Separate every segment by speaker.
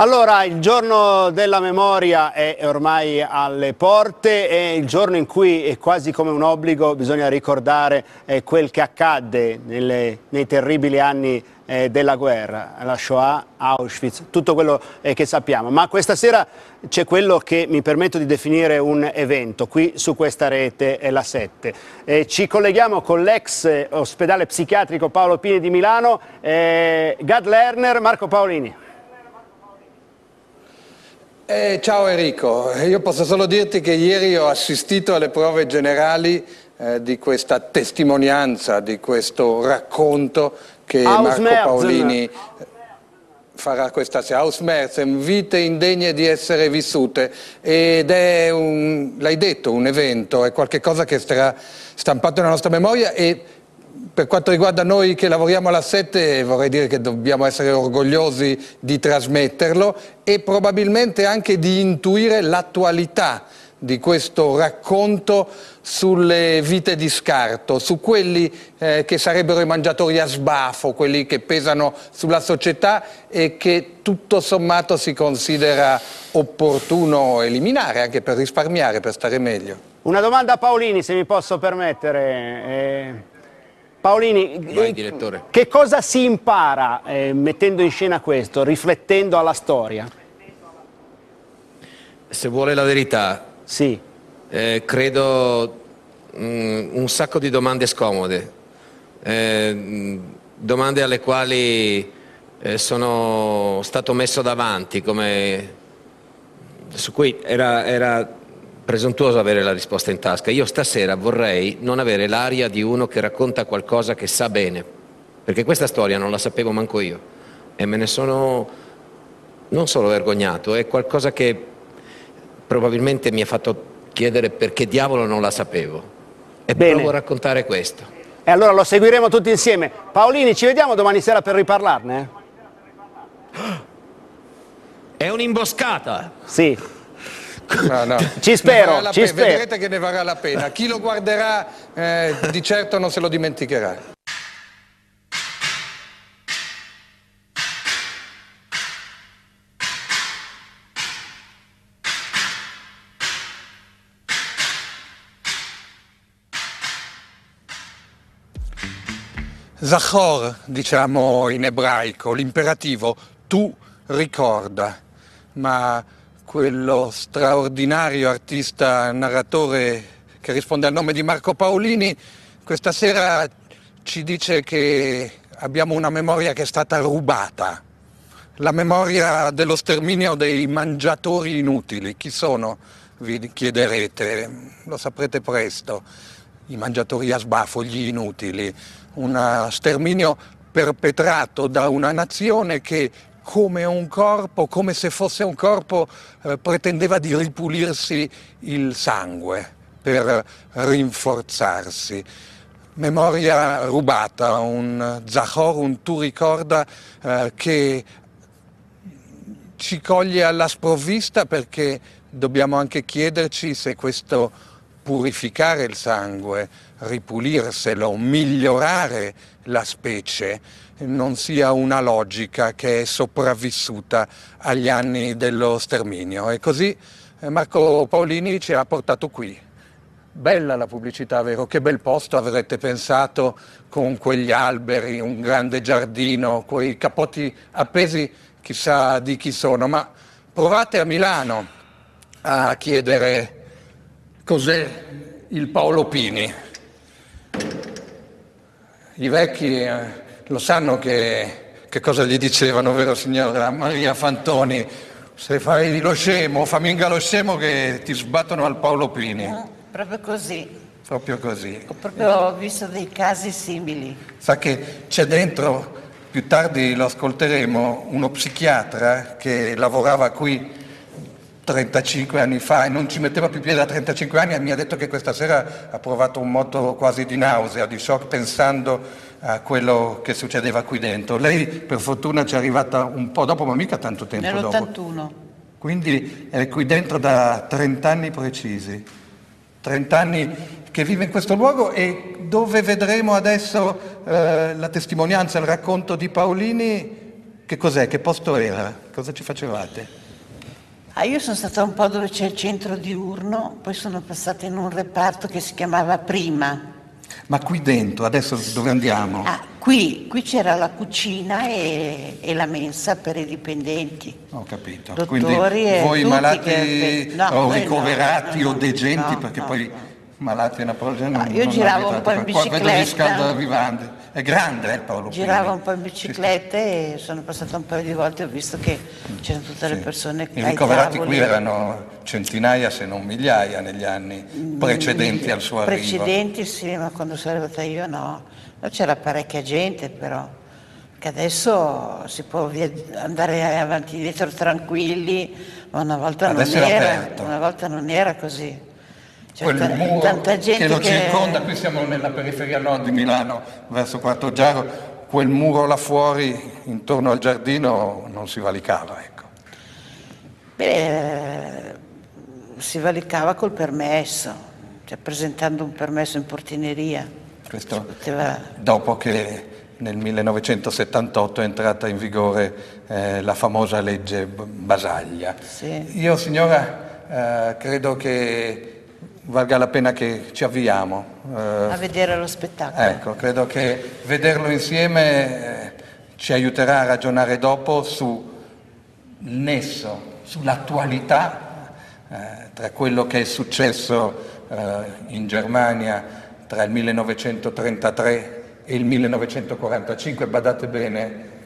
Speaker 1: Allora, il giorno della memoria è ormai alle porte, è il giorno in cui è quasi come un obbligo bisogna ricordare eh, quel che accadde nelle, nei terribili anni eh, della guerra, la Shoah, Auschwitz, tutto quello eh, che sappiamo. Ma questa sera c'è quello che mi permetto di definire un evento, qui su questa rete è la 7. Eh, ci colleghiamo con l'ex eh, ospedale psichiatrico Paolo Pini di Milano, eh, Gad Lerner, Marco Paolini.
Speaker 2: Eh, ciao Enrico, io posso solo dirti che ieri ho assistito alle prove generali eh, di questa testimonianza, di questo racconto che Marco Paolini eh, farà questa sera. Ausmerzen, vite indegne di essere vissute ed è, un, l'hai detto, un evento, è qualcosa che sarà stampato nella nostra memoria e per quanto riguarda noi che lavoriamo alla 7 vorrei dire che dobbiamo essere orgogliosi di trasmetterlo e probabilmente anche di intuire l'attualità di questo racconto sulle vite di scarto, su quelli eh, che sarebbero i mangiatori a sbafo, quelli che pesano sulla società e che tutto sommato si considera opportuno eliminare anche per risparmiare, per stare meglio.
Speaker 1: Una domanda a Paolini, se mi posso permettere. Eh... Paolini, Vai, eh, che cosa si impara eh, mettendo in scena questo, riflettendo
Speaker 3: alla storia? Se vuole la verità, sì. Eh, credo mh, mm, un sacco di domande scomode, eh, domande alle quali eh, sono stato messo davanti, come, su cui era, era presuntuoso avere la risposta in tasca. Io stasera vorrei non avere l'aria di uno che racconta qualcosa che sa bene, perché questa storia non la sapevo manco io e me ne sono non solo vergognato, è qualcosa che probabilmente mi ha fatto chiedere perché diavolo non la sapevo. E Bene. provo a raccontare questo. E allora lo seguiremo
Speaker 1: tutti insieme. Paolini, ci vediamo domani sera per riparlarne?
Speaker 2: È un'imboscata!
Speaker 1: Sì. No, Ci spero, ci spero. Vedrete
Speaker 2: che ne varrà la pena. Chi lo guarderà eh, di certo non se lo dimenticherà. Zachor, diciamo in ebraico, l'imperativo, tu ricorda, ma quello straordinario artista narratore che risponde al nome di Marco Paolini, questa sera ci dice che abbiamo una memoria che è stata rubata, la memoria dello sterminio dei mangiatori inutili. Chi sono? Vi chiederete, lo saprete presto, i mangiatori a sbafo, gli inutili, un sterminio perpetrato da una nazione che come un corpo, come se fosse un corpo, eh, pretendeva di ripulirsi il sangue per rinforzarsi. Memoria rubata, un Zahor, un tu ricorda eh, che ci coglie alla sprovvista perché dobbiamo anche chiederci se questo purificare il sangue, ripulirselo, migliorare la specie non sia una logica che è sopravvissuta agli anni dello sterminio. E così eh, Marco Paolini ci ha portato qui. Bella la pubblicità, vero? Che bel posto avrete pensato con quegli alberi, un grande giardino, quei capotti appesi chissà di chi sono, ma provate a Milano a chiedere cos'è il Paolo Pini. I vecchi eh, lo sanno che, che cosa gli dicevano, vero signora Maria Fantoni? Se fai lo scemo, faminga lo scemo che ti sbattono al Paolo Pini. No,
Speaker 4: ah, proprio così.
Speaker 2: Proprio così. Ho
Speaker 4: proprio visto dei casi simili.
Speaker 2: Sa che c'è dentro, più tardi lo ascolteremo, uno psichiatra che lavorava qui 35 anni fa e non ci metteva più piede da 35 anni e mi ha detto che questa sera ha provato un moto quasi di nausea, di shock, pensando a quello che succedeva qui dentro. Lei per fortuna ci è arrivata un po' dopo, ma mica tanto tempo Nell'81. dopo. Quindi è qui dentro da 30 anni precisi, 30 anni che vive in questo luogo e dove vedremo adesso eh, la testimonianza, il racconto di Paolini, che cos'è, che posto era, cosa ci facevate?
Speaker 4: Ah, io sono stata un po' dove c'è il centro diurno, poi sono passata in un reparto che si chiamava Prima,
Speaker 2: ma qui dentro, adesso dove andiamo?
Speaker 4: Ah, qui, qui c'era la cucina e, e, la mensa per i dipendenti.
Speaker 2: Ho capito. Dottori Quindi voi malati che... no, o eh, ricoverati no, no, o degenti, perché poi malati e una progenie non Io non giravo un po' in bicicletta. Poi vedo gli scaldavivande. È grande eh, Paolo Pini. Girava un
Speaker 4: po' in bicicletta sì. e sono passata un paio di volte e ho visto che mm. c'erano tutte sì. le persone che... I ricoverati tavoli. qui
Speaker 2: erano centinaia se non migliaia negli anni
Speaker 4: mm, precedenti al suo arrivo. Precedenti sì, ma quando sono arrivata io no. no c'era parecchia gente però che adesso si può andare avanti e indietro tranquilli, ma una volta, non era, era una volta non era così.
Speaker 2: Cioè, quel muro che lo circonda, qui siamo nella periferia nord di Milano, verso Quarto Giaro, quel muro là fuori intorno al giardino non si valicava. Ecco.
Speaker 4: Beh, si valicava col permesso, cioè presentando un permesso in portineria. Questo poteva... dopo
Speaker 2: che nel 1978 è entrata in vigore eh, la famosa legge Basaglia. Sì. Io signora eh, credo che valga la pena che ci avviamo. Eh, a
Speaker 4: vedere lo spettacolo.
Speaker 2: Ecco, credo che vederlo insieme eh, ci aiuterà a ragionare dopo sul nesso, sull'attualità eh, tra quello che è successo eh, in Germania tra il 1933 e il 1945, badate bene,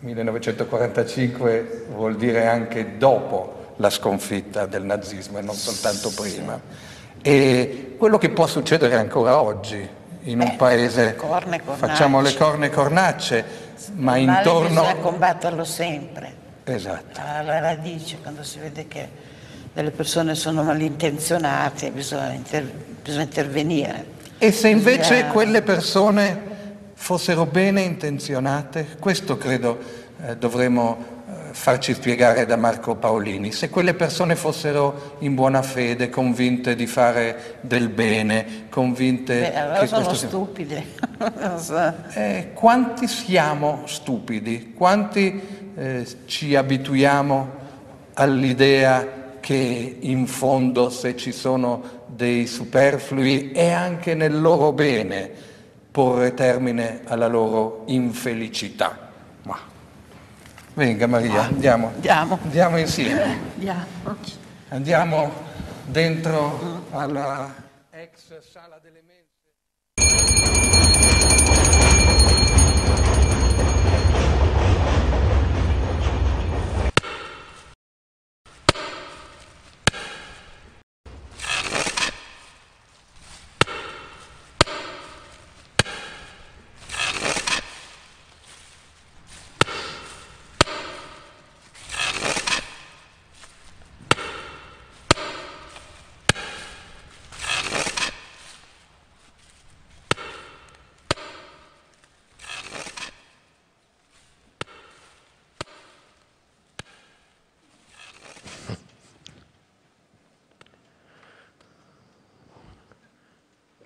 Speaker 2: 1945 vuol dire anche dopo la sconfitta del nazismo e non soltanto prima. E quello che può succedere ancora oggi in un Beh, paese,
Speaker 4: corne, facciamo le corne
Speaker 2: e cornacce, ma intorno... Bisogna
Speaker 4: combatterlo sempre. Esatto. Alla radice, quando si vede che delle persone sono malintenzionate, bisogna, inter... bisogna intervenire. E se invece bisogna...
Speaker 2: quelle persone fossero bene intenzionate, questo credo eh, dovremmo farci spiegare da Marco Paolini. Se quelle persone fossero in buona fede, convinte di fare del bene, convinte... Beh, allora che sono questo...
Speaker 4: stupide.
Speaker 2: eh, quanti siamo stupidi? Quanti eh, ci abituiamo all'idea che in fondo se ci sono dei superflui è anche nel loro bene porre termine alla loro infelicità. Ma. Venga Maria, ah, andiamo. Andiamo. Andiamo insieme. Andiamo. Andiamo dentro mm. alla
Speaker 4: ex sala delle mense.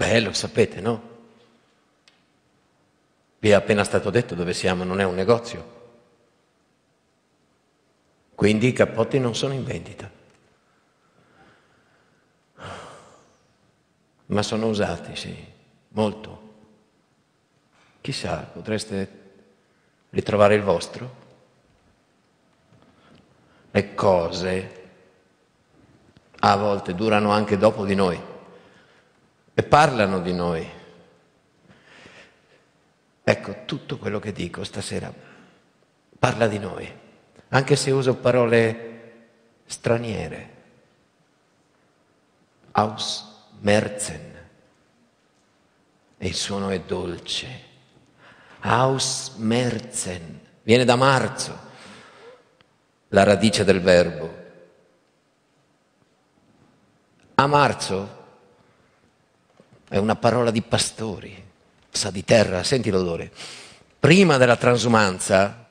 Speaker 3: bello, sapete, no? Vi è appena stato detto dove siamo, non è un negozio. Quindi i cappotti non sono in vendita, ma sono usati, sì, molto. Chissà, potreste ritrovare il vostro? Le cose a volte durano anche dopo di noi e parlano di noi. Ecco, tutto quello che dico stasera parla di noi, anche se uso parole straniere. Aus Merzen, e il suono è dolce. Aus Merzen, viene da marzo, la radice del verbo. A marzo è una parola di pastori, sa di terra, senti l'odore. Prima della transumanza,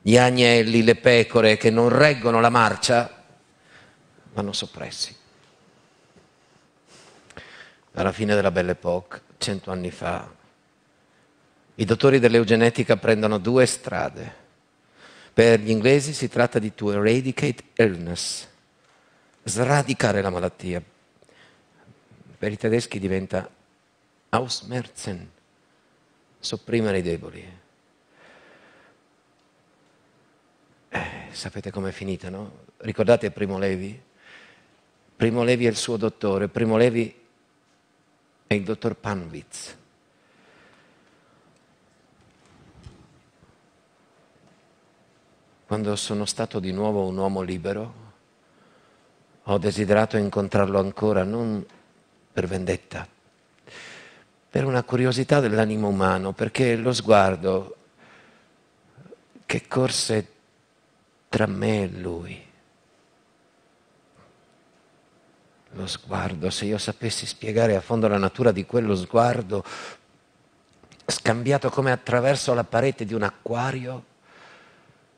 Speaker 3: gli agnelli, le pecore che non reggono la marcia, vanno soppressi. Alla fine della Belle Époque, cento anni fa, i dottori dell'eugenetica prendono due strade. Per gli inglesi si tratta di to eradicate illness, sradicare la malattia. Per i tedeschi diventa ausmerzen, sopprimere i deboli. Eh, sapete com'è finita, no? Ricordate Primo Levi? Primo Levi è il suo dottore, Primo Levi è il dottor Panwitz. Quando sono stato di nuovo un uomo libero, ho desiderato incontrarlo ancora non per vendetta, per una curiosità dell'animo umano, perché lo sguardo che corse tra me e lui, lo sguardo, se io sapessi spiegare a fondo la natura di quello sguardo, scambiato come attraverso la parete di un acquario,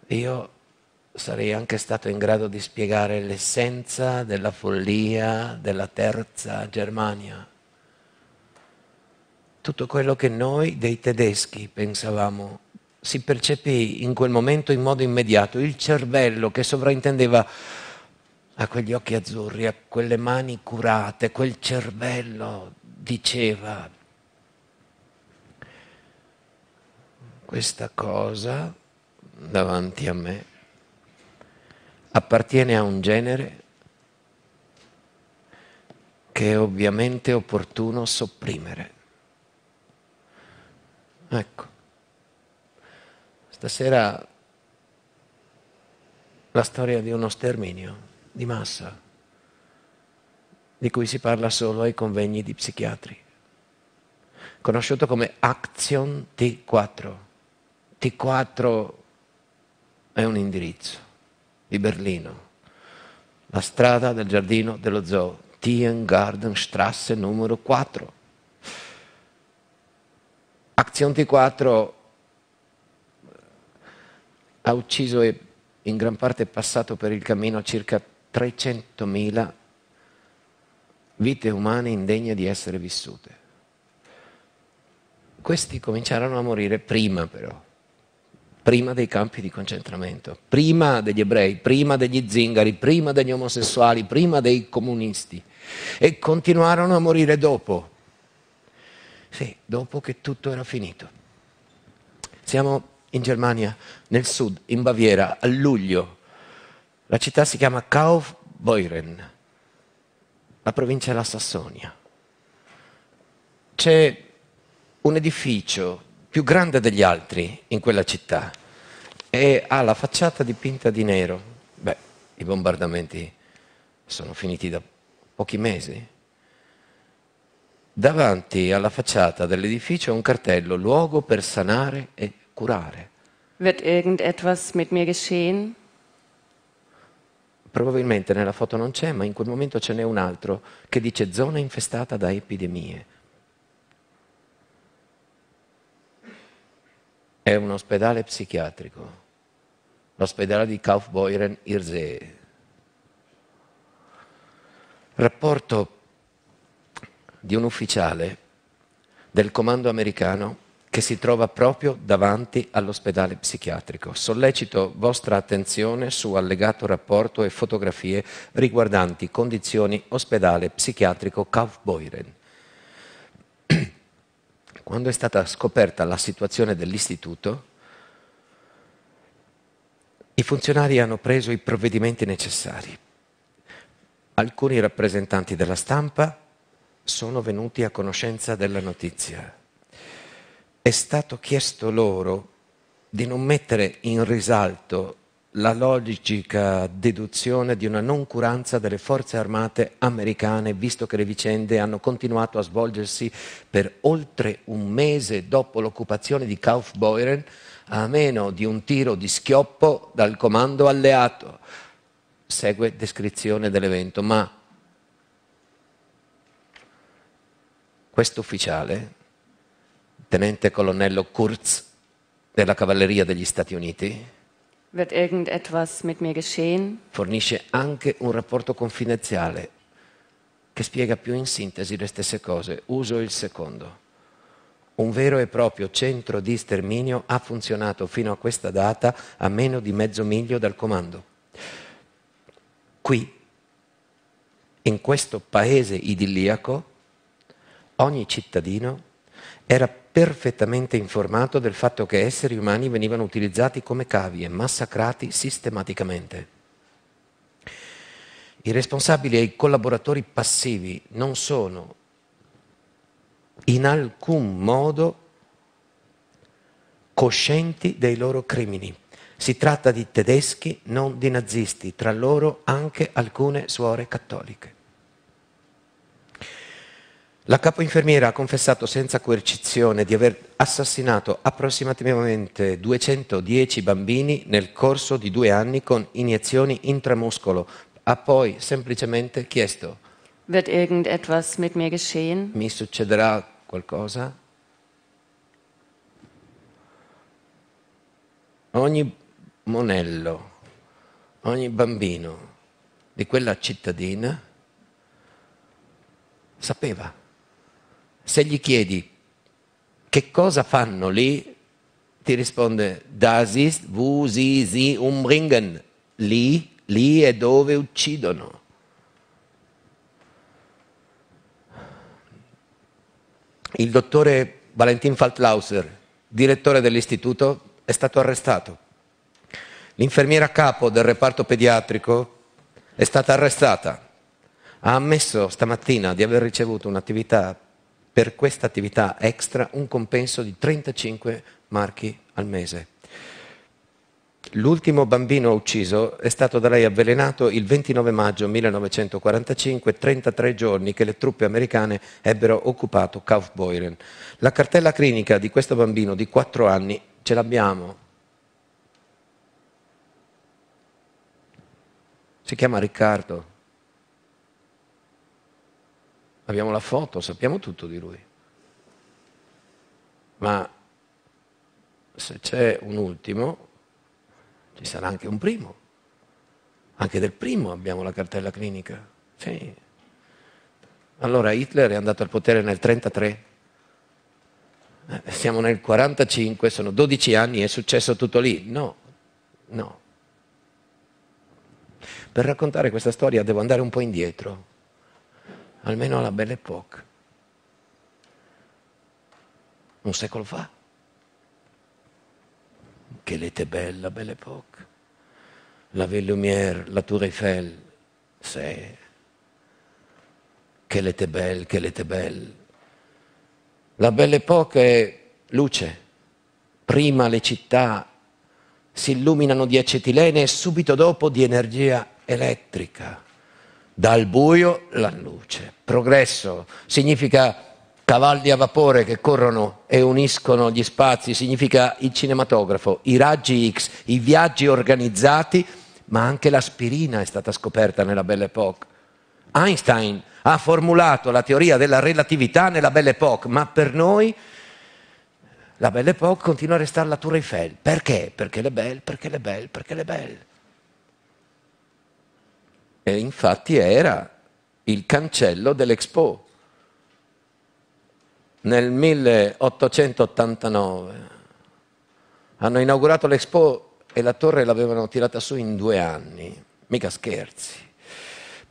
Speaker 3: io sarei anche stato in grado di spiegare l'essenza della follia della terza Germania tutto quello che noi dei tedeschi pensavamo. Si percepì in quel momento in modo immediato il cervello che sovraintendeva a quegli occhi azzurri, a quelle mani curate, quel cervello diceva questa cosa davanti a me appartiene a un genere che è ovviamente opportuno sopprimere. Ecco, stasera la storia di uno sterminio di massa, di cui si parla solo ai convegni di psichiatri, conosciuto come Action T4. T4 è un indirizzo di Berlino, la strada del giardino dello zoo, Tiengartenstrasse numero 4. Action T4 ha ucciso e in gran parte passato per il cammino circa 300.000 vite umane indegne di essere vissute. Questi cominciarono a morire prima però, prima dei campi di concentramento, prima degli ebrei, prima degli zingari, prima degli omosessuali, prima dei comunisti e continuarono a morire dopo, sì, dopo che tutto era finito. Siamo in Germania, nel sud, in Baviera, a luglio. La città si chiama Kaufbeuren, la provincia della Sassonia. C'è un edificio più grande degli altri in quella città e ha la facciata dipinta di nero. Beh, i bombardamenti sono finiti da pochi mesi, davanti alla facciata dell'edificio un cartello luogo per sanare e curare.
Speaker 5: Wird irgendetwas mit mir geschehen?
Speaker 3: Probabilmente nella foto non c'è, ma in quel momento ce n'è un altro che dice zona infestata da epidemie. È un ospedale psichiatrico, l'ospedale di Kaufbeuren Irsee. Rapporto di un ufficiale del comando americano che si trova proprio davanti all'ospedale psichiatrico. Sollecito vostra attenzione su allegato rapporto e fotografie riguardanti condizioni ospedale psichiatrico Kaufbeuren. Quando è stata scoperta la situazione dell'istituto, i funzionari hanno preso i provvedimenti necessari. Alcuni rappresentanti della stampa sono venuti a conoscenza della notizia. È stato chiesto loro di non mettere in risalto la logica deduzione di una noncuranza delle forze armate americane, visto che le vicende hanno continuato a svolgersi per oltre un mese dopo l'occupazione di Kaufbeuren, a meno di un tiro di schioppo dal comando alleato. Segue descrizione dell'evento, ma Questo ufficiale, tenente colonnello Kurz della cavalleria degli Stati Uniti,
Speaker 5: wird irgendetwas mit mir geschehen?
Speaker 3: Fornisce anche un rapporto confidenziale che spiega più in sintesi le stesse cose. Uso il secondo. Un vero e proprio centro di sterminio ha funzionato fino a questa data a meno di mezzo miglio dal comando. Qui, in questo paese idilliaco, ogni cittadino era perfettamente informato del fatto che esseri umani venivano utilizzati come cavi e massacrati sistematicamente. I responsabili e i collaboratori passivi non sono in alcun modo coscienti dei loro crimini. Si tratta di tedeschi, non di nazisti, tra loro anche alcune suore cattoliche. La capo infermiera ha confessato senza coercizione di aver assassinato approssimativamente 210 bambini nel corso di due anni con iniezioni intramuscolo. Ha poi semplicemente chiesto:
Speaker 5: Wird irgendetwas mit mir geschehen?
Speaker 3: Mi succederà qualcosa? Ogni monello, ogni bambino di quella cittadina sapeva se gli chiedi che cosa fanno lì, ti risponde Das ist, wo sie sie umbringen. Lì, lì è dove uccidono. Il dottore Valentin Faltlauser, direttore dell'istituto, è stato arrestato. L'infermiera capo del reparto pediatrico è stata arrestata. Ha ammesso stamattina di aver ricevuto un'attività per questa attività extra un compenso di 35 marchi al mese. L'ultimo bambino ucciso è stato da lei avvelenato il 29 maggio 1945, 33 giorni che le truppe americane ebbero occupato Kaufbeuren. La cartella clinica di questo bambino di 4 anni ce l'abbiamo. Si chiama Riccardo abbiamo la foto, sappiamo tutto di lui. Ma se c'è un ultimo, ci sarà anche un primo. Anche del primo abbiamo la cartella clinica. Sì. Allora Hitler è andato al potere nel 1933, eh, siamo nel 1945, sono 12 anni, è successo tutto lì. No, no. Per raccontare questa storia devo andare un po' indietro almeno alla Belle Époque, un secolo fa. Che l'était belle, la Belle Époque. La Ville Lumière, la Tour Eiffel, c'est... Che l'était belle, che l'était belle. La Belle Époque è luce. Prima le città si illuminano di acetilene e subito dopo di energia elettrica dal buio la luce. Progresso significa cavalli a vapore che corrono e uniscono gli spazi, significa il cinematografo, i raggi X, i viaggi organizzati, ma anche l'aspirina è stata scoperta nella Belle Époque. Einstein ha formulato la teoria della relatività nella Belle Époque, ma per noi la Belle Époque continua a restare la Tour Eiffel. Perché? Perché le belle, perché le belle, perché le belle. E infatti era il cancello dell'Expo. Nel 1889 hanno inaugurato l'Expo e la torre l'avevano tirata su in due anni, mica scherzi.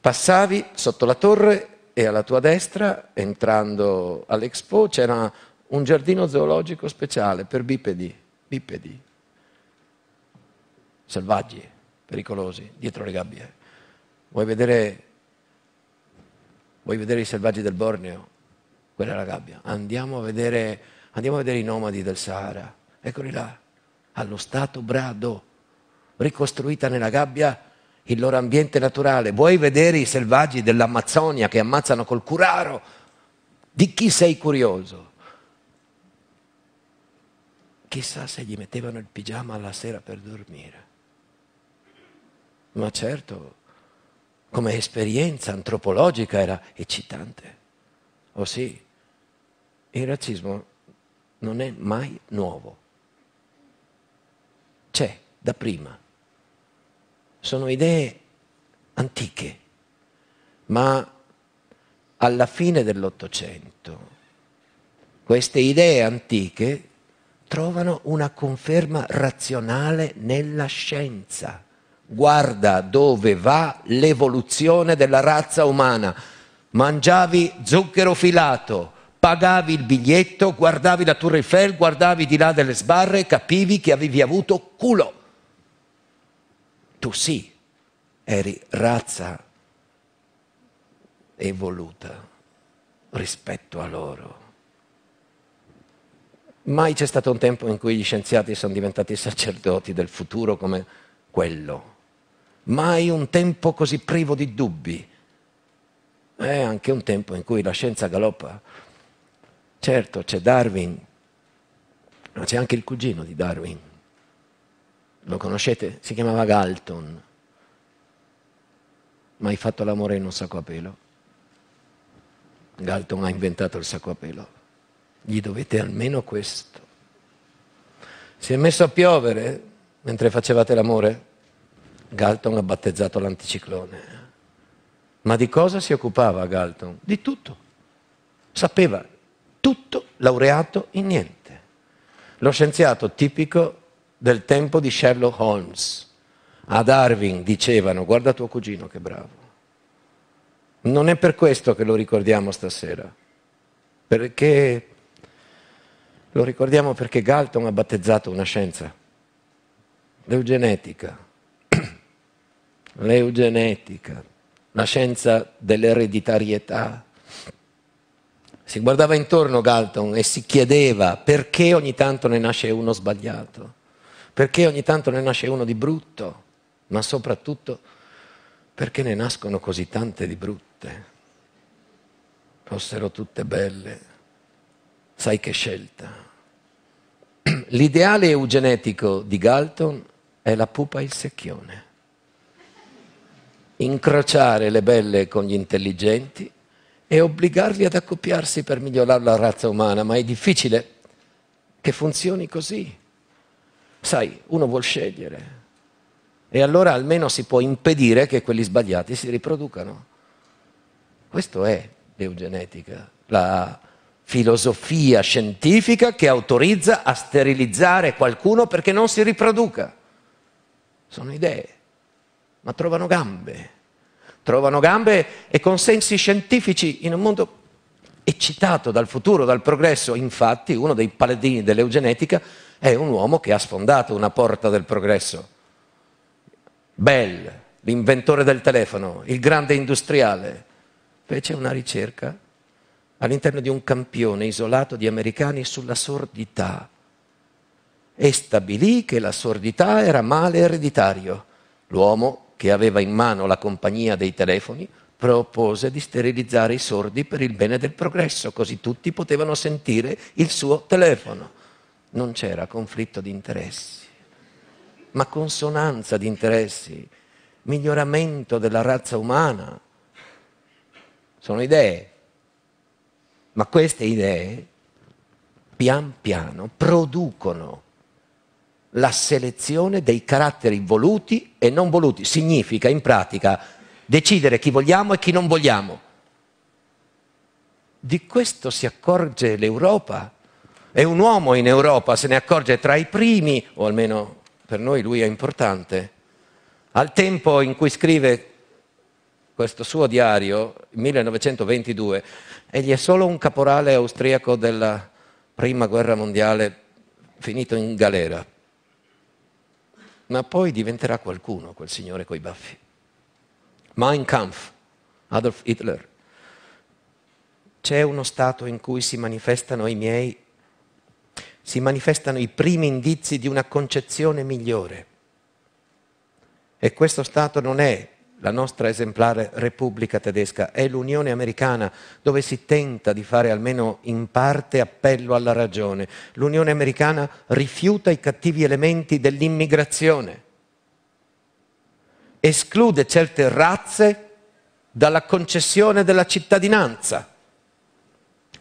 Speaker 3: Passavi sotto la torre e alla tua destra, entrando all'Expo, c'era un giardino zoologico speciale per bipedi, bipedi, selvaggi, pericolosi, dietro le gabbie. Vuoi vedere, vuoi vedere i selvaggi del Borneo? Quella è la gabbia. Andiamo a, vedere, andiamo a vedere i nomadi del Sahara. Eccoli là, allo stato brado, ricostruita nella gabbia il loro ambiente naturale. Vuoi vedere i selvaggi dell'Amazzonia che ammazzano col curaro? Di chi sei curioso? Chissà se gli mettevano il pigiama alla sera per dormire. Ma certo, come esperienza antropologica era eccitante. Oh sì, il razzismo non è mai nuovo. C'è da prima. Sono idee antiche, ma alla fine dell'Ottocento queste idee antiche trovano una conferma razionale nella scienza guarda dove va l'evoluzione della razza umana. Mangiavi zucchero filato, pagavi il biglietto, guardavi la Tour Eiffel, guardavi di là delle sbarre capivi che avevi avuto culo. Tu sì, eri razza evoluta rispetto a loro. Mai c'è stato un tempo in cui gli scienziati sono diventati sacerdoti del futuro come quello Mai un tempo così privo di dubbi. È anche un tempo in cui la scienza galoppa. Certo, c'è Darwin, ma c'è anche il cugino di Darwin. Lo conoscete? Si chiamava Galton. Mai fatto l'amore in un sacco a pelo? Galton ha inventato il sacco a pelo. Gli dovete almeno questo. Si è messo a piovere mentre facevate l'amore? Galton ha battezzato l'anticiclone. Ma di cosa si occupava Galton? Di tutto. Sapeva tutto, laureato in niente. Lo scienziato tipico del tempo di Sherlock Holmes. A Darwin dicevano, guarda tuo cugino che bravo. Non è per questo che lo ricordiamo stasera, perché lo ricordiamo perché Galton ha battezzato una scienza, l'eugenetica l'eugenetica, la scienza dell'ereditarietà. Si guardava intorno Galton e si chiedeva perché ogni tanto ne nasce uno sbagliato, perché ogni tanto ne nasce uno di brutto, ma soprattutto perché ne nascono così tante di brutte. Fossero tutte belle, sai che scelta. L'ideale eugenetico di Galton è la pupa e il secchione incrociare le belle con gli intelligenti e obbligarli ad accoppiarsi per migliorare la razza umana, ma è difficile che funzioni così. Sai, uno vuol scegliere e allora almeno si può impedire che quelli sbagliati si riproducano. Questo è l'eugenetica, la filosofia scientifica che autorizza a sterilizzare qualcuno perché non si riproduca. Sono idee ma trovano gambe. Trovano gambe e consensi scientifici in un mondo eccitato dal futuro, dal progresso. Infatti uno dei paladini dell'eugenetica è un uomo che ha sfondato una porta del progresso. Bell, l'inventore del telefono, il grande industriale, fece una ricerca all'interno di un campione isolato di americani sulla sordità e stabilì che la sordità era male ereditario. L'uomo che aveva in mano la compagnia dei telefoni, propose di sterilizzare i sordi per il bene del progresso, così tutti potevano sentire il suo telefono. Non c'era conflitto di interessi, ma consonanza di interessi, miglioramento della razza umana. Sono idee, ma queste idee pian piano producono la selezione dei caratteri voluti e non voluti. Significa in pratica decidere chi vogliamo e chi non vogliamo. Di questo si accorge l'Europa. E un uomo in Europa se ne accorge tra i primi, o almeno per noi lui è importante. Al tempo in cui scrive questo suo diario, 1922, egli è solo un caporale austriaco della prima guerra mondiale finito in galera ma poi diventerà qualcuno quel signore coi baffi. Mein Kampf, Adolf Hitler. C'è uno stato in cui si manifestano i miei, si manifestano i primi indizi di una concezione migliore. E questo stato non è la nostra esemplare Repubblica tedesca, è l'Unione Americana dove si tenta di fare almeno in parte appello alla ragione. L'Unione Americana rifiuta i cattivi elementi dell'immigrazione, esclude certe razze dalla concessione della cittadinanza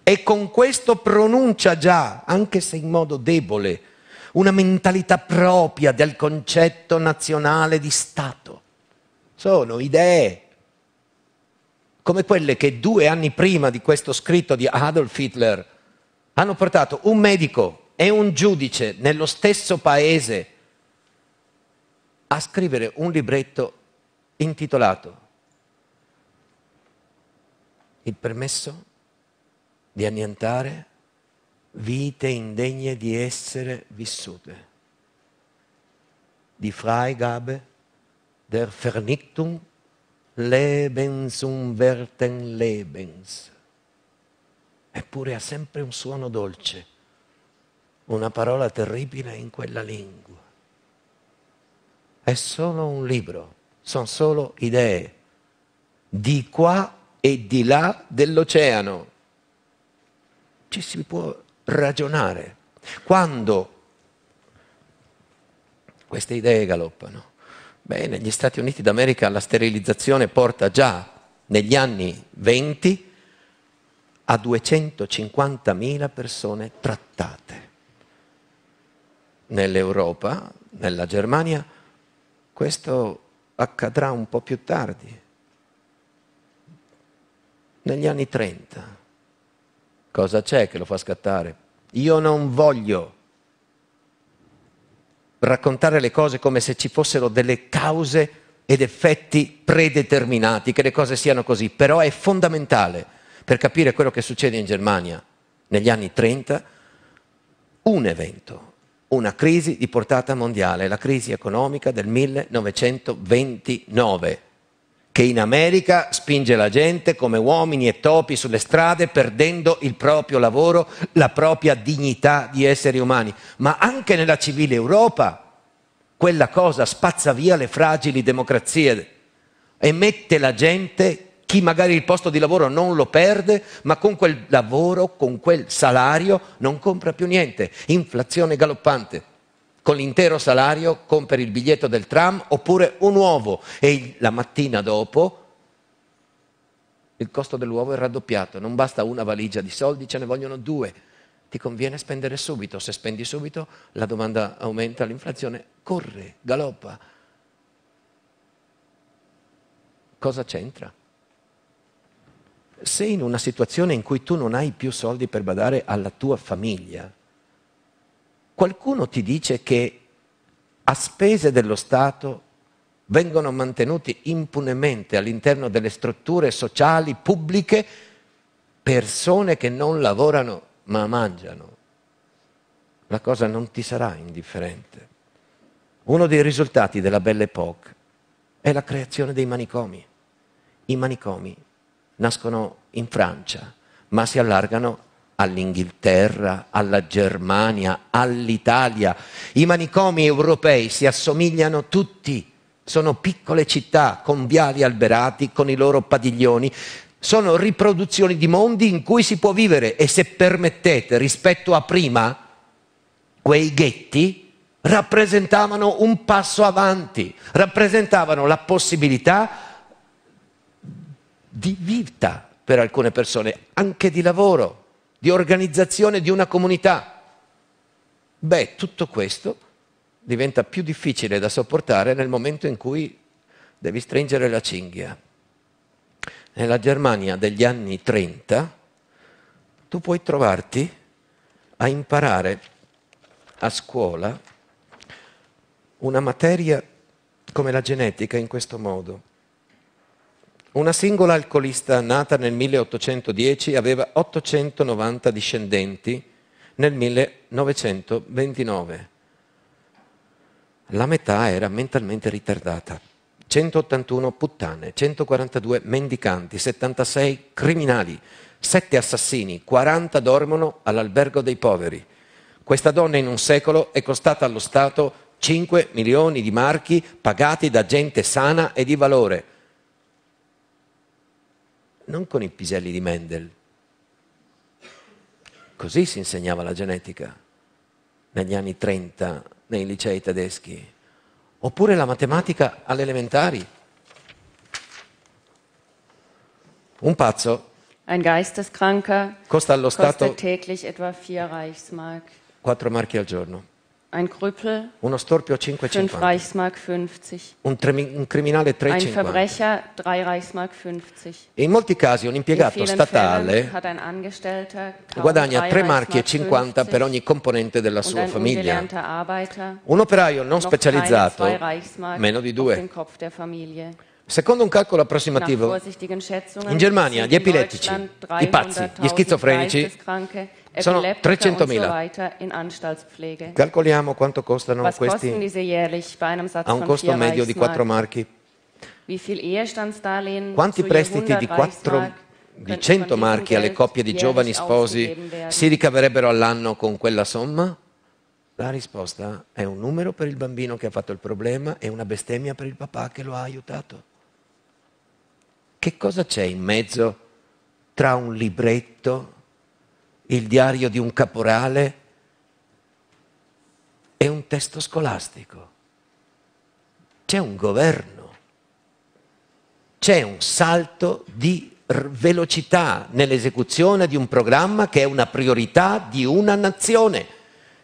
Speaker 3: e con questo pronuncia già, anche se in modo debole, una mentalità propria del concetto nazionale di Stato sono idee come quelle che due anni prima di questo scritto di Adolf Hitler hanno portato un medico e un giudice nello stesso paese a scrivere un libretto intitolato Il permesso di annientare vite indegne di essere vissute. di Freigabe der Vernichtung Lebensumwerten Lebens. Eppure ha sempre un suono dolce, una parola terribile in quella lingua. È solo un libro, sono solo idee, di qua e di là dell'oceano. Ci si può ragionare. Quando queste idee galoppano, Beh, negli Stati Uniti d'America la sterilizzazione porta già negli anni 20 a 250.000 persone trattate. Nell'Europa, nella Germania, questo accadrà un po' più tardi, negli anni 30. Cosa c'è che lo fa scattare? Io non voglio raccontare le cose come se ci fossero delle cause ed effetti predeterminati, che le cose siano così, però è fondamentale per capire quello che succede in Germania negli anni 30, un evento, una crisi di portata mondiale, la crisi economica del 1929 che in America spinge la gente come uomini e topi sulle strade perdendo il proprio lavoro, la propria dignità di esseri umani. Ma anche nella civile Europa quella cosa spazza via le fragili democrazie e mette la gente, chi magari il posto di lavoro non lo perde, ma con quel lavoro, con quel salario non compra più niente. Inflazione galoppante con l'intero salario compri il biglietto del tram oppure un uovo e la mattina dopo il costo dell'uovo è raddoppiato, non basta una valigia di soldi, ce ne vogliono due. Ti conviene spendere subito, se spendi subito la domanda aumenta, l'inflazione corre, galoppa. Cosa c'entra? Se in una situazione in cui tu non hai più soldi per badare alla tua famiglia, Qualcuno ti dice che a spese dello Stato vengono mantenuti impunemente all'interno delle strutture sociali pubbliche persone che non lavorano ma mangiano. La cosa non ti sarà indifferente. Uno dei risultati della Belle Époque è la creazione dei manicomi. I manicomi nascono in Francia, ma si allargano all'Inghilterra, alla Germania, all'Italia. I manicomi europei si assomigliano tutti, sono piccole città con viali alberati, con i loro padiglioni, sono riproduzioni di mondi in cui si può vivere e se permettete rispetto a prima, quei ghetti rappresentavano un passo avanti, rappresentavano la possibilità di vita per alcune persone, anche di lavoro, di organizzazione di una comunità. Beh, tutto questo diventa più difficile da sopportare nel momento in cui devi stringere la cinghia. Nella Germania degli anni 30 tu puoi trovarti a imparare a scuola una materia come la genetica in questo modo. Una singola alcolista nata nel 1810 aveva 890 discendenti nel 1929. La metà era mentalmente ritardata. 181 puttane, 142 mendicanti, 76 criminali, 7 assassini, 40 dormono all'albergo dei poveri. Questa donna in un secolo è costata allo Stato 5 milioni di marchi pagati da gente sana e di valore non con i piselli di Mendel. Così si insegnava la genetica negli anni 30 nei licei tedeschi. Oppure la matematica alle elementari. Un pazzo
Speaker 5: Ein Geisteskranker
Speaker 3: costa allo costa Stato 4 marchi al giorno.
Speaker 5: Ein Krüppel.
Speaker 3: Uno storpio 5,50.
Speaker 5: Reichsmark 50.
Speaker 3: Un, un criminale 3,50. Ein Verbrecher
Speaker 5: 3 Reichsmark 50.
Speaker 3: E in molti casi un impiegato statale
Speaker 5: guadagna 3 marchi e 50 per ogni
Speaker 3: componente della sua famiglia. Un operaio non specializzato
Speaker 5: meno di 2.
Speaker 3: Secondo un calcolo approssimativo,
Speaker 5: in Germania gli epilettici, i pazzi, gli schizofrenici sono 300.000.
Speaker 3: Calcoliamo quanto costano Was questi a
Speaker 5: un costo medio di 4 marchi. Quanti prestiti di 4
Speaker 3: di 100 marchi alle coppie di giovani sposi si ricaverebbero all'anno con quella somma? La risposta è un numero per il bambino che ha fatto il problema e una bestemmia per il papà che lo ha aiutato. Che cosa c'è in mezzo tra un libretto il diario di un caporale è un testo scolastico. C'è un governo, c'è un salto di velocità nell'esecuzione di un programma che è una priorità di una nazione.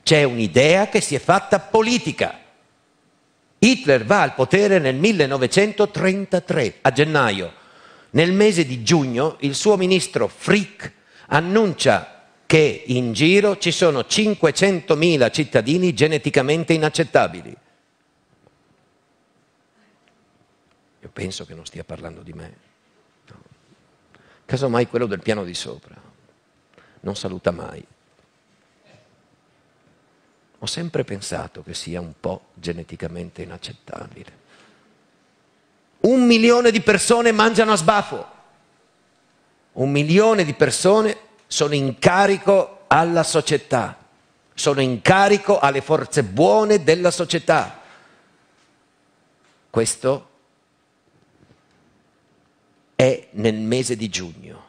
Speaker 3: C'è un'idea che si è fatta politica. Hitler va al potere nel 1933, a gennaio. Nel mese di giugno il suo ministro Frick annuncia che in giro ci sono 500.000 cittadini geneticamente inaccettabili. Io penso che non stia parlando di me. No. Casomai quello del piano di sopra. Non saluta mai. Ho sempre pensato che sia un po' geneticamente inaccettabile. Un milione di persone mangiano a sbafo. Un milione di persone sono in carico alla società, sono in carico alle forze buone della società. Questo è nel mese di giugno.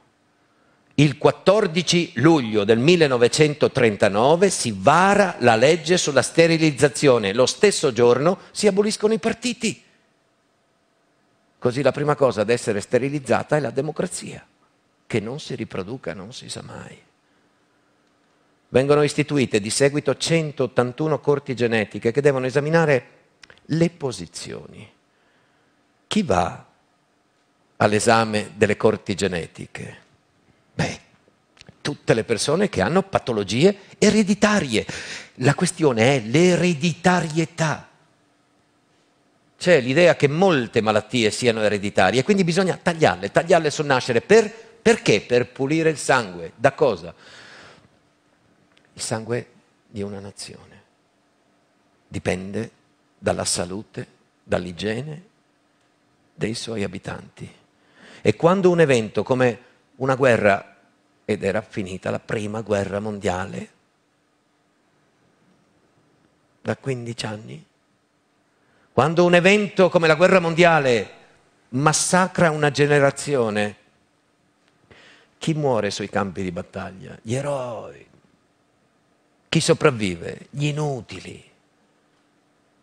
Speaker 3: Il 14 luglio del 1939 si vara la legge sulla sterilizzazione. Lo stesso giorno si aboliscono i partiti. Così la prima cosa ad essere sterilizzata è la democrazia che non si riproduca non si sa mai. Vengono istituite di seguito 181 corti genetiche che devono esaminare le posizioni. Chi va all'esame delle corti genetiche? Beh, tutte le persone che hanno patologie ereditarie. La questione è l'ereditarietà. C'è l'idea che molte malattie siano ereditarie, quindi bisogna tagliarle, tagliarle sul nascere per perché? Per pulire il sangue. Da cosa? Il sangue di una nazione. Dipende dalla salute, dall'igiene dei suoi abitanti. E quando un evento come una guerra, ed era finita la prima guerra mondiale, da 15 anni, quando un evento come la guerra mondiale massacra una generazione, chi muore sui campi di battaglia? Gli eroi. Chi sopravvive? Gli inutili.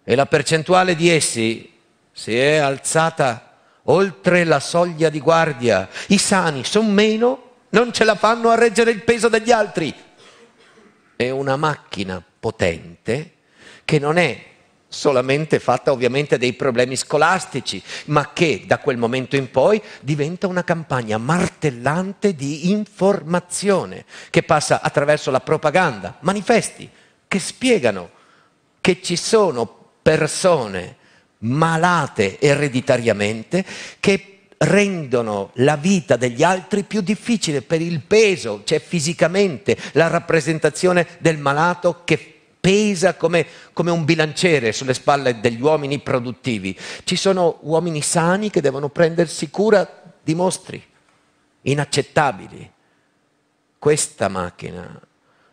Speaker 3: E la percentuale di essi si è alzata oltre la soglia di guardia. I sani sono meno, non ce la fanno a reggere il peso degli altri. È una macchina potente che non è solamente fatta ovviamente dei problemi scolastici, ma che da quel momento in poi diventa una campagna martellante di informazione che passa attraverso la propaganda, manifesti che spiegano che ci sono persone malate ereditariamente che rendono la vita degli altri più difficile per il peso, cioè fisicamente la rappresentazione del malato che pesa come, come, un bilanciere sulle spalle degli uomini produttivi. Ci sono uomini sani che devono prendersi cura di mostri inaccettabili. Questa macchina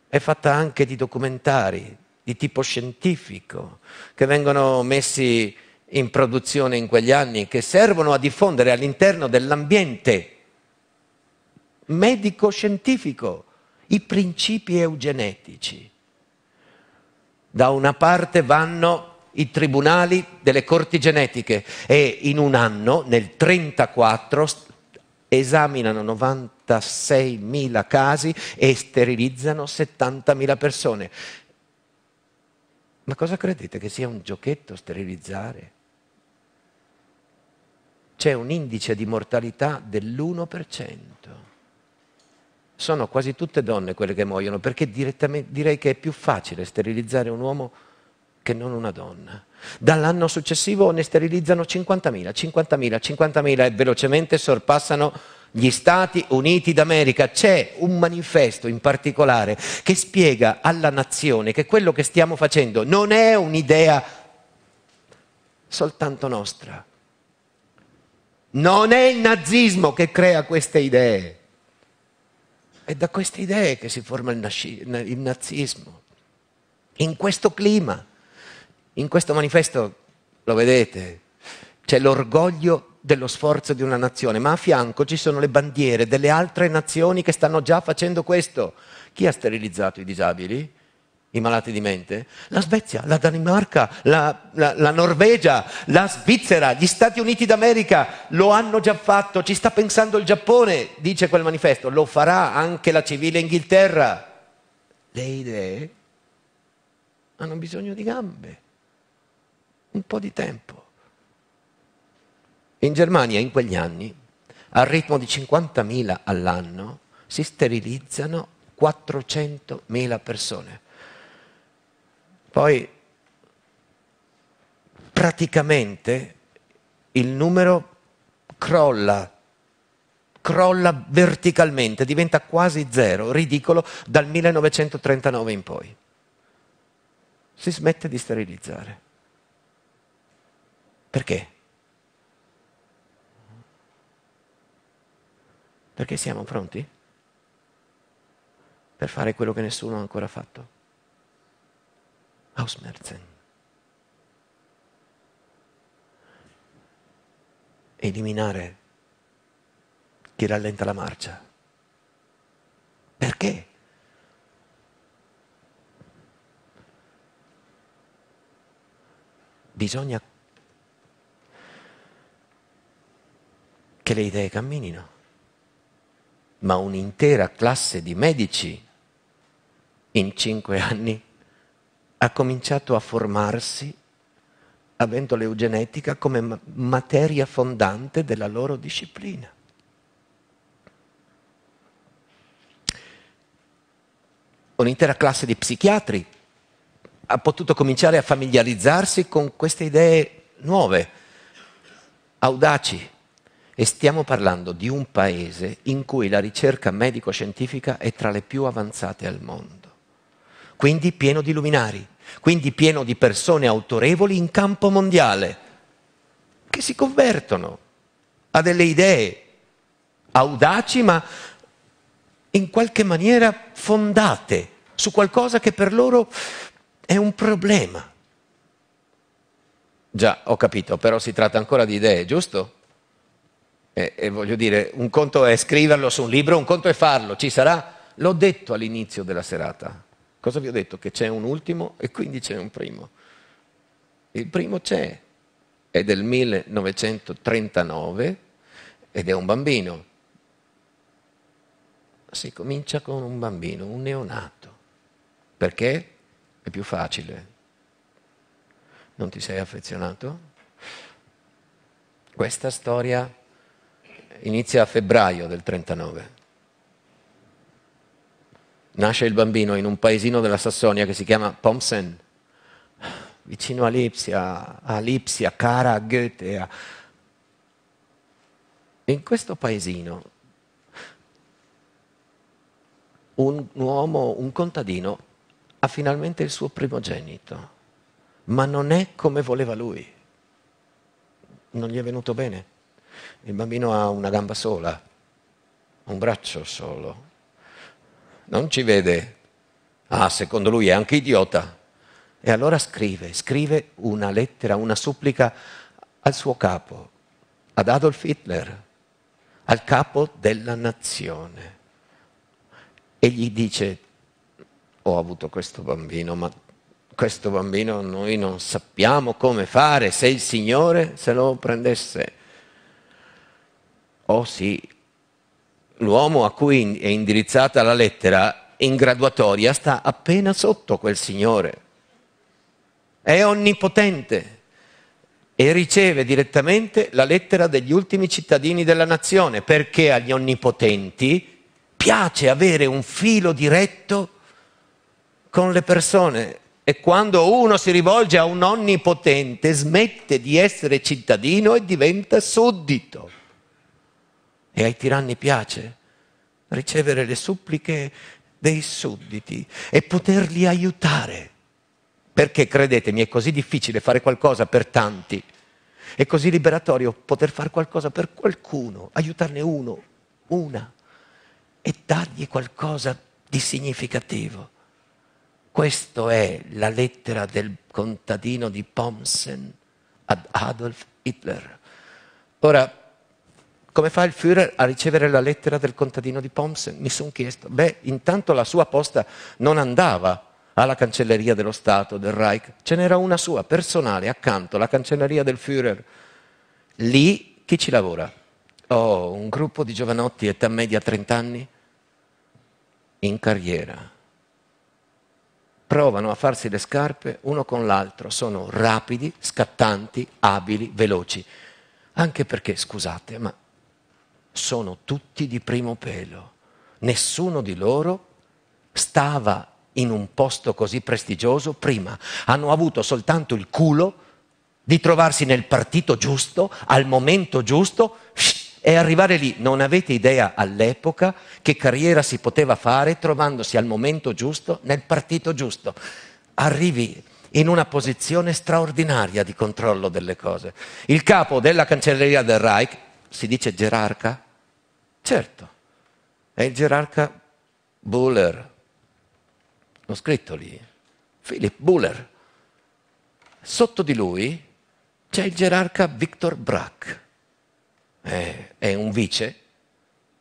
Speaker 3: è fatta anche di documentari di tipo scientifico che vengono messi in produzione in quegli anni che servono a diffondere all'interno dell'ambiente medico-scientifico i principi eugenetici. Da una parte vanno i tribunali delle corti genetiche e in un anno, nel 34, esaminano 96.000 casi e sterilizzano 70.000 persone. Ma cosa credete che sia un giochetto sterilizzare? C'è un indice di mortalità dell'1% sono quasi tutte donne quelle che muoiono, perché direi che è più facile sterilizzare un uomo che non una donna. Dall'anno successivo ne sterilizzano 50.000, 50.000, 50.000 e velocemente sorpassano gli Stati Uniti d'America. C'è un manifesto in particolare che spiega alla nazione che quello che stiamo facendo non è un'idea soltanto nostra. Non è il nazismo che crea queste idee. È da queste idee che si forma il, nasci- il nazismo. In questo clima, in questo manifesto, lo vedete, c'è l'orgoglio dello sforzo di una nazione, ma a fianco ci sono le bandiere delle altre nazioni che stanno già facendo questo. Chi ha sterilizzato i disabili? i malati di mente? La Svezia, la Danimarca, la, la, la, Norvegia, la Svizzera, gli Stati Uniti d'America lo hanno già fatto, ci sta pensando il Giappone, dice quel manifesto, lo farà anche la civile Inghilterra. Le idee hanno bisogno di gambe, un po' di tempo. In Germania in quegli anni, al ritmo di 50.000 all'anno, si sterilizzano 400.000 persone. Poi praticamente il numero crolla, crolla verticalmente, diventa quasi zero, ridicolo, dal 1939 in poi. Si smette di sterilizzare. Perché? Perché siamo pronti? Per fare quello che nessuno ha ancora fatto ausmerzen. Eliminare chi rallenta la marcia. Perché? Bisogna che le idee camminino, ma un'intera classe di medici in cinque anni ha cominciato a formarsi, avendo l'eugenetica come materia fondante della loro disciplina. Un'intera classe di psichiatri ha potuto cominciare a familiarizzarsi con queste idee nuove, audaci. E stiamo parlando di un paese in cui la ricerca medico-scientifica è tra le più avanzate al mondo, quindi pieno di luminari quindi pieno di persone autorevoli in campo mondiale, che si convertono a delle idee audaci ma in qualche maniera fondate su qualcosa che per loro è un problema. Già, ho capito, però si tratta ancora di idee, giusto? E, e, voglio dire, un conto è scriverlo su un libro, un conto è farlo, ci sarà, l'ho detto all'inizio della serata. Cosa vi ho detto? Che c'è un ultimo e quindi c'è un primo. Il primo c'è, è del 1939 ed è un bambino. Si comincia con un bambino, un neonato, perché è più facile. Non ti sei affezionato? Questa storia inizia a febbraio del 1939 nasce il bambino in un paesino della Sassonia che si chiama Pomsen, vicino a Lipsia, a Lipsia, cara a Goethe. A... In questo paesino un uomo, un contadino, ha finalmente il suo primogenito, ma non è come voleva lui. Non gli è venuto bene. Il bambino ha una gamba sola, un braccio solo, non ci vede, ah, secondo lui è anche idiota. E allora scrive, scrive una lettera, una supplica al suo capo, ad Adolf Hitler, al capo della nazione. E gli dice, ho avuto questo bambino, ma questo bambino noi non sappiamo come fare se il Signore se lo prendesse. Oh sì, l'uomo a cui è indirizzata la lettera in graduatoria sta appena sotto quel Signore. È onnipotente e riceve direttamente la lettera degli ultimi cittadini della nazione, perché agli onnipotenti piace avere un filo diretto con le persone. E quando uno si rivolge a un onnipotente smette di essere cittadino e diventa suddito. E ai tiranni piace ricevere le suppliche dei sudditi e poterli aiutare. Perché credetemi, è così difficile fare qualcosa per tanti, è così liberatorio poter fare qualcosa per qualcuno, aiutarne uno, una, e dargli qualcosa di significativo. Questa è la lettera del contadino di Pomsen ad Adolf Hitler. Ora, come fa il Führer a ricevere la lettera del contadino di Pomsen? Mi sono chiesto. Beh, intanto la sua posta non andava alla cancelleria dello Stato, del Reich, ce n'era una sua, personale, accanto, la cancelleria del Führer. Lì chi ci lavora? Oh, un gruppo di giovanotti età media 30 anni in carriera. Provano a farsi le scarpe uno con l'altro, sono rapidi, scattanti, abili, veloci. Anche perché, scusate, ma sono tutti di primo pelo. Nessuno di loro stava in un posto così prestigioso prima. Hanno avuto soltanto il culo di trovarsi nel partito giusto, al momento giusto, e arrivare lì. Non avete idea all'epoca che carriera si poteva fare trovandosi al momento giusto, nel partito giusto. Arrivi in una posizione straordinaria di controllo delle cose. Il capo della cancelleria del Reich si dice gerarca? Certo, è il gerarca Buller. L'ho scritto lì. Philip Buller. Sotto di lui c'è il gerarca Victor Brack. È, un vice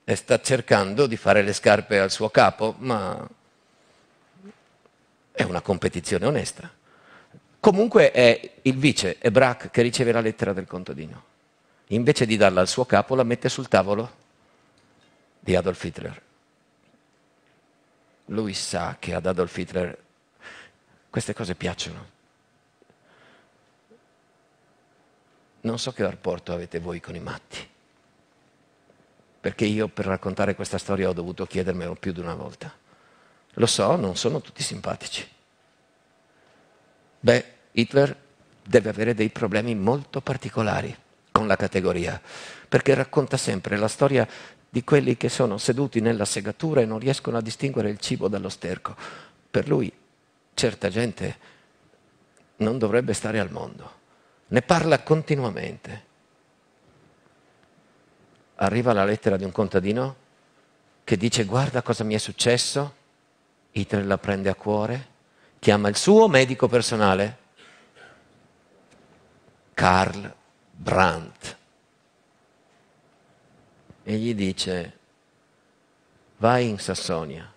Speaker 3: e sta cercando di fare le scarpe al suo capo, ma è una competizione onesta. Comunque è il vice, è Brack, che riceve la lettera del contadino invece di darla al suo capo, la mette sul tavolo di Adolf Hitler. Lui sa che ad Adolf Hitler queste cose piacciono. Non so che rapporto avete voi con i matti, perché io per raccontare questa storia ho dovuto chiedermelo più di una volta. Lo so, non sono tutti simpatici. Beh, Hitler deve avere dei problemi molto particolari con la categoria, perché racconta sempre la storia di quelli che sono seduti nella segatura e non riescono a distinguere il cibo dallo sterco. Per lui certa gente non dovrebbe stare al mondo, ne parla continuamente. Arriva la lettera di un contadino che dice guarda cosa mi è successo, Hitler la prende a cuore, chiama il suo medico personale, Carl Brandt e gli dice vai in Sassonia,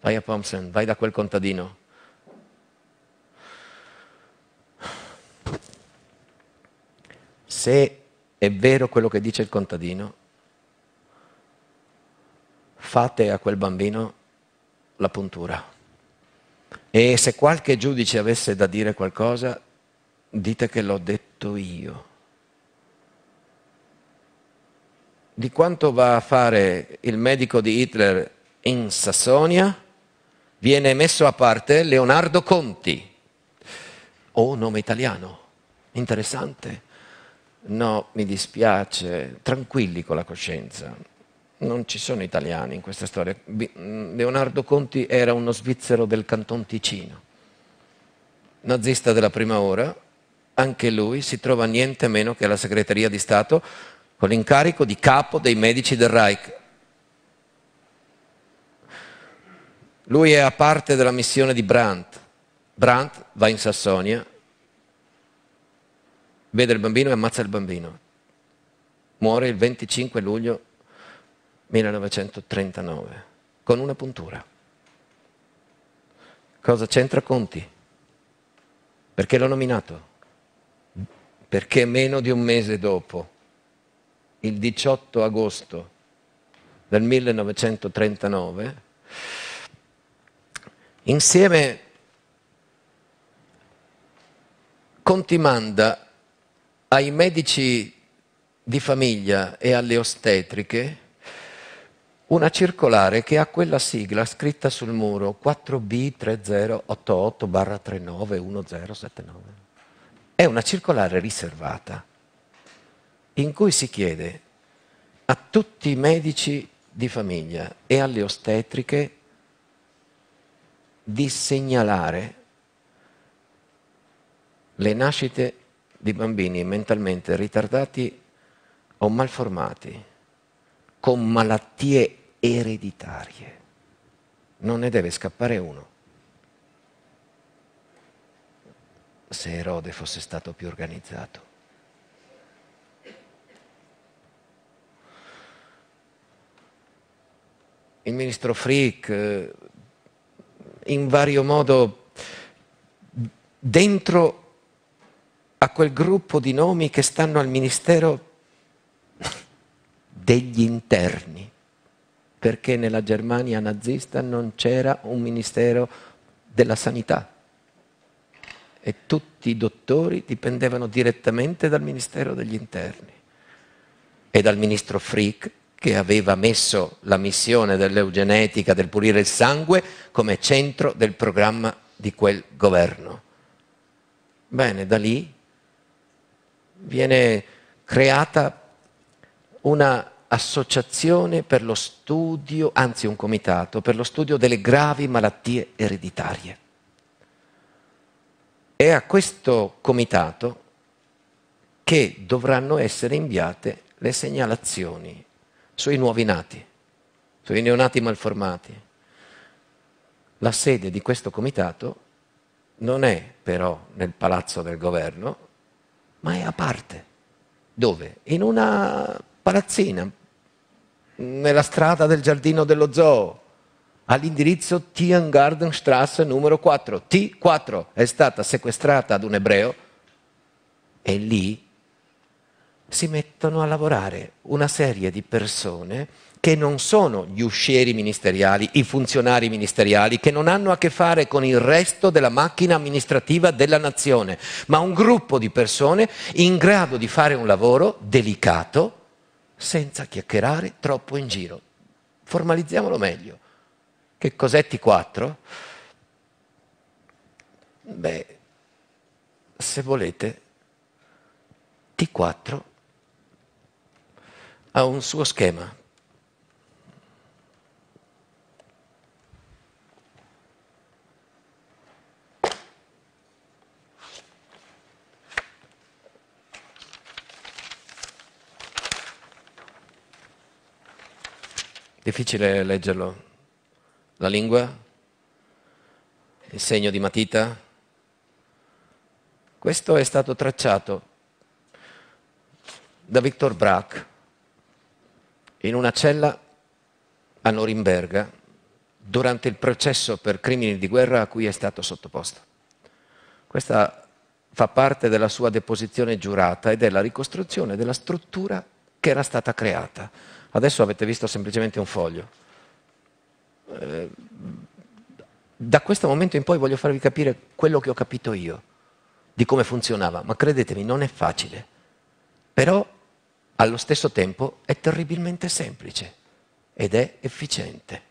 Speaker 3: vai a Pomsen, vai da quel contadino. Se è vero quello che dice il contadino, fate a quel bambino la puntura. E se qualche giudice avesse da dire qualcosa, dite che l'ho detto detto io, di quanto va a fare il medico di Hitler in Sassonia, viene messo a parte Leonardo Conti. Oh, nome italiano, interessante. No, mi dispiace, tranquilli con la coscienza. Non ci sono italiani in questa storia. Mm, Leonardo Conti era uno svizzero del canton Ticino, nazista della prima ora, anche lui si trova niente meno che alla segreteria di Stato con l'incarico di capo dei medici del Reich. Lui è a parte della missione di Brandt. Brandt va in Sassonia, vede il bambino e ammazza il bambino. Muore il 25 luglio 1939 con una puntura. Cosa c'entra Conti? Perché l'ho nominato? perché meno di un mese dopo, il 18 agosto del 1939, insieme Conti manda ai medici di famiglia e alle ostetriche una circolare che ha quella sigla scritta sul muro 4B3088-391079. È una circolare riservata in cui si chiede a tutti i medici di famiglia e alle ostetriche di segnalare le nascite di bambini mentalmente ritardati o malformati con malattie ereditarie. Non ne deve scappare uno. se Erode fosse stato più organizzato. Il ministro Frick eh, in vario modo dentro a quel gruppo di nomi che stanno al Ministero degli interni, perché nella Germania nazista non c'era un Ministero della Sanità e tutti i dottori dipendevano direttamente dal Ministero degli Interni e dal ministro Frick che aveva messo la missione dell'eugenetica, del pulire il sangue, come centro del programma di quel governo. Bene, da lì viene creata una associazione per lo studio, anzi un comitato, per lo studio delle gravi malattie ereditarie è a questo comitato che dovranno essere inviate le segnalazioni sui nuovi nati, sui neonati malformati. La sede di questo comitato non è però nel palazzo del governo, ma è a parte. Dove? In una palazzina, nella strada del giardino dello zoo all'indirizzo Tiangardenstrasse numero 4. T4 è stata sequestrata ad un ebreo e lì si mettono a lavorare una serie di persone che non sono gli uscieri ministeriali, i funzionari ministeriali, che non hanno a che fare con il resto della macchina amministrativa della nazione, ma un gruppo di persone in grado di fare un lavoro delicato senza chiacchierare troppo in giro. Formalizziamolo meglio. Che cos'è T4? Beh, se volete, T4 ha un suo schema. Difficile leggerlo. La lingua? Il segno di matita? Questo è stato tracciato da Victor Brack in una cella a Norimberga durante il processo per crimini di guerra a cui è stato sottoposto. Questa fa parte della sua deposizione giurata ed è la ricostruzione della struttura che era stata creata. Adesso avete visto semplicemente un foglio. Eh, da questo momento in poi voglio farvi capire quello che ho capito io, di come funzionava, ma credetemi non è facile, però allo stesso tempo è terribilmente semplice ed è efficiente.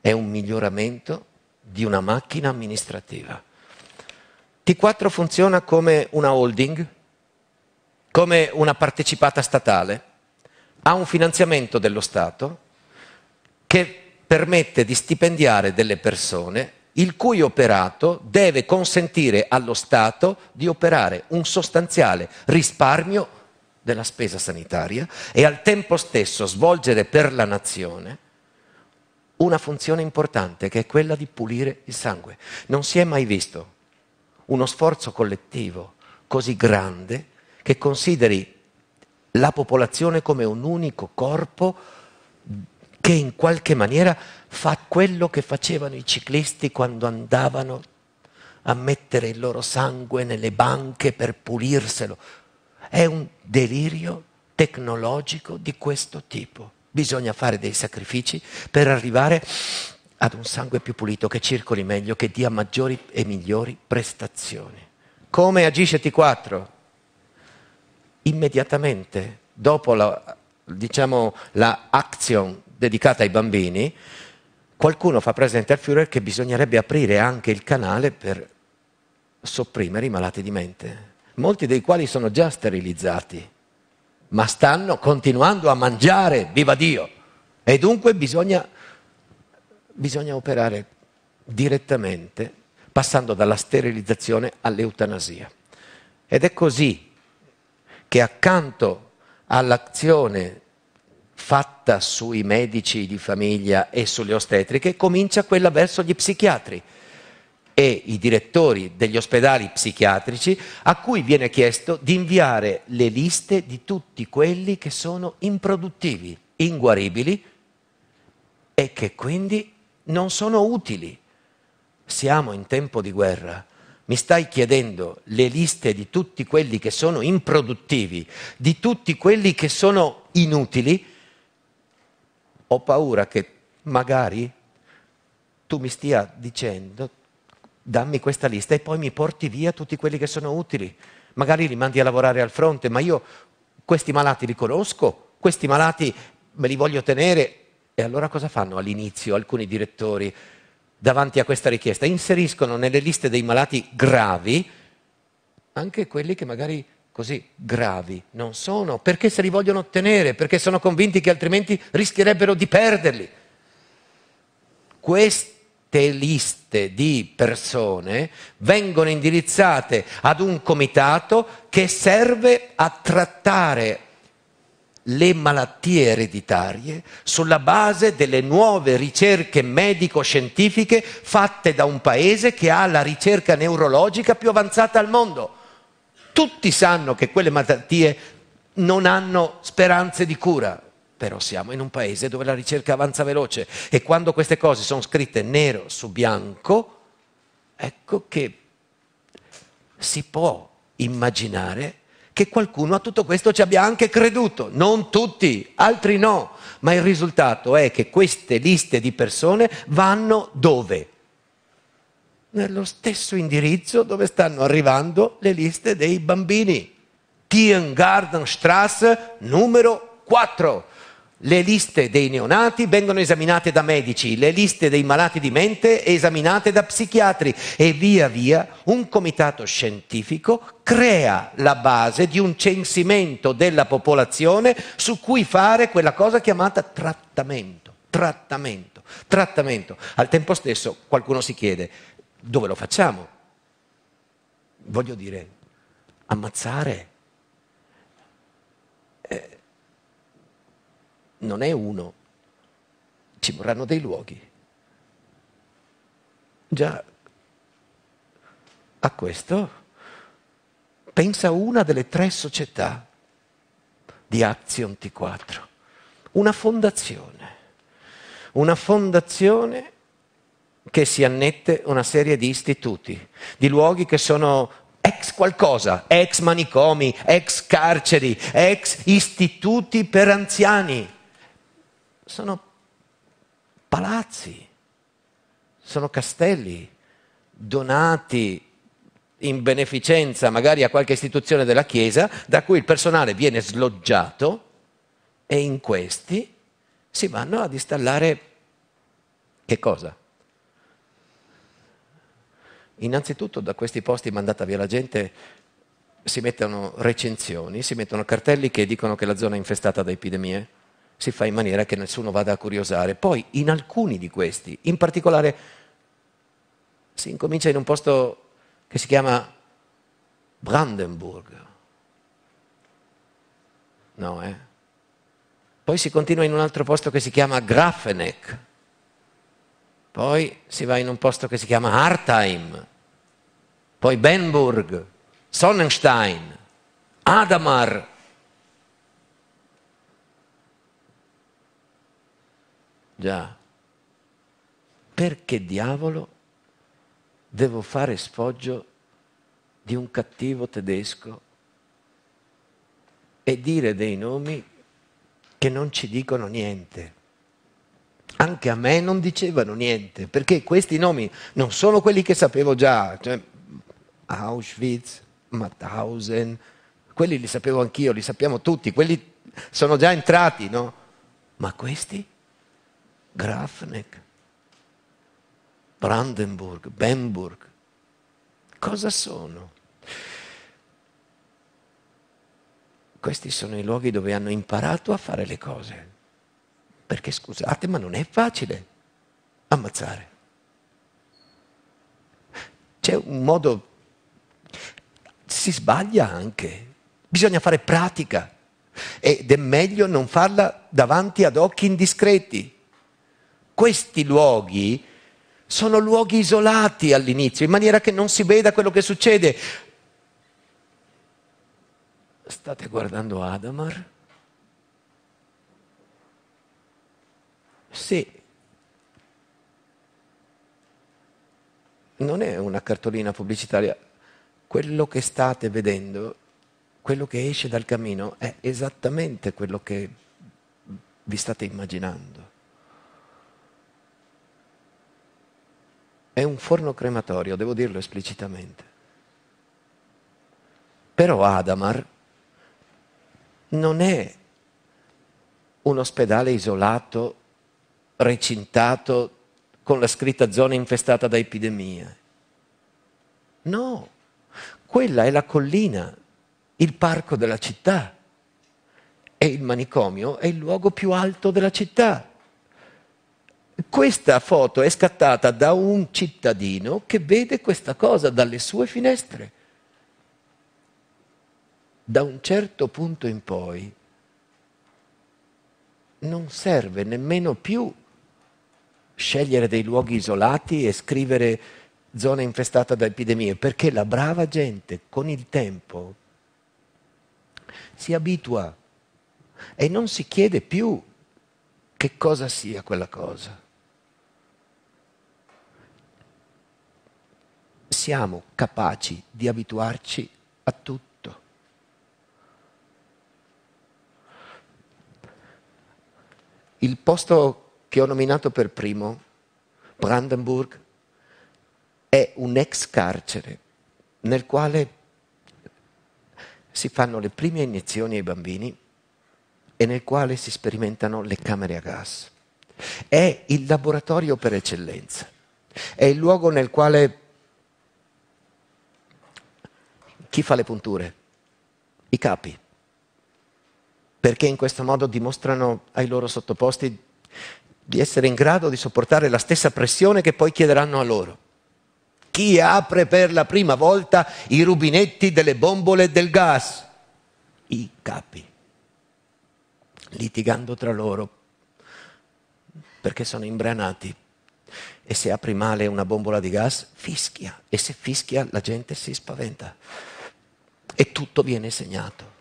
Speaker 3: È un miglioramento di una macchina amministrativa. T4 funziona come una holding, come una partecipata statale, ha un finanziamento dello Stato che permette di stipendiare delle persone il cui operato deve consentire allo Stato di operare un sostanziale risparmio della spesa sanitaria e al tempo stesso svolgere per la nazione una funzione importante che è quella di pulire il sangue. Non si è mai visto uno sforzo collettivo così grande che consideri la popolazione come un unico corpo che in qualche maniera fa quello che facevano i ciclisti quando andavano a mettere il loro sangue nelle banche per pulirselo. È un delirio tecnologico di questo tipo. Bisogna fare dei sacrifici per arrivare ad un sangue più pulito, che circoli meglio, che dia maggiori e migliori prestazioni. Come agisce T4? Immediatamente dopo la, diciamo, la action dedicata ai bambini, qualcuno fa presente al Führer che bisognerebbe aprire anche il canale per sopprimere i malati di mente, molti dei quali sono già sterilizzati, ma stanno continuando a mangiare, viva Dio! E dunque bisogna, bisogna operare direttamente, passando dalla sterilizzazione all'eutanasia. Ed è così che accanto all'azione fatta sui medici di famiglia e sulle ostetriche comincia quella verso gli psichiatri e i direttori degli ospedali psichiatrici a cui viene chiesto di inviare le liste di tutti quelli che sono improduttivi, inguaribili e che quindi non sono utili. Siamo in tempo di guerra. Mi stai chiedendo le liste di tutti quelli che sono improduttivi, di tutti quelli che sono inutili ho paura che magari tu mi stia dicendo dammi questa lista e poi mi porti via tutti quelli che sono utili. Magari li mandi a lavorare al fronte, ma io questi malati li conosco, questi malati me li voglio tenere. E allora cosa fanno all'inizio alcuni direttori davanti a questa richiesta? Inseriscono nelle liste dei malati gravi anche quelli che magari così gravi non sono, perché se li vogliono ottenere, perché sono convinti che altrimenti rischierebbero di perderli. Queste liste di persone vengono indirizzate ad un comitato che serve a trattare le malattie ereditarie sulla base delle nuove ricerche medico-scientifiche fatte da un paese che ha la ricerca neurologica più avanzata al mondo. Tutti sanno che quelle malattie non hanno speranze di cura, però siamo in un paese dove la ricerca avanza veloce e quando queste cose sono scritte nero su bianco, ecco che si può immaginare che qualcuno a tutto questo ci abbia anche creduto, non tutti, altri no, ma il risultato è che queste liste di persone vanno dove? nello stesso indirizzo dove stanno arrivando le liste dei bambini. Tiergartenstraße numero 4. Le liste dei neonati vengono esaminate da medici, le liste dei malati di mente esaminate da psichiatri e via via un comitato scientifico crea la base di un censimento della popolazione su cui fare quella cosa chiamata trattamento, trattamento, trattamento. Al tempo stesso qualcuno si chiede dove lo facciamo? Voglio dire, ammazzare eh, non è uno, ci vorranno dei luoghi. Già a questo pensa una delle tre società di Action T4, una fondazione, una fondazione che si annette una serie di istituti, di luoghi che sono ex qualcosa, ex manicomi, ex carceri, ex istituti per anziani. Sono palazzi, sono castelli donati in beneficenza magari a qualche istituzione della Chiesa, da cui il personale viene sloggiato e in questi si vanno ad installare che cosa? Innanzitutto da questi posti mandata via la gente si mettono recensioni, si mettono cartelli che dicono che la zona è infestata da epidemie, si fa in maniera che nessuno vada a curiosare. Poi in alcuni di questi, in particolare, si incomincia in un posto che si chiama Brandenburg. No, eh? Poi si continua in un altro posto che si chiama Grafeneck poi si va in un posto che si chiama Hartheim, poi Benburg, Sonnenstein, Adamar. Già, perché diavolo devo fare sfoggio di un cattivo tedesco e dire dei nomi che non ci dicono niente? anche a me non dicevano niente, perché questi nomi non sono quelli che sapevo già, cioè Auschwitz, Mauthausen, quelli li sapevo anch'io, li sappiamo tutti, quelli sono già entrati, no? Ma questi? Grafnek, Brandenburg, Bemburg, cosa sono? Questi sono i luoghi dove hanno imparato a fare le cose. Perché scusate, ma non è facile ammazzare. C'è un modo, si sbaglia anche, bisogna fare pratica ed è meglio non farla davanti ad occhi indiscreti. Questi luoghi sono luoghi isolati all'inizio, in maniera che non si veda quello che succede. State guardando Adamar? Sì. non è una cartolina pubblicitaria, quello che state vedendo, quello che esce dal cammino, è esattamente quello che vi state immaginando. È un forno crematorio, devo dirlo esplicitamente. Però Adamar non è un ospedale isolato recintato con la scritta zona infestata da epidemie. No, quella è la collina, il parco della città e il manicomio è il luogo più alto della città. Questa foto è scattata da un cittadino che vede questa cosa dalle sue finestre. Da un certo punto in poi non serve nemmeno più scegliere dei luoghi isolati e scrivere zone infestate da epidemie, perché la brava gente con il tempo si abitua e non si chiede più che cosa sia quella cosa. Siamo capaci di abituarci a tutto. Il posto che ho nominato per primo, Brandenburg, è un ex carcere nel quale si fanno le prime iniezioni ai bambini e nel quale si sperimentano le camere a gas. È il laboratorio per eccellenza, è il luogo nel quale chi fa le punture? I capi, perché in questo modo dimostrano ai loro sottoposti di essere in grado di sopportare la stessa pressione che poi chiederanno a loro. Chi apre per la prima volta i rubinetti delle bombole del gas? I capi, litigando tra loro, perché sono imbranati. E se apri male una bombola di gas, fischia. E se fischia, la gente si spaventa. E tutto viene segnato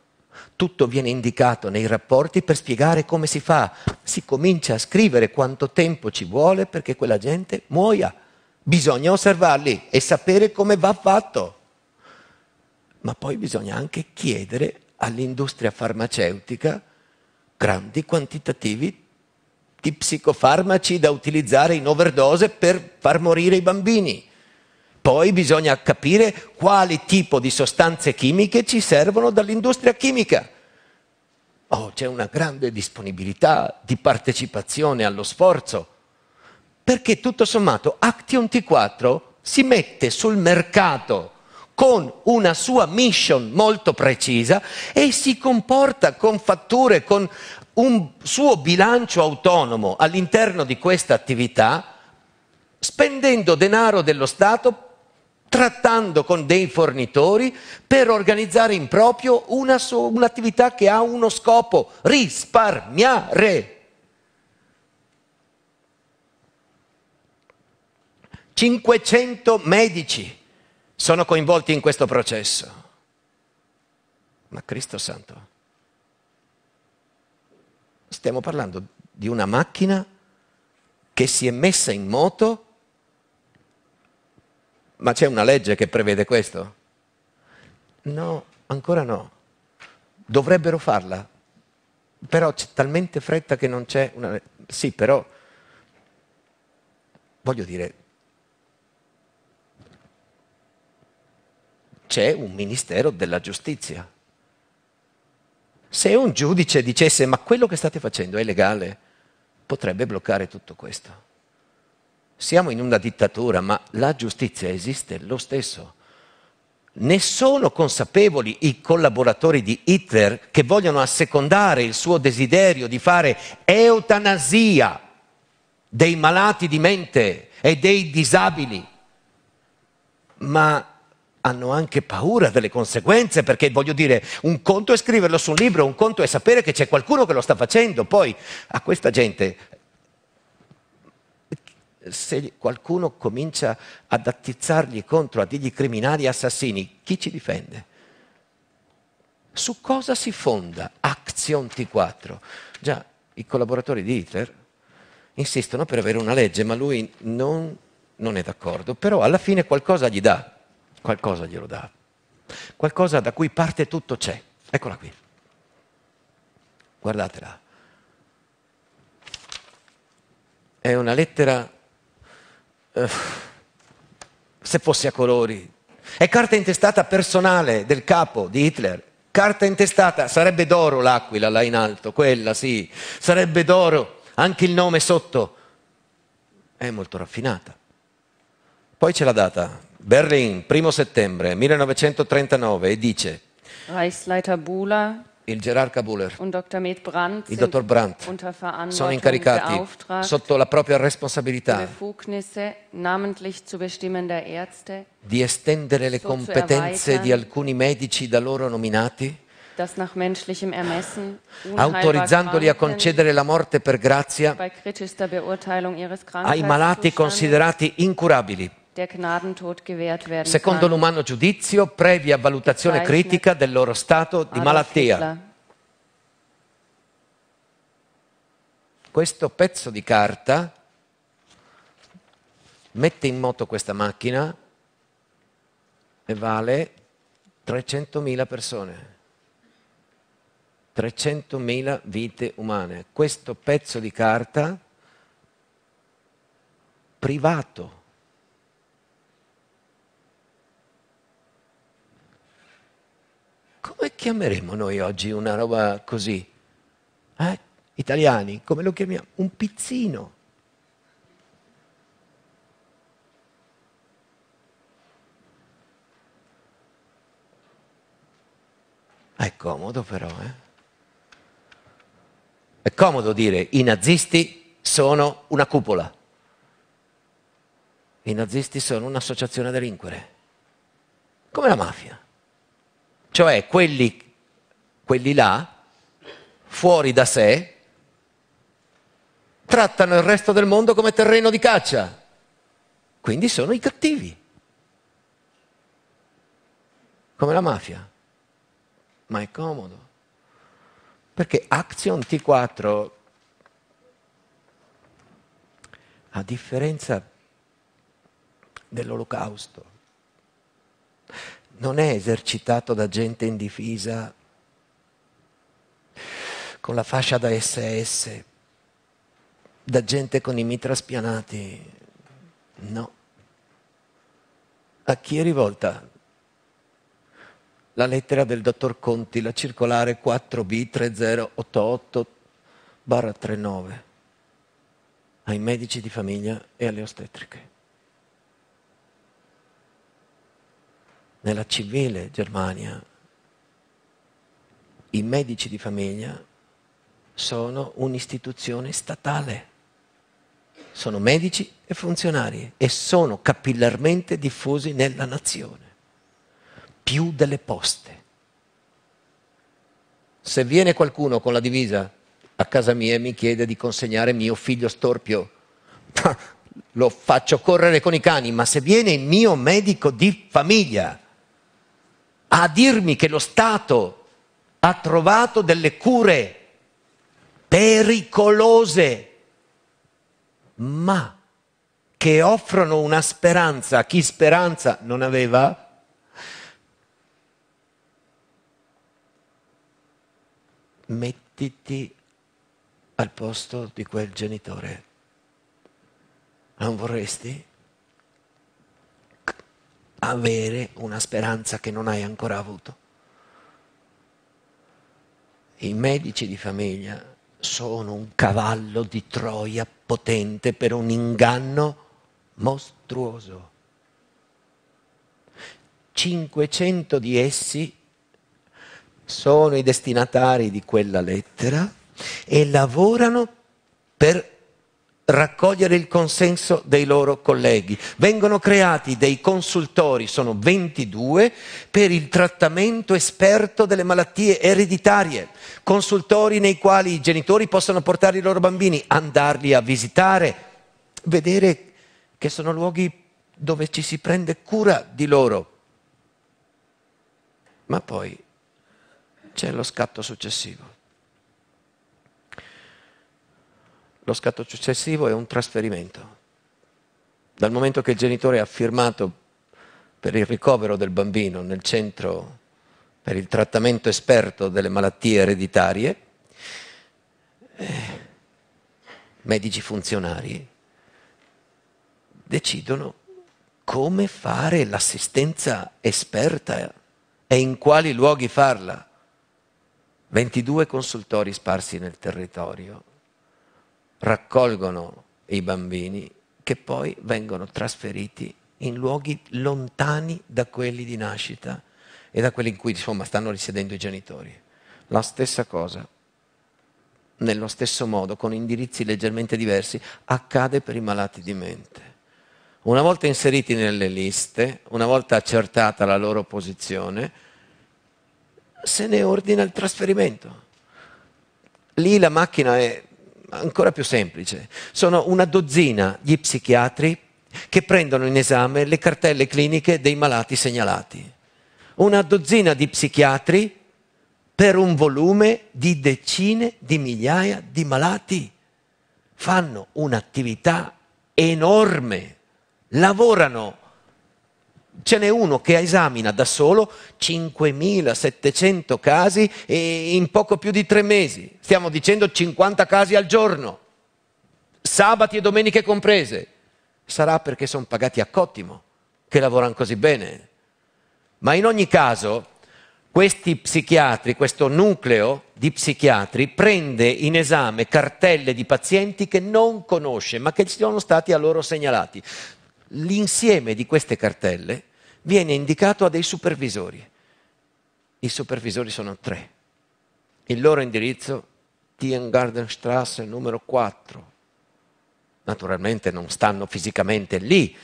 Speaker 3: tutto viene indicato nei rapporti per spiegare come si fa. Si comincia a scrivere quanto tempo ci vuole perché quella gente muoia. Bisogna osservarli e sapere come va fatto. Ma poi bisogna anche chiedere all'industria farmaceutica grandi quantitativi di psicofarmaci da utilizzare in overdose per far morire i bambini. Poi bisogna capire quale tipo di sostanze chimiche ci servono dall'industria chimica. Oh, c'è una grande disponibilità di partecipazione allo sforzo, perché tutto sommato Action T4 si mette sul mercato con una sua mission molto precisa e si comporta con fatture, con un suo bilancio autonomo all'interno di questa attività, spendendo denaro dello Stato trattando con dei fornitori per organizzare in proprio una, un'attività che ha uno scopo, risparmiare. Cinquecento medici sono coinvolti in questo processo. Ma Cristo Santo, stiamo parlando di una macchina che si è messa in moto ma c'è una legge che prevede questo? No, ancora no. Dovrebbero farla, però c'è talmente fretta che non c'è una... Sì, però, voglio dire, c'è un ministero della giustizia. Se un giudice dicesse ma quello che state facendo è legale, potrebbe bloccare tutto questo. Siamo in una dittatura, ma la giustizia esiste lo stesso. Ne sono consapevoli i collaboratori di Hitler che vogliono assecondare il suo desiderio di fare eutanasia dei malati di mente e dei disabili, ma hanno anche paura delle conseguenze, perché voglio dire, un conto è scriverlo su un libro, un conto è sapere che c'è qualcuno che lo sta facendo, poi a questa gente se qualcuno comincia ad attizzargli contro, a dirgli criminali e assassini, chi ci difende? Su cosa si fonda Action T4? Già, i collaboratori di Hitler insistono per avere una legge, ma lui non, non è d'accordo. Però alla fine qualcosa gli dà, qualcosa glielo dà. Qualcosa da cui parte tutto c'è. Eccola qui. Guardatela. È una lettera se fosse a colori. È carta intestata personale del capo di Hitler. Carta intestata, sarebbe d'oro l'aquila là in alto, quella sì, sarebbe d'oro anche il nome sotto. È molto raffinata. Poi c'è la data, Berlin, primo settembre 1939, e dice...
Speaker 5: Reichsleiter Bula
Speaker 3: il gerarca Buller,
Speaker 5: il dottor Brandt sono incaricati sotto
Speaker 3: la propria responsabilità di estendere le competenze di alcuni medici da loro nominati
Speaker 5: autorizzandoli a concedere
Speaker 3: la morte per grazia
Speaker 5: ai malati considerati
Speaker 3: incurabili secondo l'umano giudizio, previa valutazione critica del loro stato di malattia. Questo pezzo di carta mette in moto questa macchina e vale 300.000 persone. 300.000 vite umane. Questo pezzo di carta privato Come chiameremo noi oggi una roba così? Eh? Italiani, come lo chiamiamo? Un pizzino. È comodo però, eh? È comodo dire i nazisti sono una cupola. I nazisti sono un'associazione a delinquere, come la mafia cioè quelli, quelli là, fuori da sé, trattano il resto del mondo come terreno di caccia. Quindi sono i cattivi, come la mafia. Ma è comodo, perché Action T4, a differenza dell'olocausto, non è esercitato da gente in con la fascia da SS, da gente con i mitra spianati, no. A chi è rivolta la lettera del dottor Conti, la circolare 4B3088-39, ai medici di famiglia e alle ostetriche. nella civile Germania i medici di famiglia sono un'istituzione statale, sono medici e funzionari e sono capillarmente diffusi nella nazione, più delle poste. Se viene qualcuno con la divisa a casa mia e mi chiede di consegnare mio figlio storpio, lo faccio correre con i cani, ma se viene il mio medico di famiglia a dirmi che lo Stato ha trovato delle cure pericolose, ma che offrono una speranza a chi speranza non aveva. Mettiti al posto di quel genitore. Non vorresti? avere una speranza che non hai ancora avuto. I medici di famiglia sono un cavallo di Troia potente per un inganno mostruoso. 500 di essi sono i destinatari di quella lettera e lavorano per raccogliere il consenso dei loro colleghi. Vengono creati dei consultori, sono 22, per il trattamento esperto delle malattie ereditarie, consultori nei quali i genitori possono portare i loro bambini, andarli a visitare, vedere che sono luoghi dove ci si prende cura di loro. Ma poi c'è lo scatto successivo. lo scatto successivo è un trasferimento. Dal momento che il genitore ha firmato per il ricovero del bambino nel centro per il trattamento esperto delle malattie ereditarie, eh, medici funzionari decidono come fare l'assistenza esperta e in quali luoghi farla. 22 consultori sparsi nel territorio, raccolgono i bambini che poi vengono trasferiti in luoghi lontani da quelli di nascita e da quelli in cui insomma, stanno risiedendo i genitori. La stessa cosa, nello stesso modo, con indirizzi leggermente diversi, accade per i malati di mente. Una volta inseriti nelle liste, una volta accertata la loro posizione, se ne ordina il trasferimento. Lì la macchina è ancora più semplice. Sono una dozzina gli psichiatri che prendono in esame le cartelle cliniche dei malati segnalati. Una dozzina di psichiatri per un volume di decine di migliaia di malati. Fanno un'attività enorme, lavorano ce n'è uno che esamina da solo 5.700 casi in poco più di tre mesi. Stiamo dicendo 50 casi al giorno, sabati e domeniche comprese. Sarà perché sono pagati a cottimo che lavorano così bene. Ma in ogni caso, questi psichiatri, questo nucleo di psichiatri prende in esame cartelle di pazienti che non conosce, ma che sono stati a loro segnalati. L'insieme di queste cartelle viene indicato a dei supervisori. I supervisori sono tre. Il loro indirizzo, Tiengartenstrasse numero 4. Naturalmente non stanno fisicamente lì,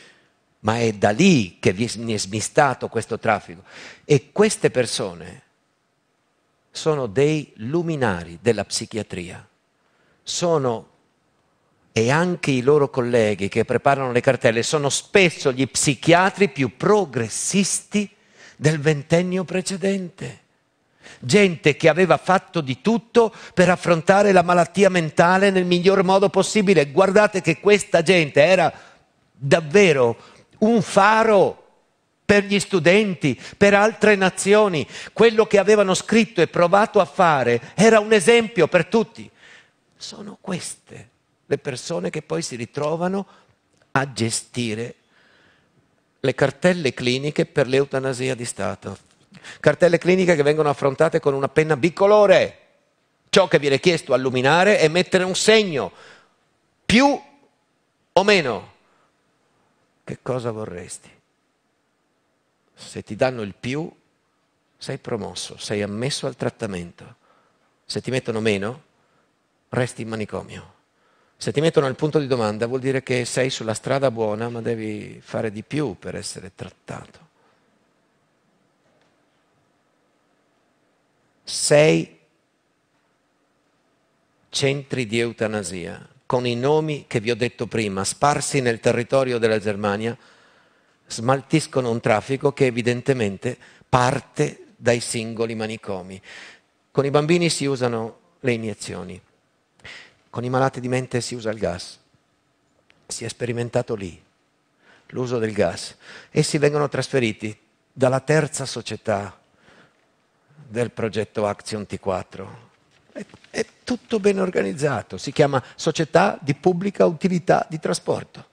Speaker 3: ma è da lì che viene smistato questo traffico. E queste persone sono dei luminari della psichiatria, sono e anche i loro colleghi che preparano le cartelle sono spesso gli psichiatri più progressisti del ventennio precedente. Gente che aveva fatto di tutto per affrontare la malattia mentale nel miglior modo possibile. Guardate che questa gente era davvero un faro per gli studenti, per altre nazioni. Quello che avevano scritto e provato a fare era un esempio per tutti. Sono queste le persone che poi si ritrovano a gestire le cartelle cliniche per l'eutanasia di Stato. Cartelle cliniche che vengono affrontate con una penna bicolore. Ciò che viene chiesto al luminare è mettere un segno, più o meno. Che cosa vorresti? Se ti danno il più, sei promosso, sei ammesso al trattamento. Se ti mettono meno, resti in manicomio. Se ti mettono al punto di domanda vuol dire che sei sulla strada buona ma devi fare di più per essere trattato.
Speaker 6: Sei
Speaker 3: centri di eutanasia con i nomi che vi ho detto prima, sparsi nel territorio della Germania, smaltiscono un traffico che evidentemente parte dai singoli manicomi. Con i bambini si usano le iniezioni con i malati di mente si usa il gas. Si è sperimentato lì l'uso del gas. Essi vengono trasferiti dalla terza società del progetto Action T4. È, è tutto ben organizzato, si chiama società di pubblica utilità di trasporto.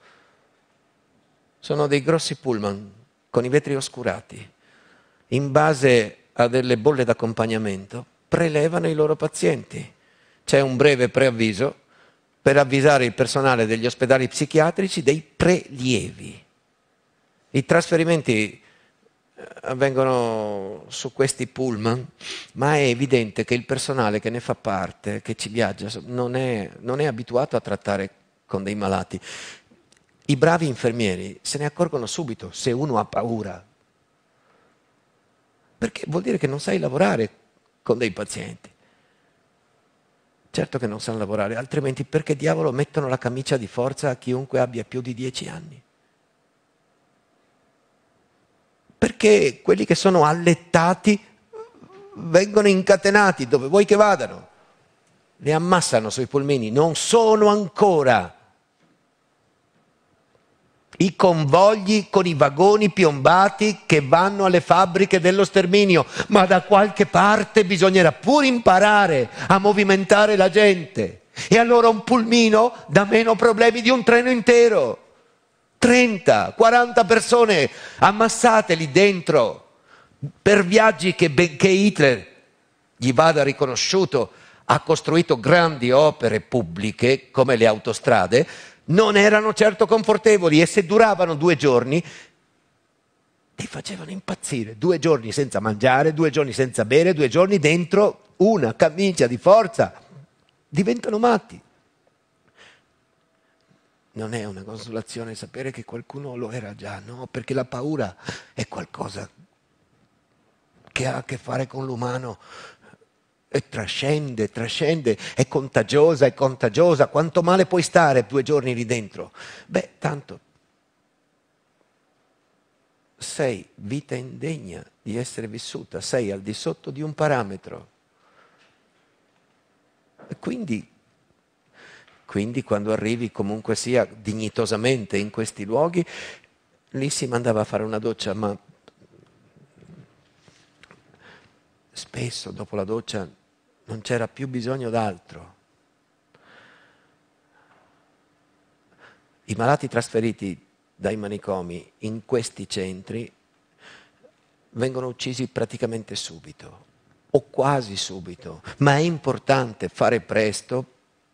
Speaker 3: Sono dei grossi pullman con i vetri oscurati, in base a delle bolle d'accompagnamento, prelevano i loro pazienti c'è un breve preavviso per avvisare il personale degli ospedali psichiatrici dei prelievi. I trasferimenti eh, avvengono su questi pullman, ma è evidente che il personale che ne fa parte, che ci viaggia, non è, non è abituato a trattare con dei malati. I bravi infermieri se ne accorgono subito se uno ha paura, perché vuol dire che non sai lavorare con dei pazienti. Certo che non sanno lavorare, altrimenti perché diavolo mettono la camicia di forza a chiunque abbia più di dieci anni? Perché quelli che sono allettati vengono incatenati dove vuoi che vadano, li ammassano sui polmini, non sono ancora i convogli con i vagoni piombati che vanno alle fabbriche dello sterminio, ma da qualche parte bisognerà pur imparare a movimentare la gente. E allora un pulmino dà meno problemi di un treno intero. 30, 40 persone ammassate lì dentro per viaggi che benché Hitler gli vada riconosciuto, ha costruito grandi opere pubbliche come le autostrade, non erano certo confortevoli e se duravano due giorni ti facevano impazzire. Due giorni senza mangiare, due giorni senza bere, due giorni dentro una camicia di forza. Diventano matti. Non è una consolazione sapere che qualcuno lo era già, no, perché la paura è qualcosa che ha a che fare con l'umano e trascende, trascende, è contagiosa, è contagiosa. Quanto male puoi stare due giorni lì dentro? Beh, tanto sei vita indegna di essere vissuta, sei al di sotto di un parametro. E quindi, quindi quando arrivi comunque sia dignitosamente in questi luoghi, lì si mandava a fare una doccia, ma spesso dopo la doccia non c'era più bisogno d'altro. I malati trasferiti dai manicomi in questi centri vengono uccisi praticamente subito o quasi subito, ma è importante fare presto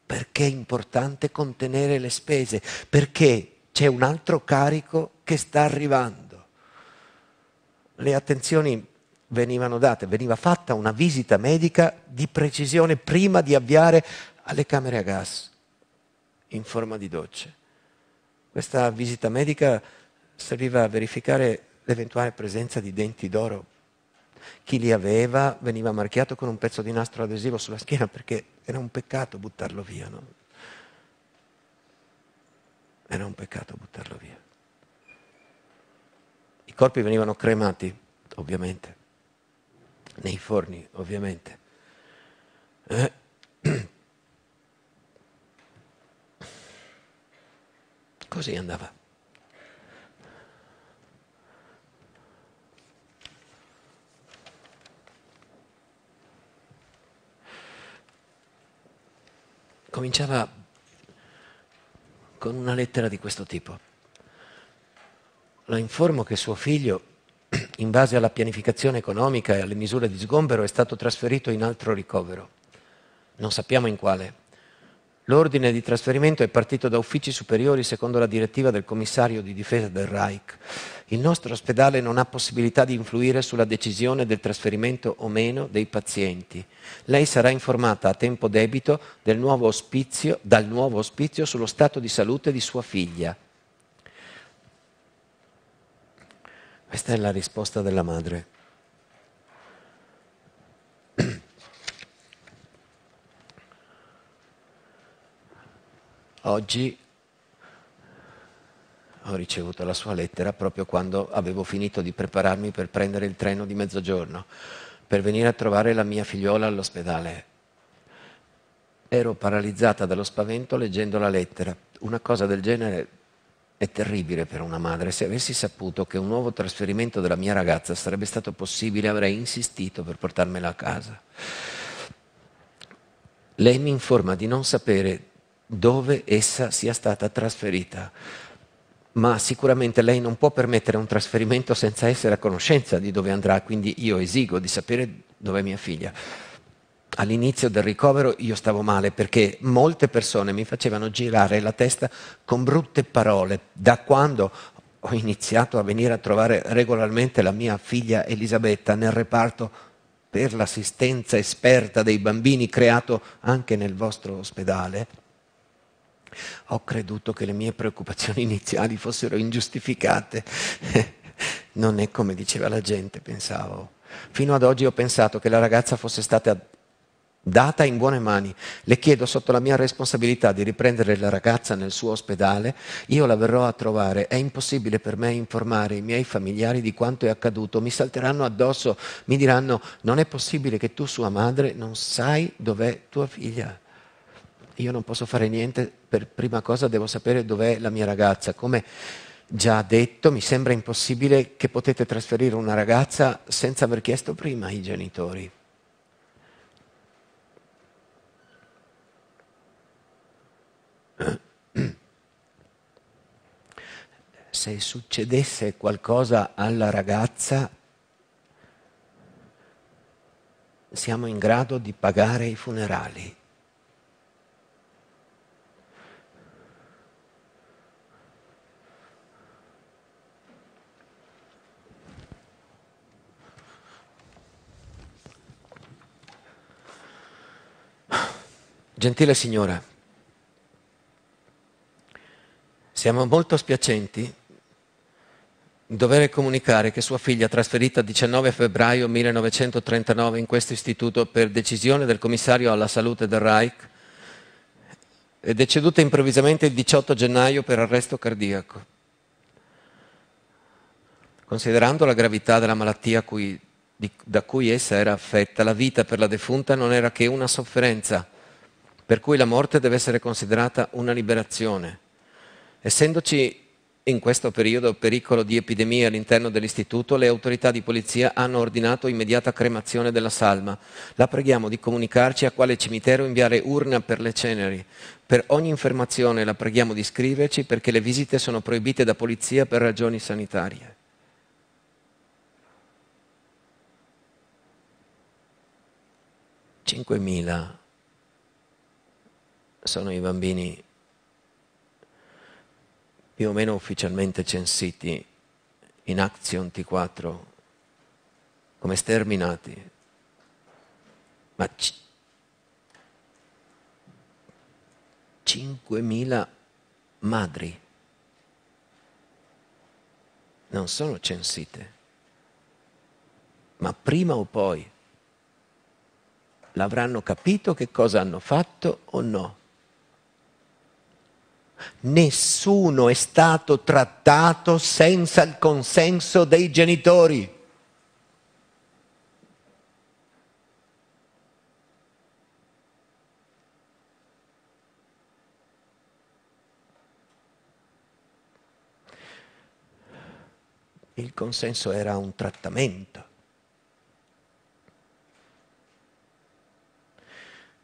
Speaker 3: perché è importante contenere le spese, perché c'è un altro carico che sta arrivando. Le attenzioni venivano date, veniva fatta una visita medica di precisione prima di avviare alle camere a gas in forma di docce. Questa visita medica serviva a verificare l'eventuale presenza di denti d'oro. Chi li aveva veniva marchiato con un pezzo di nastro adesivo sulla schiena perché era un peccato buttarlo via. No? Era un peccato buttarlo via. I corpi venivano cremati, ovviamente nei forni ovviamente. Eh? Così andava. Cominciava con una lettera di questo tipo. La informo che suo figlio in base alla pianificazione economica e alle misure di sgombero, è stato trasferito in altro ricovero. Non sappiamo in quale. L'ordine di trasferimento è partito da uffici superiori secondo la direttiva del commissario di difesa del Reich. Il nostro ospedale non ha possibilità di influire sulla decisione del trasferimento o meno dei pazienti. Lei sarà informata a tempo debito nuovo ospizio, dal nuovo ospizio sullo stato di salute di sua figlia. Questa è la risposta della madre. Oggi ho ricevuto la sua lettera proprio quando avevo finito di prepararmi per prendere il treno di mezzogiorno, per venire a trovare la mia figliola all'ospedale. Ero paralizzata dallo spavento leggendo la lettera. Una cosa del genere è terribile per una madre. Se avessi saputo che un nuovo trasferimento della mia ragazza sarebbe stato possibile, avrei insistito per portarmela a casa. Lei mi informa di non sapere dove essa sia stata trasferita, ma sicuramente lei non può permettere un trasferimento senza essere a conoscenza di dove andrà, quindi io esigo di sapere dove è mia figlia all'inizio del ricovero io stavo male perché molte persone mi facevano girare la testa con brutte parole. Da quando ho iniziato a venire a trovare regolarmente la mia figlia Elisabetta nel reparto per l'assistenza esperta dei bambini creato anche nel vostro ospedale, ho creduto che le mie preoccupazioni iniziali fossero ingiustificate. non è come diceva la gente, pensavo. Fino ad oggi ho pensato che la ragazza fosse stata data in buone mani. Le chiedo sotto la mia responsabilità di riprendere la ragazza nel suo ospedale, io la verrò a trovare, è impossibile per me informare i miei familiari di quanto è accaduto, mi salteranno addosso, mi diranno non è possibile che tu sua madre non sai dov'è tua figlia. Io non posso fare niente, per prima cosa devo sapere dov'è la mia ragazza, come già detto, mi sembra impossibile che potete trasferire una ragazza senza aver chiesto prima ai genitori. Se succedesse qualcosa alla ragazza, siamo in grado di pagare i funerali. Gentile signora, Siamo molto spiacenti dover comunicare che sua figlia, trasferita il 19 febbraio 1939 in questo istituto per decisione del commissario alla salute del Reich, è deceduta improvvisamente il 18 gennaio per arresto cardiaco. Considerando la gravità della malattia cui, di, da cui essa era affetta, la vita per la defunta non era che una sofferenza, per cui la morte deve essere considerata una liberazione. Essendoci in questo periodo pericolo di epidemia all'interno dell'istituto, le autorità di polizia hanno ordinato immediata cremazione della salma. La preghiamo di comunicarci a quale cimitero inviare urna per le ceneri. Per ogni informazione la preghiamo di scriverci perché le visite sono proibite da polizia per ragioni sanitarie. Cinquemila sono i bambini più o meno ufficialmente censiti in Action T4 come sterminati. Ma c- 5.000 madri non sono censite, ma prima o poi l'avranno capito che cosa hanno fatto o no. Nessuno è stato trattato senza il consenso dei genitori. Il consenso era un trattamento.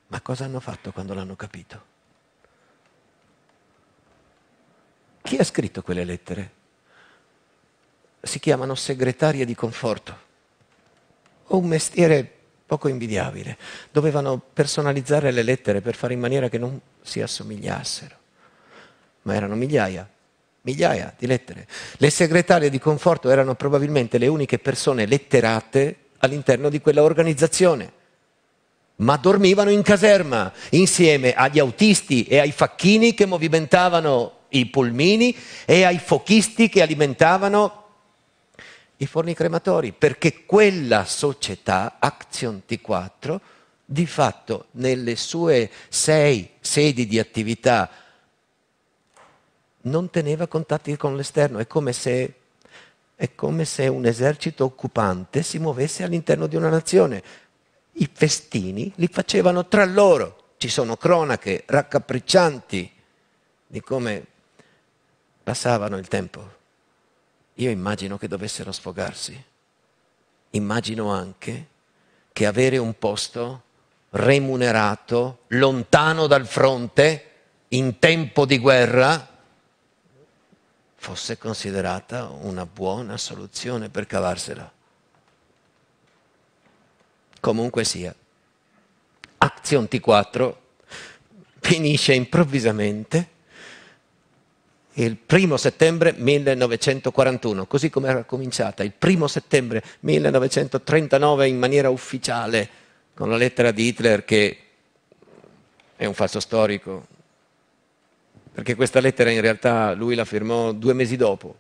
Speaker 3: Ma cosa hanno fatto quando l'hanno capito? Chi ha scritto quelle lettere? Si chiamano segretarie di conforto. Ho un mestiere poco invidiabile. Dovevano personalizzare le lettere per fare in maniera che non si assomigliassero. Ma erano migliaia, migliaia di lettere. Le segretarie di conforto erano probabilmente le uniche persone letterate all'interno di quella organizzazione ma dormivano in caserma insieme agli autisti e ai facchini che movimentavano i pulmini e ai fochisti che alimentavano i forni crematori, perché quella società, Action T4, di fatto nelle sue sei sedi di attività non teneva contatti con l'esterno, è come se è come se un esercito occupante si muovesse all'interno di una nazione. I festini li facevano tra loro. Ci sono cronache raccapriccianti di come passavano il tempo. Io immagino che dovessero sfogarsi. Immagino anche che avere un posto remunerato, lontano dal fronte, in tempo di guerra, fosse considerata una buona soluzione per cavarsela. Comunque sia, Action T4 finisce improvvisamente il primo settembre 1941, così come era cominciata, il primo settembre 1939 in maniera ufficiale, con la lettera di Hitler che è un falso storico, perché questa lettera in realtà lui la firmò due mesi dopo.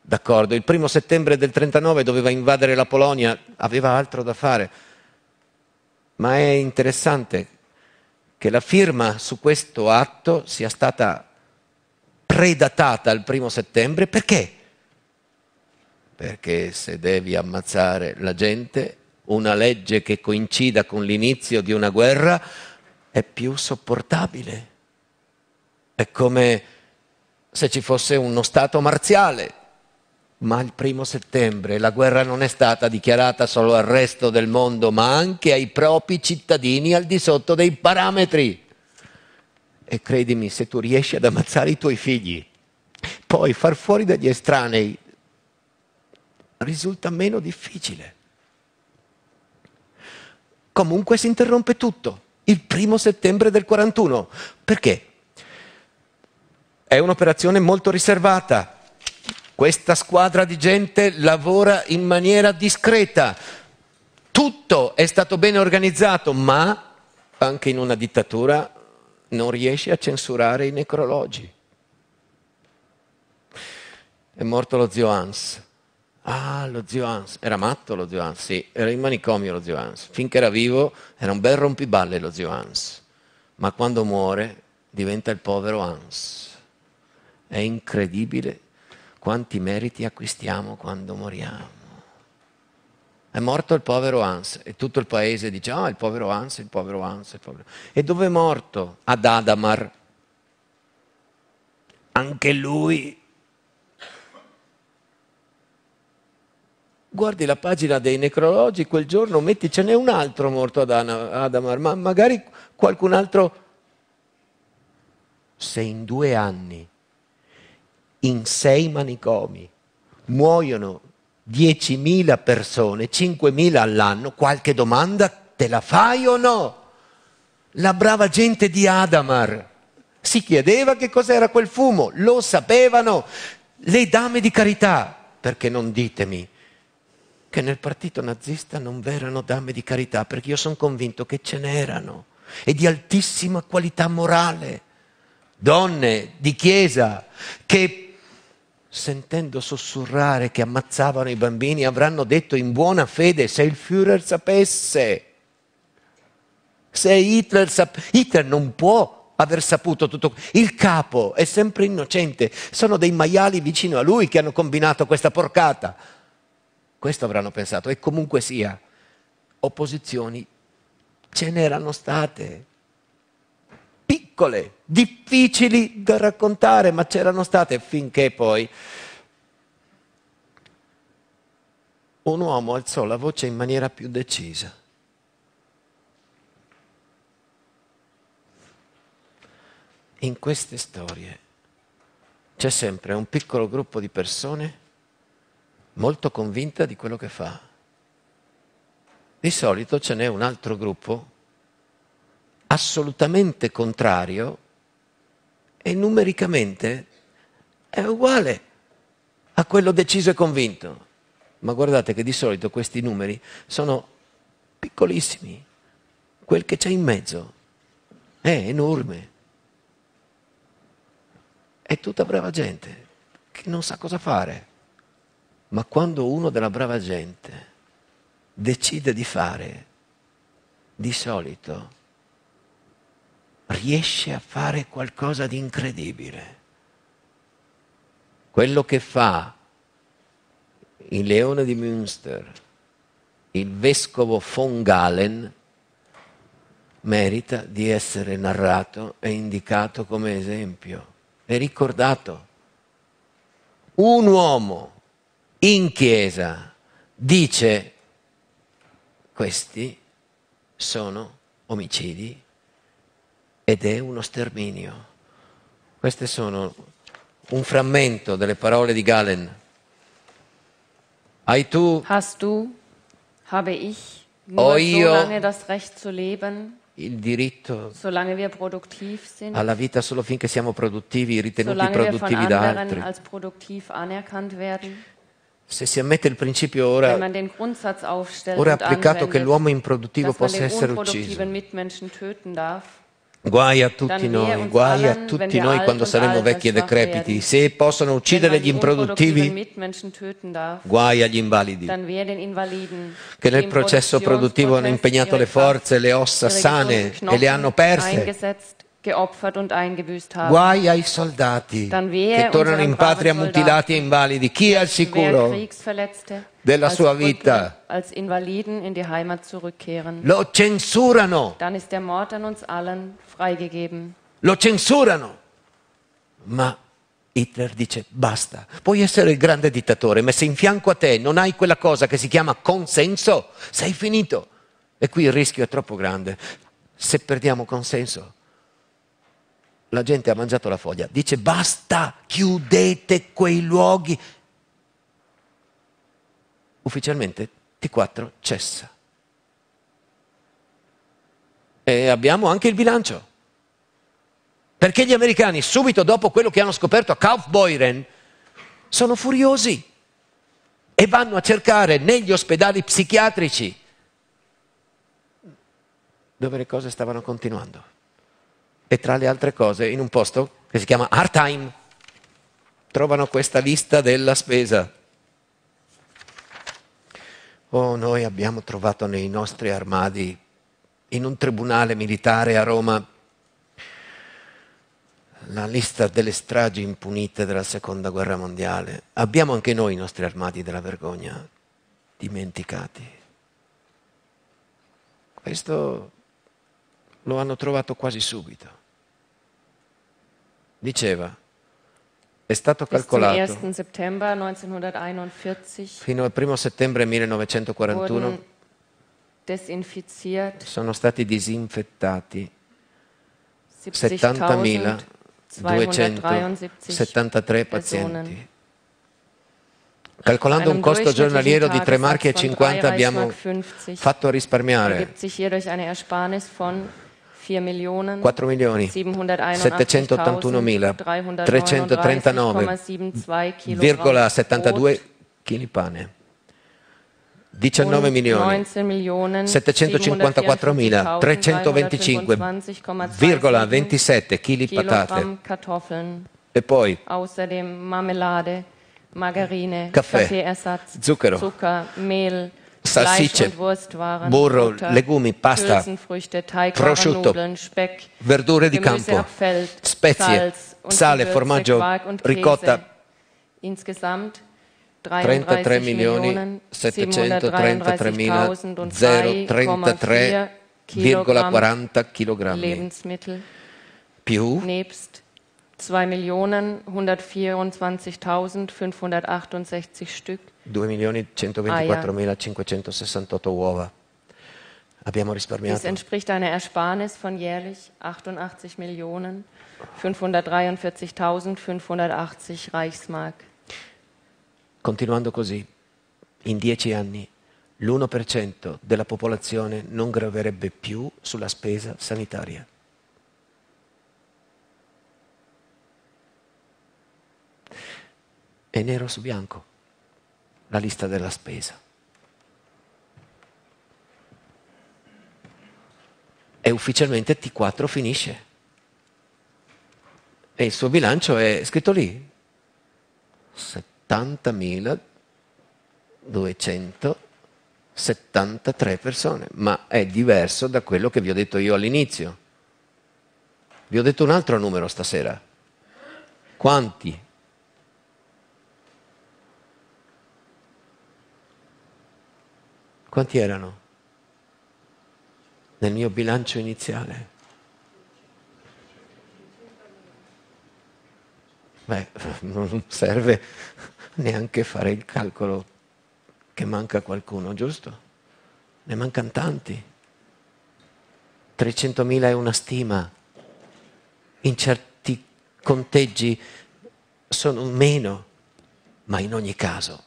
Speaker 3: D'accordo, il primo settembre del 1939 doveva invadere la Polonia, aveva altro da fare. Ma è interessante che la firma su questo atto sia stata predatata al primo settembre, perché? Perché se devi ammazzare la gente, una legge che coincida con l'inizio di una guerra è più sopportabile. È come se ci fosse uno Stato marziale. Ma il primo settembre la guerra non è stata dichiarata solo al resto del mondo, ma anche ai propri cittadini al di sotto dei parametri. E credimi, se tu riesci ad ammazzare i tuoi figli, poi far fuori dagli estranei risulta meno difficile. Comunque si interrompe tutto, il primo settembre del 41. Perché? È un'operazione molto riservata. Questa squadra di gente lavora in maniera discreta. Tutto è stato ben organizzato, ma anche in una dittatura non riesce a censurare i necrologi. È morto lo zio Hans. Ah, lo zio Hans. Era matto lo zio Hans, sì, era in manicomio lo zio Hans. Finché era vivo era un bel rompiballe lo zio Hans. Ma quando muore diventa il povero Hans. È incredibile quanti meriti acquistiamo quando moriamo. È morto il povero Hans e tutto il paese dice, ah, oh, il povero Hans, il povero Hans, il povero... E dove è morto? Ad Adamar. Anche lui. Guardi la pagina dei necrologi, quel giorno metti ce n'è un altro morto ad Adamar, ma magari qualcun altro... Se in due anni, in sei manicomi, muoiono 10.000 persone, 5.000 all'anno, qualche domanda te la fai o no? La brava gente di Adamar si chiedeva che cos'era quel fumo, lo sapevano le dame di carità, perché non ditemi che nel partito nazista non v'erano dame di carità, perché io sono convinto che ce n'erano e di altissima qualità morale, donne di chiesa che sentendo sussurrare che ammazzavano i bambini, avranno detto in buona fede se il Führer sapesse. Se Hitler sapesse, Hitler non può aver saputo tutto. Il capo è sempre innocente. Sono dei maiali vicino a lui che hanno combinato questa porcata. Questo avranno pensato. E comunque sia, opposizioni ce n'erano state piccole, difficili da raccontare, ma c'erano state finché poi un uomo alzò la voce in maniera più decisa. In queste storie c'è sempre un piccolo gruppo di persone molto convinta di quello che fa. Di solito ce n'è un altro gruppo assolutamente contrario e numericamente è uguale a quello deciso e convinto. Ma guardate che di solito questi numeri sono piccolissimi. Quel che c'è in mezzo è enorme. È tutta brava gente che non sa cosa fare. Ma quando uno della brava gente decide di fare, di solito riesce a fare qualcosa di incredibile. Quello che fa il leone di Münster, il vescovo von Galen, merita di essere narrato e indicato come esempio e ricordato. Un uomo in chiesa dice questi sono omicidi ed è uno sterminio. Queste sono un frammento delle parole di Galen. Hai tu, Hast du,
Speaker 5: habe ich, nur so lange das Recht zu leben,
Speaker 3: il diritto
Speaker 5: sind, alla
Speaker 3: vita solo finché siamo produttivi, ritenuti produttivi da altri.
Speaker 5: Werden,
Speaker 3: Se si ammette il principio ora,
Speaker 5: ora applicato che l'uomo
Speaker 3: improduttivo possa essere ucciso, Guai a tutti noi, guai a tutti noi quando saremo vecchi e decrepiti. Se possono uccidere gli improduttivi, guai agli invalidi,
Speaker 5: che nel processo produttivo hanno impegnato le
Speaker 3: forze, le ossa sane e le hanno perse
Speaker 5: geopfert und eingebüßt haben. Guai
Speaker 3: ai soldati che tornano in patria mutilati e invalidi. Chi è al sicuro della sua vita?
Speaker 5: In Lo
Speaker 3: censurano.
Speaker 5: Dann ist der Mord an uns allen freigegeben.
Speaker 3: Lo censurano. Ma Hitler dice basta, puoi essere il grande dittatore, ma se in fianco a te non hai quella cosa che si chiama consenso, sei finito. E qui il rischio è troppo grande. Se perdiamo consenso, la gente ha mangiato la foglia. Dice basta, chiudete quei luoghi. Ufficialmente T4 cessa. E abbiamo anche il bilancio. Perché gli americani, subito dopo quello che hanno scoperto a Kaufbeuren, sono furiosi e vanno a cercare negli ospedali psichiatrici dove le cose stavano continuando e tra le altre cose in un posto che si chiama Hard Time trovano questa lista della spesa. Oh, noi abbiamo trovato nei nostri armadi, in un tribunale militare a Roma, la lista delle stragi impunite della seconda guerra mondiale. Abbiamo anche noi i nostri armadi della vergogna, dimenticati. Questo lo hanno trovato quasi subito diceva, è stato calcolato fino al 1 settembre 1941 sono stati disinfettati
Speaker 5: 70.273 pazienti.
Speaker 3: Calcolando un costo giornaliero di 3 marchi e 50 abbiamo fatto risparmiare 4 milioni
Speaker 5: mila 781.339,72
Speaker 3: kg pane. 19 milioni
Speaker 5: 754.325,27
Speaker 3: kg patate
Speaker 5: e poi Margarine, caffè, zucchero, Zucker, Mehl, salsicce, burro, legumi, pasta, prosciutto, verdure di campo, spezie, sale, formaggio, ricotta. 33 milioni 733.033,40 kg più 2.124.568 Stück.
Speaker 3: 2.124.568 uova. Abbiamo risparmiato. Das
Speaker 5: entspricht einer Ersparnis von jährlich 88.543.580 Reichsmark.
Speaker 3: Continuando così, in dieci anni l'1% della popolazione non graverebbe più sulla spesa sanitaria. È nero su bianco la lista della spesa. E ufficialmente T4 finisce. E il suo bilancio è scritto lì. 70.273 persone, ma è diverso da quello che vi ho detto io all'inizio. Vi ho detto un altro numero stasera. Quanti Quanti erano? Nel mio bilancio iniziale. Beh, non serve neanche fare il calcolo che manca qualcuno, giusto? Ne mancano tanti. 300.000 è una stima. In certi conteggi sono meno, ma in ogni caso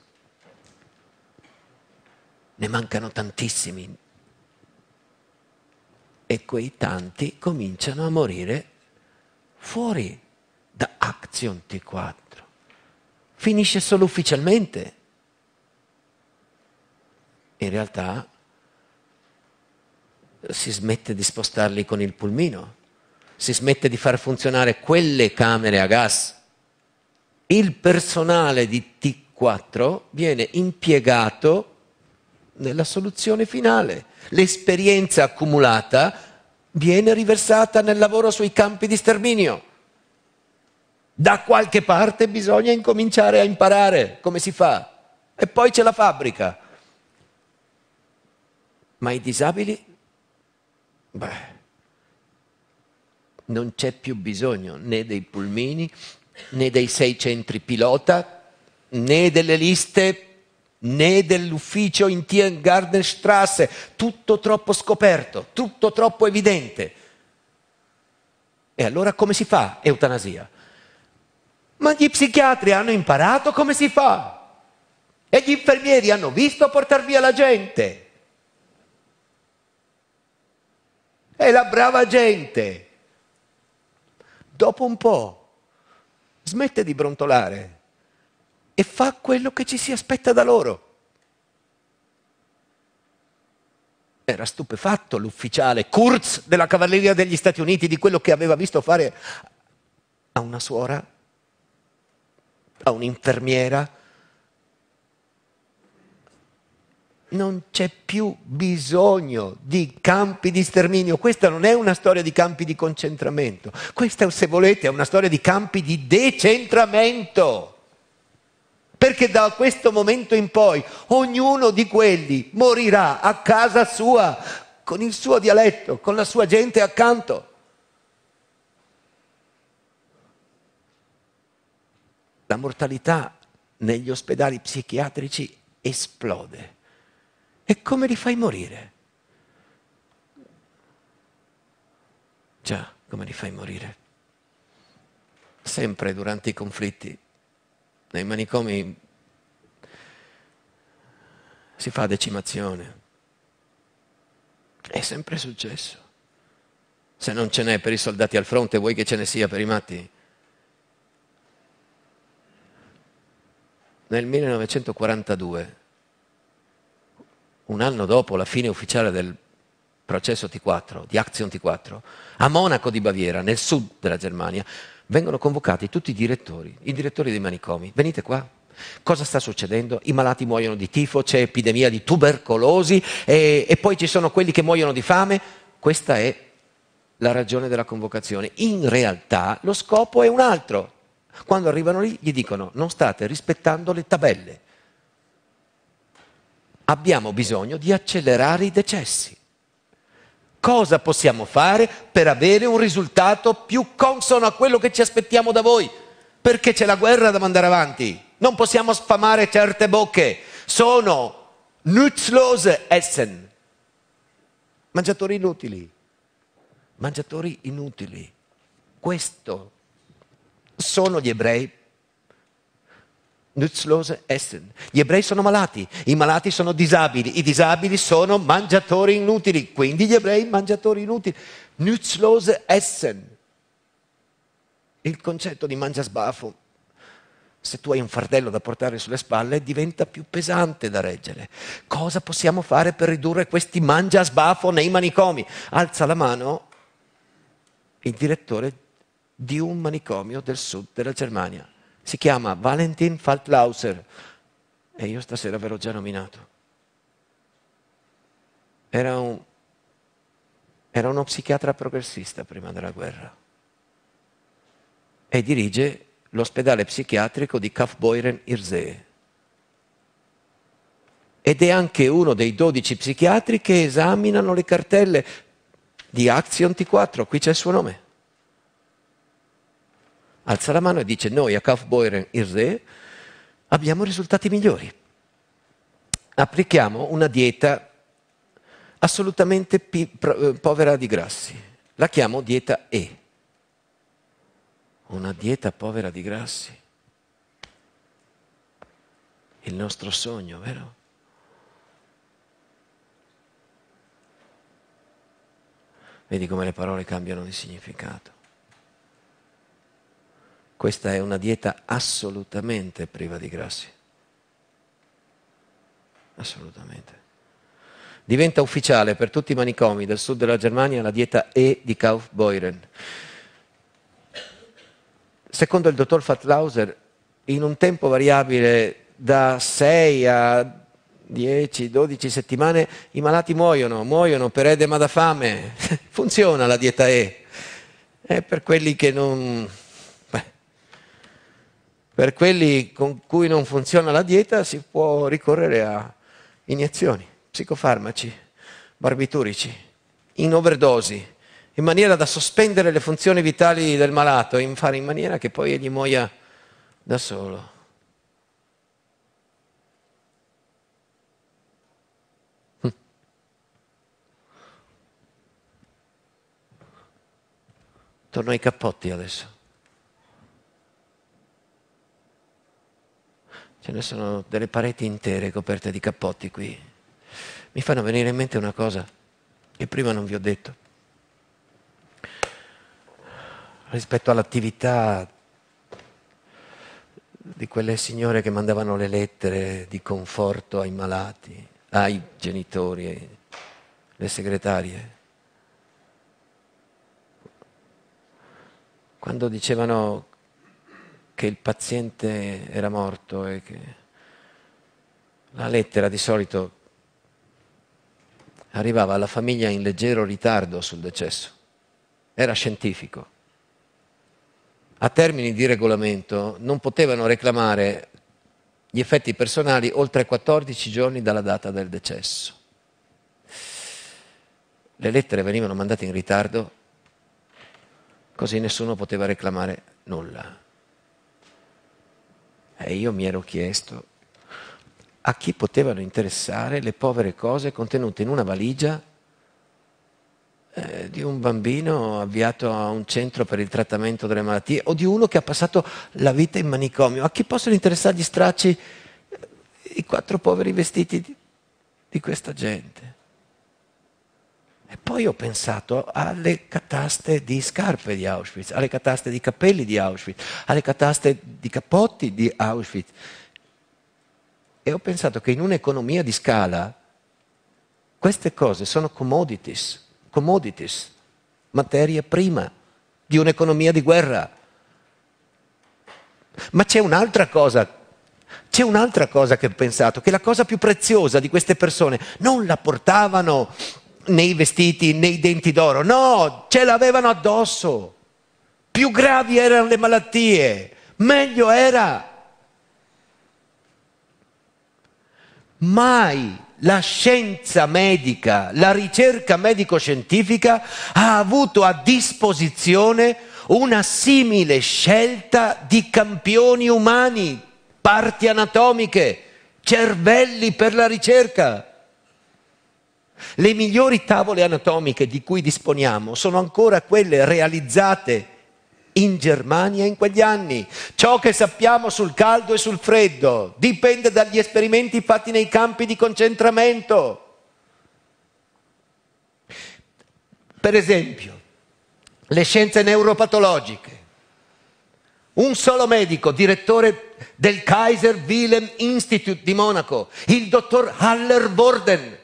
Speaker 3: ne mancano tantissimi. E quei tanti cominciano a morire fuori da Action T4. Finisce solo ufficialmente. In realtà si smette di spostarli con il pulmino, si smette di far funzionare quelle camere a gas. Il personale di T4 viene impiegato nella soluzione finale. L'esperienza accumulata viene riversata nel lavoro sui campi di sterminio. Da qualche parte bisogna incominciare a imparare come si fa. E poi c'è la fabbrica. Ma i disabili? Beh, non c'è più bisogno né dei pulmini, né dei sei centri pilota, né delle liste né dell'ufficio in Tiergartenstrasse, tutto troppo scoperto, tutto troppo evidente. E allora come si fa eutanasia? Ma gli psichiatri hanno imparato come si fa. E gli infermieri hanno visto portare via la gente. E la brava gente, dopo un po', smette di brontolare e fa quello che ci si aspetta da loro. Era stupefatto l'ufficiale Kurz della Cavalleria degli Stati Uniti di quello che aveva visto fare a una suora, a un'infermiera. Non c'è più bisogno di campi di sterminio, questa non è una storia di campi di concentramento, questa se volete è una storia di campi di decentramento perché da questo momento in poi ognuno di quelli morirà a casa sua, con il suo dialetto, con la sua gente accanto. La mortalità negli ospedali psichiatrici esplode. E come li fai morire? Già, come li fai morire? Sempre durante i conflitti nei manicomi si fa decimazione. È sempre successo. Se non ce n'è per i soldati al fronte, vuoi che ce ne sia per i matti? Nel 1942, un anno dopo la fine ufficiale del processo T4, di Action T4, a Monaco di Baviera, nel sud della Germania, vengono convocati tutti i direttori, i direttori dei manicomi, venite qua. Cosa sta succedendo? I malati muoiono di tifo, c'è epidemia di tubercolosi e, e poi ci sono quelli che muoiono di fame. Questa è la ragione della convocazione. In realtà lo scopo è un altro. Quando arrivano lì gli dicono non state rispettando le tabelle. Abbiamo bisogno di accelerare i decessi cosa possiamo fare per avere un risultato più consono a quello che ci aspettiamo da voi. Perché c'è la guerra da mandare avanti. Non possiamo sfamare certe bocche. Sono nutzlose Essen. Mangiatori inutili. Mangiatori inutili. Questo sono gli ebrei nutzlose Essen. Gli ebrei sono malati, i malati sono disabili, i disabili sono mangiatori inutili, quindi gli ebrei mangiatori inutili. Nutzlose Essen. Il concetto di mangia sbafo, se tu hai un fardello da portare sulle spalle, diventa più pesante da reggere. Cosa possiamo fare per ridurre questi mangia sbafo nei manicomi? Alza la mano il direttore di un manicomio del sud della Germania si chiama Valentin Faltlauser e io stasera ve l'ho già nominato. Era, un, era uno psichiatra progressista prima della guerra e dirige l'ospedale psichiatrico di Kaufbeuren-Irsee. Ed è anche uno dei dodici psichiatri che esaminano le cartelle di Action T4, qui c'è il suo nome alza la mano e dice noi a Kaufbeuren il Re abbiamo risultati migliori. Applichiamo una dieta assolutamente eh, povera di grassi. La chiamo dieta E. Una dieta povera di grassi. Il nostro sogno, vero? Vedi come le parole cambiano di significato. Questa è una dieta assolutamente priva di grassi. Assolutamente. Diventa ufficiale per tutti i manicomi del sud della Germania la dieta E di Kaufbeuren. Secondo il dottor Fatlauser, in un tempo variabile da 6 a 10, 12 settimane i malati muoiono, muoiono per edema da fame. Funziona la dieta E. È per quelli che non, per quelli con cui non funziona la dieta si può ricorrere a iniezioni, psicofarmaci, barbiturici, in overdosi, in maniera da sospendere le funzioni vitali del malato, e fare in maniera che poi egli muoia da solo. Hm. Torno ai cappotti adesso. ce ne sono delle pareti intere coperte di cappotti qui, mi fanno venire in mente una cosa che prima non vi ho detto. Rispetto all'attività di quelle signore che mandavano le lettere di conforto ai malati, ai genitori, le segretarie. Quando dicevano che il paziente era morto e che la lettera di solito arrivava alla famiglia in leggero ritardo sul decesso. Era scientifico. A termini di regolamento non potevano reclamare gli effetti personali oltre 14 giorni dalla data del decesso. Le lettere venivano mandate in ritardo, così nessuno poteva reclamare nulla. E io mi ero chiesto a chi potevano interessare le povere cose contenute in una valigia eh, di un bambino avviato a un centro per il trattamento delle malattie o di uno che ha passato la vita in manicomio. A chi possono interessare gli stracci, eh, i quattro poveri vestiti di, di questa gente? E poi ho pensato alle cataste di scarpe di Auschwitz, alle cataste di capelli di Auschwitz, alle cataste di capotti di Auschwitz. E ho pensato che in un'economia di scala queste cose sono commodities, commodities, materia prima di un'economia di guerra. Ma c'è un'altra cosa c'è un'altra cosa che ho pensato, che la cosa più preziosa di queste persone non la portavano nei vestiti, nei denti d'oro, no, ce l'avevano addosso. Più gravi erano le malattie, meglio era. Mai la scienza medica, la ricerca medico-scientifica ha avuto a disposizione una simile scelta di campioni umani, parti anatomiche, cervelli per la ricerca. Le migliori tavole anatomiche di cui disponiamo sono ancora quelle realizzate in Germania in quegli anni. Ciò che sappiamo sul caldo e sul freddo dipende dagli esperimenti fatti nei campi di concentramento. Per esempio, le scienze neuropatologiche. Un solo medico, direttore del Kaiser Wilhelm Institute di Monaco, il dottor Haller Borden,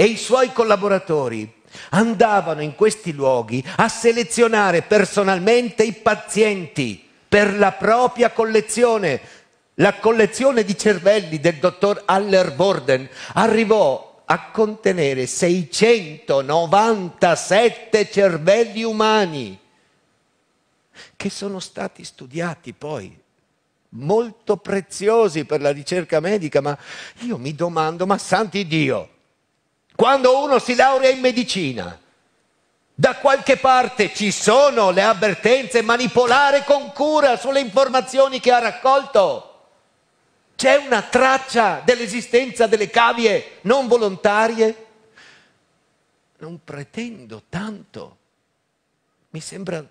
Speaker 3: e i suoi collaboratori andavano in questi luoghi a selezionare personalmente i pazienti per la propria collezione. La collezione di cervelli del dottor Aller Borden arrivò a contenere 697 cervelli umani che sono stati studiati poi molto preziosi per la ricerca medica, ma io mi domando, ma santi Dio, quando uno si laurea in medicina, da qualche parte ci sono le avvertenze, manipolare con cura sulle informazioni che ha raccolto. C'è una traccia dell'esistenza delle cavie non volontarie? Non pretendo tanto. Mi sembra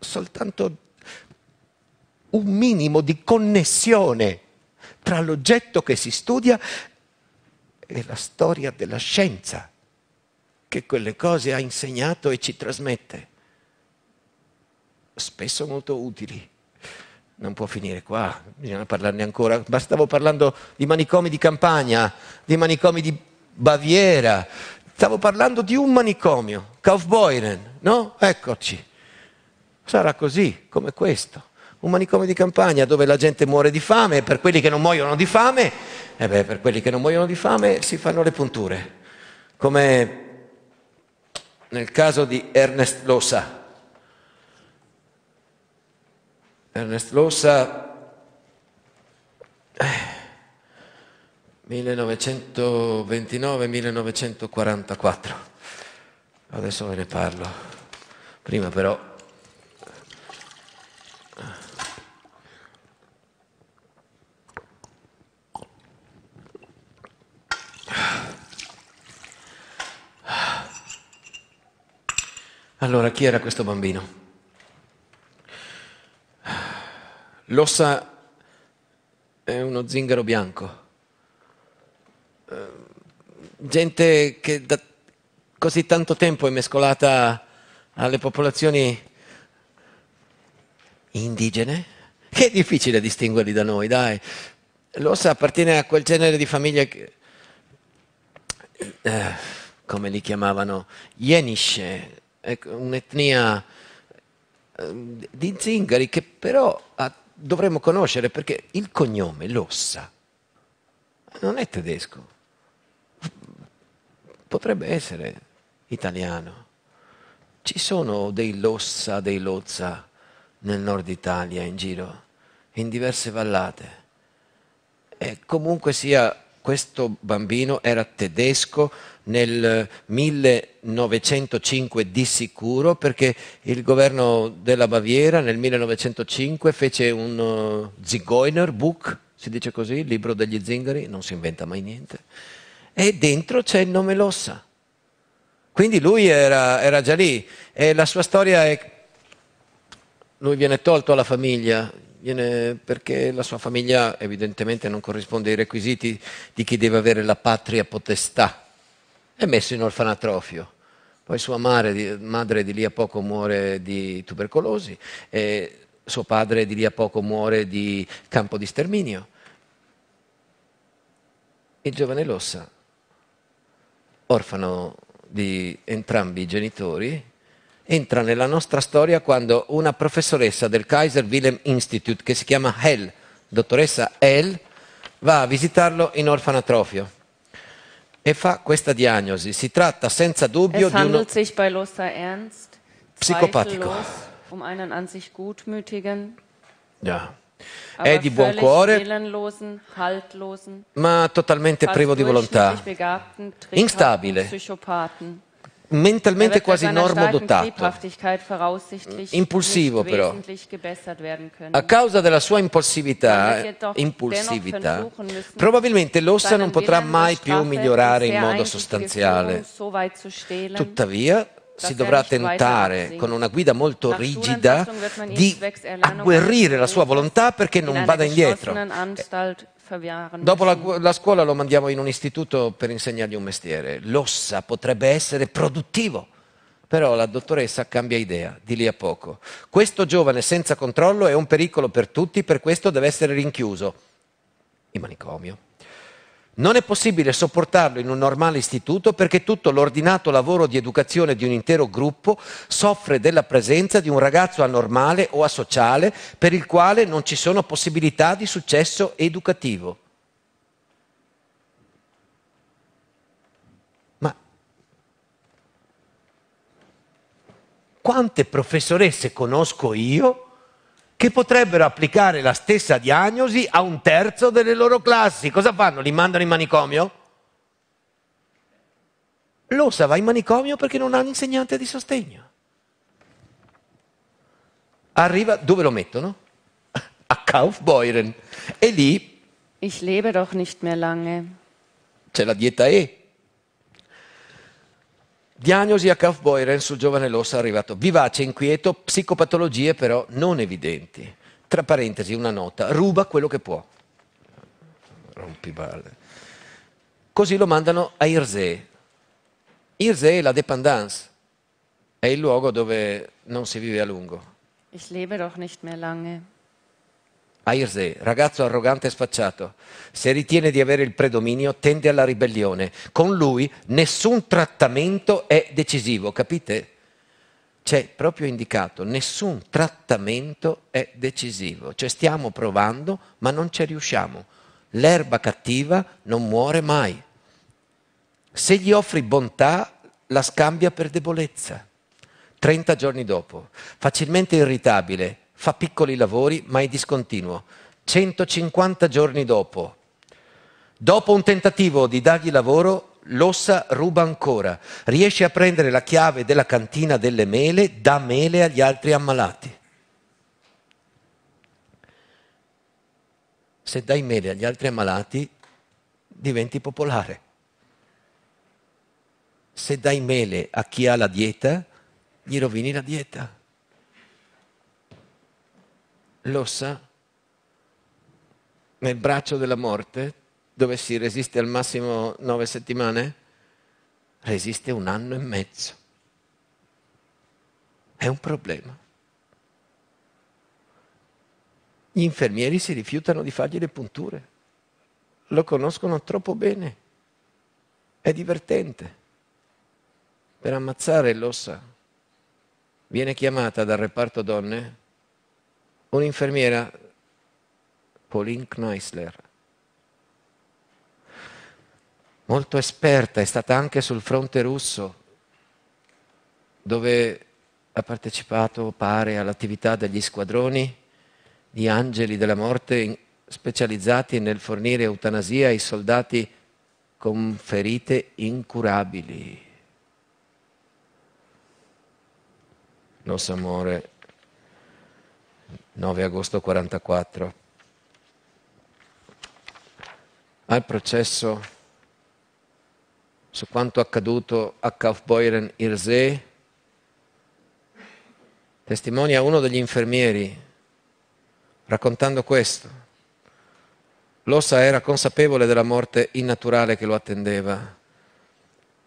Speaker 3: soltanto un minimo di connessione tra l'oggetto che si studia è la storia della scienza che quelle cose ha insegnato e ci trasmette, spesso molto utili. Non può finire qua, bisogna parlarne ancora. Ma stavo parlando di manicomi di campagna, di manicomi di Baviera, stavo parlando di un manicomio, Kaufbeuren, no? Eccoci. Sarà così, come questo un manicomio di campagna dove la gente muore di fame e per quelli che non muoiono di fame, e eh beh, per quelli che non muoiono di fame si fanno le punture, come nel caso di Ernest Lossa. Ernest Lossa, 1929-1944, eh, adesso ve ne parlo, prima però Allora, chi era questo bambino? L'ossa è uno zingaro bianco. Eh, gente che da così tanto tempo è mescolata alle popolazioni indigene, che è difficile distinguerli da noi, dai. L'ossa appartiene a quel genere di famiglia che, eh, come li chiamavano, Yenisce, Ecco, un'etnia ehm, di zingari che però ah, dovremmo conoscere perché il cognome, l'ossa, non è tedesco, potrebbe essere italiano. Ci sono dei lossa, dei lozza nel nord Italia, in giro, in diverse vallate. E comunque sia, questo bambino era tedesco, nel 1905 di sicuro perché il governo della Baviera nel 1905 fece un eh, Zigoiner Book, si dice così, il libro degli zingari, non si inventa mai niente, e dentro c'è il nome Lossa. Quindi lui era, era già lì e la sua storia è... Lui viene tolto alla famiglia, perché la sua famiglia evidentemente non corrisponde ai requisiti di chi deve avere la patria potestà è messo in orfanatrofio. Poi sua madre, madre di lì a poco muore di tubercolosi, suo padre di lì a poco muore di campo di sterminio. Il giovane Lossa, orfano di entrambi i genitori, entra nella nostra storia quando una professoressa del Kaiser Wilhelm Institute, che si chiama Hell, dottoressa Hell, va a visitarlo in orfanatrofio e fa questa diagnosi. Si tratta senza dubbio di uno
Speaker 5: sich bei Lothar Ernst, psicopatico. Um einen an sich
Speaker 3: ja. È di buon cuore, ma totalmente privo di volontà,
Speaker 5: instabile,
Speaker 3: mentalmente quasi normodotato,
Speaker 5: impulsivo però. A
Speaker 3: causa della sua impulsività, impulsività probabilmente l'ossa non potrà mai più migliorare in modo sostanziale. Tuttavia, si er dovrà tentare con una guida molto rigida di
Speaker 5: agguerrire
Speaker 3: la sua volontà perché non vada indietro. Dopo la, la scuola lo mandiamo in un istituto per insegnargli un mestiere. L'ossa potrebbe essere produttivo. Però la dottoressa cambia idea, di lì a poco. Questo giovane senza controllo è un pericolo per tutti, per questo deve essere rinchiuso. In manicomio. Non è possibile sopportarlo in un normale istituto perché tutto l'ordinato lavoro di educazione di un intero gruppo soffre della presenza di un ragazzo anormale o asociale per il quale non ci sono possibilità di successo educativo. Ma quante professoresse conosco io che potrebbero applicare la stessa diagnosi a un terzo delle loro classi. Cosa fanno? Li mandano in manicomio? L'ossa va in manicomio perché non ha un insegnante di sostegno. Arriva, dove lo mettono? A Kaufbeuren. E lì...
Speaker 5: Ich lebe doch nicht mehr lange.
Speaker 3: C'è la dieta E, Diagnosi a Kaufboy, sul Giovane Lossa arrivato vivace, inquieto, psicopatologie però non evidenti. Tra parentesi, una nota, ruba quello che può. Rompiballe. Così lo mandano a Irsee. Irsee è la dépendance, è il luogo dove non si vive a lungo.
Speaker 5: Ich lebe doch nicht mehr lange.
Speaker 3: Airze, ragazzo arrogante e sfacciato, se ritiene di avere il predominio tende alla ribellione. Con lui nessun trattamento è decisivo, capite? C'è proprio indicato, nessun trattamento è decisivo. Cioè stiamo provando ma non ci riusciamo. L'erba cattiva non muore mai. Se gli offri bontà la scambia per debolezza. 30 giorni dopo, facilmente irritabile, fa piccoli lavori ma è discontinuo. 150 giorni dopo, dopo un tentativo di dargli lavoro, L'ossa ruba ancora, riesce a prendere la chiave della cantina delle mele, dà mele agli altri ammalati. Se dai mele agli altri ammalati, diventi popolare. Se dai mele a chi ha la dieta, gli rovini la dieta l'ossa nel braccio della morte, dove si resiste al massimo nove settimane, resiste un anno e mezzo. È un problema. Gli infermieri si rifiutano di fargli le punture, lo conoscono troppo bene, è divertente. Per ammazzare l'ossa viene chiamata dal reparto donne un'infermiera, Pauline Kneisler, molto esperta, è stata anche sul fronte russo, dove ha partecipato, pare, all'attività degli squadroni di angeli della morte specializzati nel fornire eutanasia ai soldati con ferite incurabili. Il nostro amore 9 agosto 44. Al processo su quanto accaduto a Kaufbeuren Irsee, testimonia uno degli infermieri raccontando questo. Lossa era consapevole della morte innaturale che lo attendeva.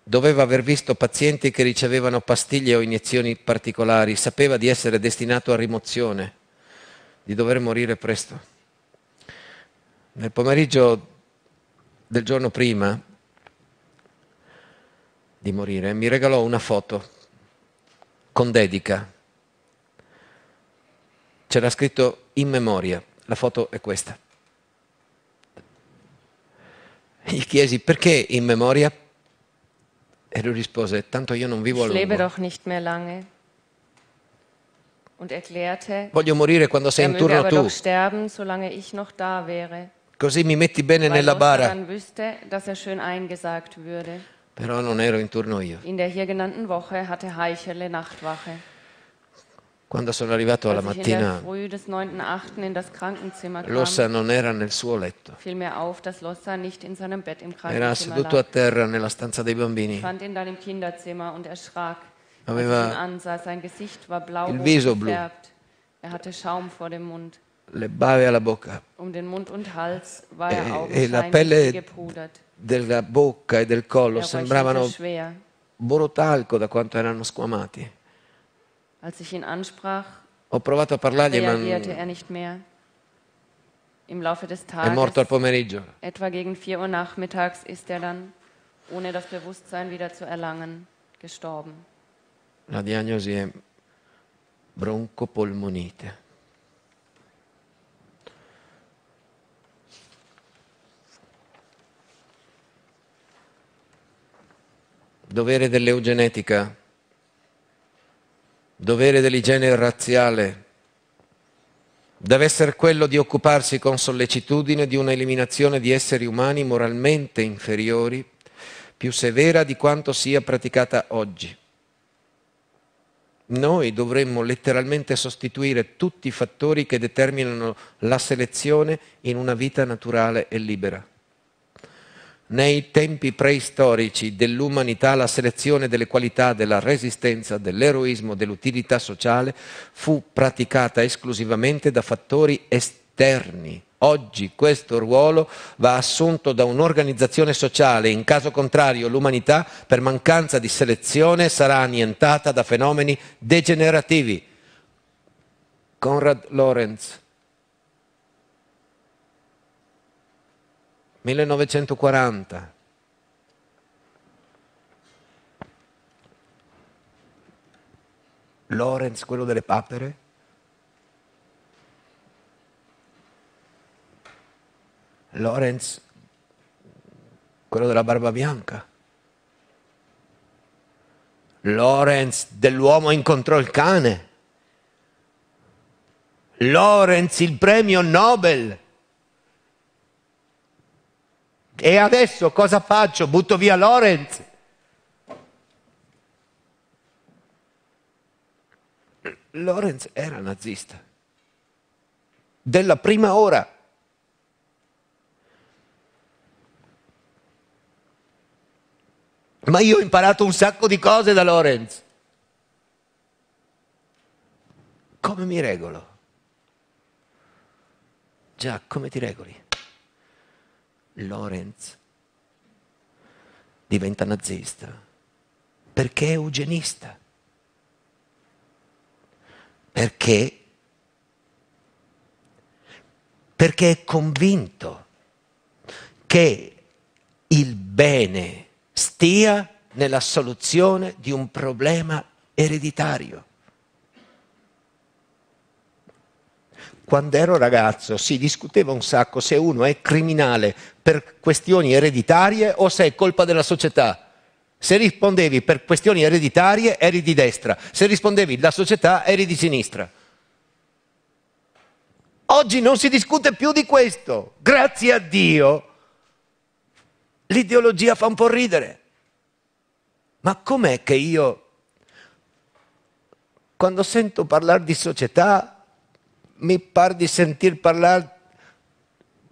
Speaker 3: Doveva aver visto pazienti che ricevevano pastiglie o iniezioni particolari, sapeva di essere destinato a rimozione di dover morire presto. Nel pomeriggio del giorno prima di morire mi regalò una foto con dedica. C'era scritto in memoria, la foto è questa. Gli chiesi perché in memoria e lui rispose tanto io non vivo a lungo. Ich lebe
Speaker 5: doch nicht mehr lange. Und erklärte, voglio morire quando sei in turno tu. Sterben, solange ich noch da wäre.
Speaker 3: Così mi metti bene nella bara.
Speaker 5: wüsste, dass er schön eingesagt würde.
Speaker 3: Però non ero in turno io.
Speaker 5: In der hier genannten Woche hatte Heichele Nachtwache.
Speaker 3: Quando sono arrivato alla mattina, Lossa non era nel suo letto.
Speaker 5: Auf, era seduto a
Speaker 3: terra nella stanza dei bambini.
Speaker 5: Aveva als ansah. Sein Gesicht war blau il gefärbt. Er hatte Schaum vor dem Mund.
Speaker 3: le bave alla bocca.
Speaker 5: Um den Mund und Hals war e, er e la pelle gepudert.
Speaker 3: della bocca e del collo er sembravano borotalco da quanto erano squamati.
Speaker 5: Als ich ihn ansprach,
Speaker 3: Ho provato a parlargli, ma er
Speaker 5: nicht mehr. Im Laufe des Tages, è morto al pomeriggio. Etwa gegen 4 Uhr nachmittags ist er dann, ohne das Bewusstsein wieder zu erlangen, gestorben.
Speaker 3: La diagnosi è broncopolmonite. Dovere dell'eugenetica, dovere dell'igiene razziale, deve essere quello di occuparsi con sollecitudine di una eliminazione di esseri umani moralmente inferiori, più severa di quanto sia praticata oggi. Noi dovremmo letteralmente sostituire tutti i fattori che determinano la selezione in una vita naturale e libera. Nei tempi preistorici dell'umanità la selezione delle qualità della resistenza, dell'eroismo, dell'utilità sociale fu praticata esclusivamente da fattori esterni Oggi questo ruolo va assunto da un'organizzazione sociale, in caso contrario l'umanità per mancanza di selezione sarà annientata da fenomeni degenerativi. Conrad Lorenz 1940 Lorenz, quello delle papere? Lorenz, quello della barba bianca. Lorenz dell'uomo incontrò il cane. Lorenz il premio Nobel. E adesso cosa faccio? Butto via Lorenz? Lorenz era nazista. Della prima ora. Ma io ho imparato un sacco di cose da Lorenz. Come mi regolo? Già, come ti regoli? Lorenz diventa nazista perché è eugenista. Perché? Perché è convinto che il bene stia nella soluzione di un problema ereditario. Quando ero ragazzo si discuteva un sacco se uno è criminale per questioni ereditarie o se è colpa della società. Se rispondevi per questioni ereditarie eri di destra, se rispondevi la società eri di sinistra. Oggi non si discute più di questo, grazie a Dio L'ideologia fa un po' ridere. Ma com'è che io, quando sento parlare di società, mi par di sentir parlare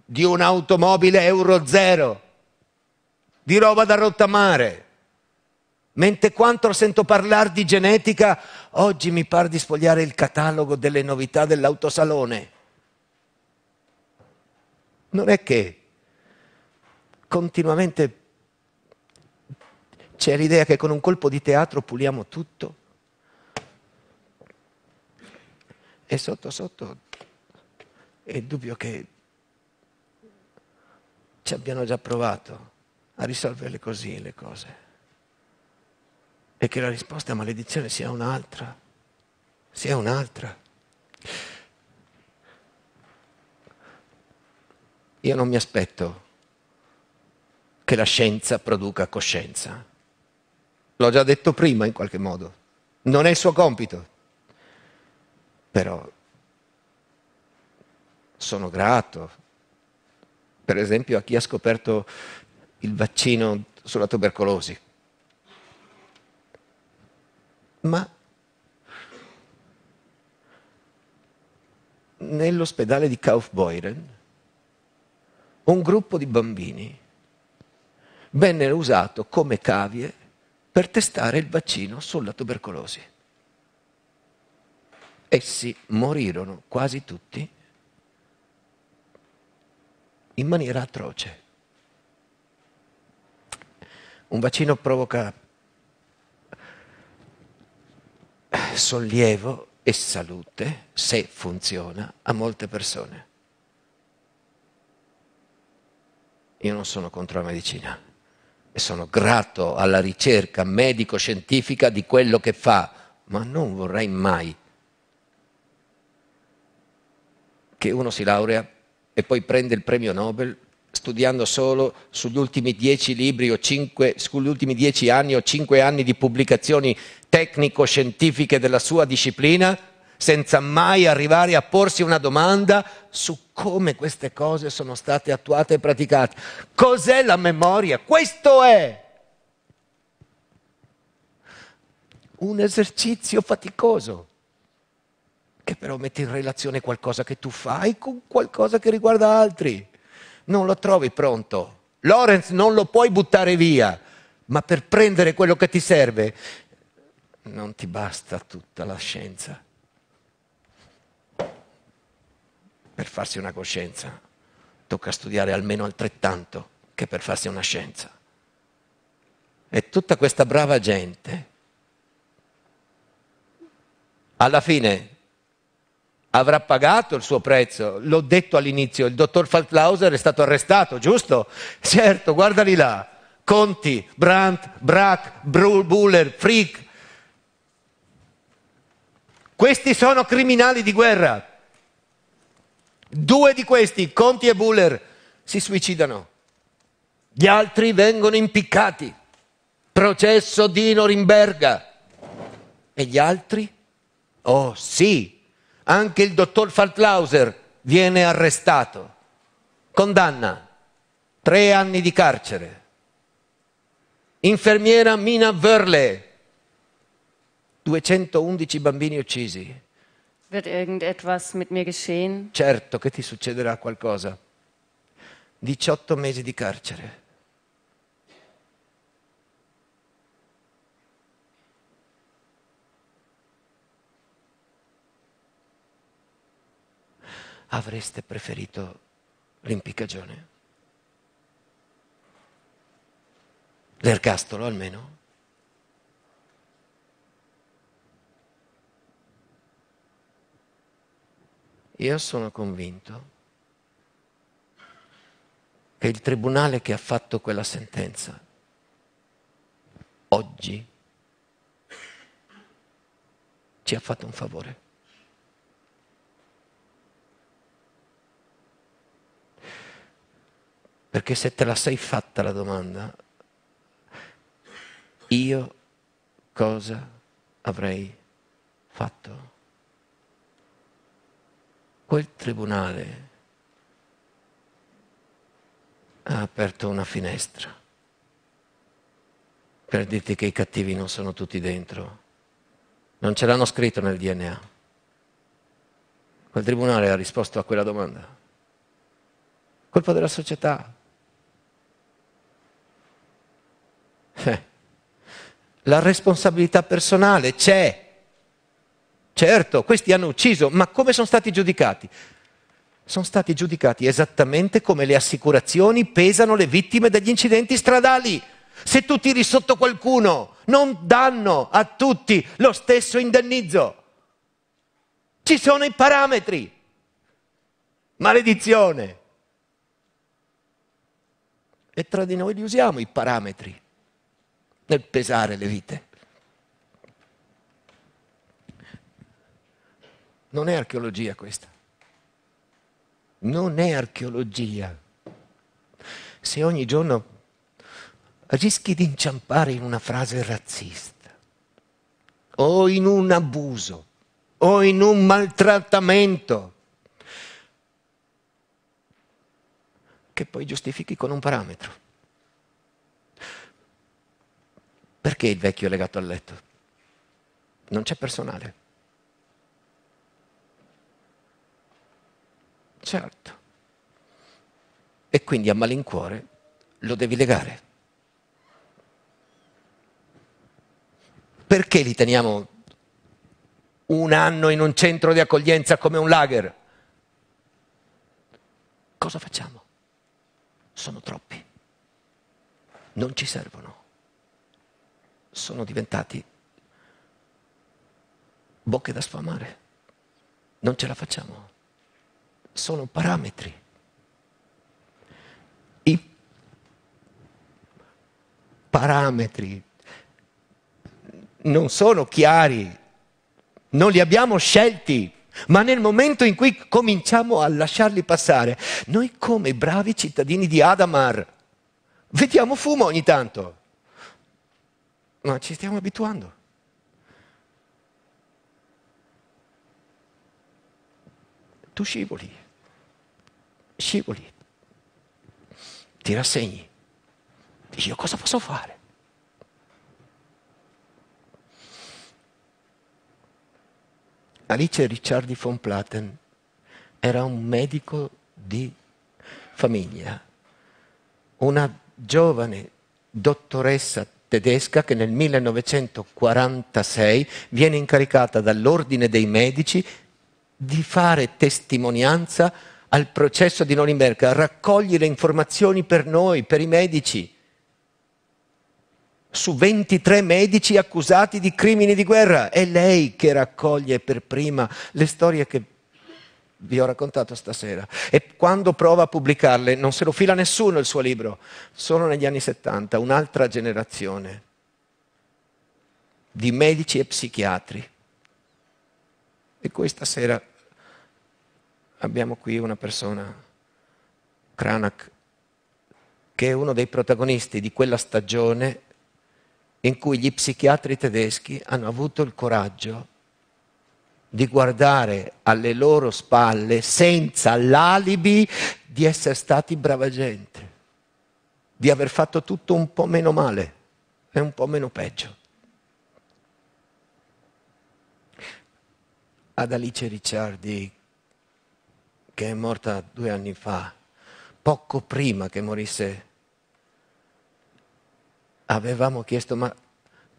Speaker 3: di un'automobile Euro Zero, di roba da rottamare? Mentre quando sento parlare di genetica, oggi mi par di sfogliare il catalogo delle novità dell'autosalone. Non è che continuamente c'è l'idea che con un colpo di teatro puliamo tutto e sotto sotto è dubbio che ci abbiano già provato a risolverle così le cose e che la risposta a maledizione sia un'altra, sia un'altra. Io non mi aspetto che la scienza produca coscienza. L'ho già detto prima in qualche modo, non è il suo compito, però sono grato, per esempio, a chi ha scoperto il vaccino sulla tubercolosi. Ma nell'ospedale di Kaufbeuren un gruppo di bambini venne usato come cavie per testare il vaccino sulla tubercolosi. Essi morirono quasi tutti in maniera atroce. Un vaccino provoca sollievo e salute, se funziona, a molte persone. Io non sono contro la medicina e sono grato alla ricerca medico-scientifica di quello che fa, ma non vorrei mai che uno si laurea e poi prende il premio Nobel studiando solo sugli ultimi dieci libri o cinque, sugli ultimi dieci anni o cinque anni di pubblicazioni tecnico-scientifiche della sua disciplina senza mai arrivare a porsi una domanda su come queste cose sono state attuate e praticate. Cos'è la memoria? Questo è un esercizio faticoso che però mette in relazione qualcosa che tu fai con qualcosa che riguarda altri. Non lo trovi pronto. Lorenz non lo puoi buttare via, ma per prendere quello che ti serve non ti basta tutta la scienza. per farsi una coscienza, tocca studiare almeno altrettanto che per farsi una scienza. E tutta questa brava gente, alla fine avrà pagato il suo prezzo. L'ho detto all'inizio, il dottor Falklauser è stato arrestato, giusto? Certo, guardali là. Conti, Brandt, Brack, Buller, Frick. Questi sono criminali di guerra. Due di questi, Conti e Buller, si suicidano. Gli altri vengono impiccati. Processo di Norimberga. E gli altri? Oh sì, anche il dottor Faltlauser viene arrestato. Condanna. Tre anni di carcere. Infermiera Mina Verle. 211 bambini uccisi
Speaker 5: wird irgendetwas mit mir geschehen.
Speaker 3: Certo che ti succederà qualcosa. 18 mesi di carcere. Avreste preferito l'impiccagione? L'ergastolo almeno? Io sono convinto che il tribunale che ha fatto quella sentenza oggi ci ha fatto un favore. Perché se te la sei fatta la domanda, io cosa avrei fatto? quel tribunale ha aperto una finestra per dirti che i cattivi non sono tutti dentro. Non ce l'hanno scritto nel DNA. Quel tribunale ha risposto a quella domanda. Colpa della società. Eh. La responsabilità personale c'è. Certo, questi hanno ucciso, ma come sono stati giudicati? Sono stati giudicati esattamente come le assicurazioni pesano le vittime degli incidenti stradali. Se tu tiri sotto qualcuno, non danno a tutti lo stesso indennizzo. Ci sono i parametri. Maledizione. E tra di noi li usiamo i parametri nel pesare le vite. Non è archeologia questa. Non è archeologia. Se ogni giorno rischi di inciampare in una frase razzista, o in un abuso, o in un maltrattamento, che poi giustifichi con un parametro. Perché il vecchio è legato al letto? Non c'è personale. Certo. E quindi a malincuore lo devi legare. Perché li teniamo un anno in un centro di accoglienza come un lager? Cosa facciamo? Sono troppi. Non ci servono. Sono diventati bocche da sfamare. Non ce la facciamo sono parametri. I parametri non sono chiari, non li abbiamo scelti, ma nel momento in cui cominciamo a lasciarli passare, noi come bravi cittadini di Adamar, vediamo fumo ogni tanto, ma ci stiamo abituando. Tu scivoli scivoli, ti rassegni. Dici, io cosa posso fare? Alice Ricciardi von Platen era un medico di famiglia, una giovane dottoressa tedesca che nel 1946 viene incaricata dall'Ordine dei Medici di fare testimonianza al processo di Norimberga, raccoglie le informazioni per noi, per i medici. Su 23 medici accusati di crimini di guerra, è lei che raccoglie per prima le storie che vi ho raccontato stasera. E quando prova a pubblicarle non se lo fila nessuno il suo libro, solo negli anni 70, un'altra generazione di medici e psichiatri. E questa sera abbiamo qui una persona, Cranach, che è uno dei protagonisti di quella stagione in cui gli psichiatri tedeschi hanno avuto il coraggio di guardare alle loro spalle senza l'alibi di essere stati brava gente, di aver fatto tutto un po' meno male e un po' meno peggio. Ad Alice Ricciardi che è morta due anni fa, poco prima che morisse, avevamo chiesto, ma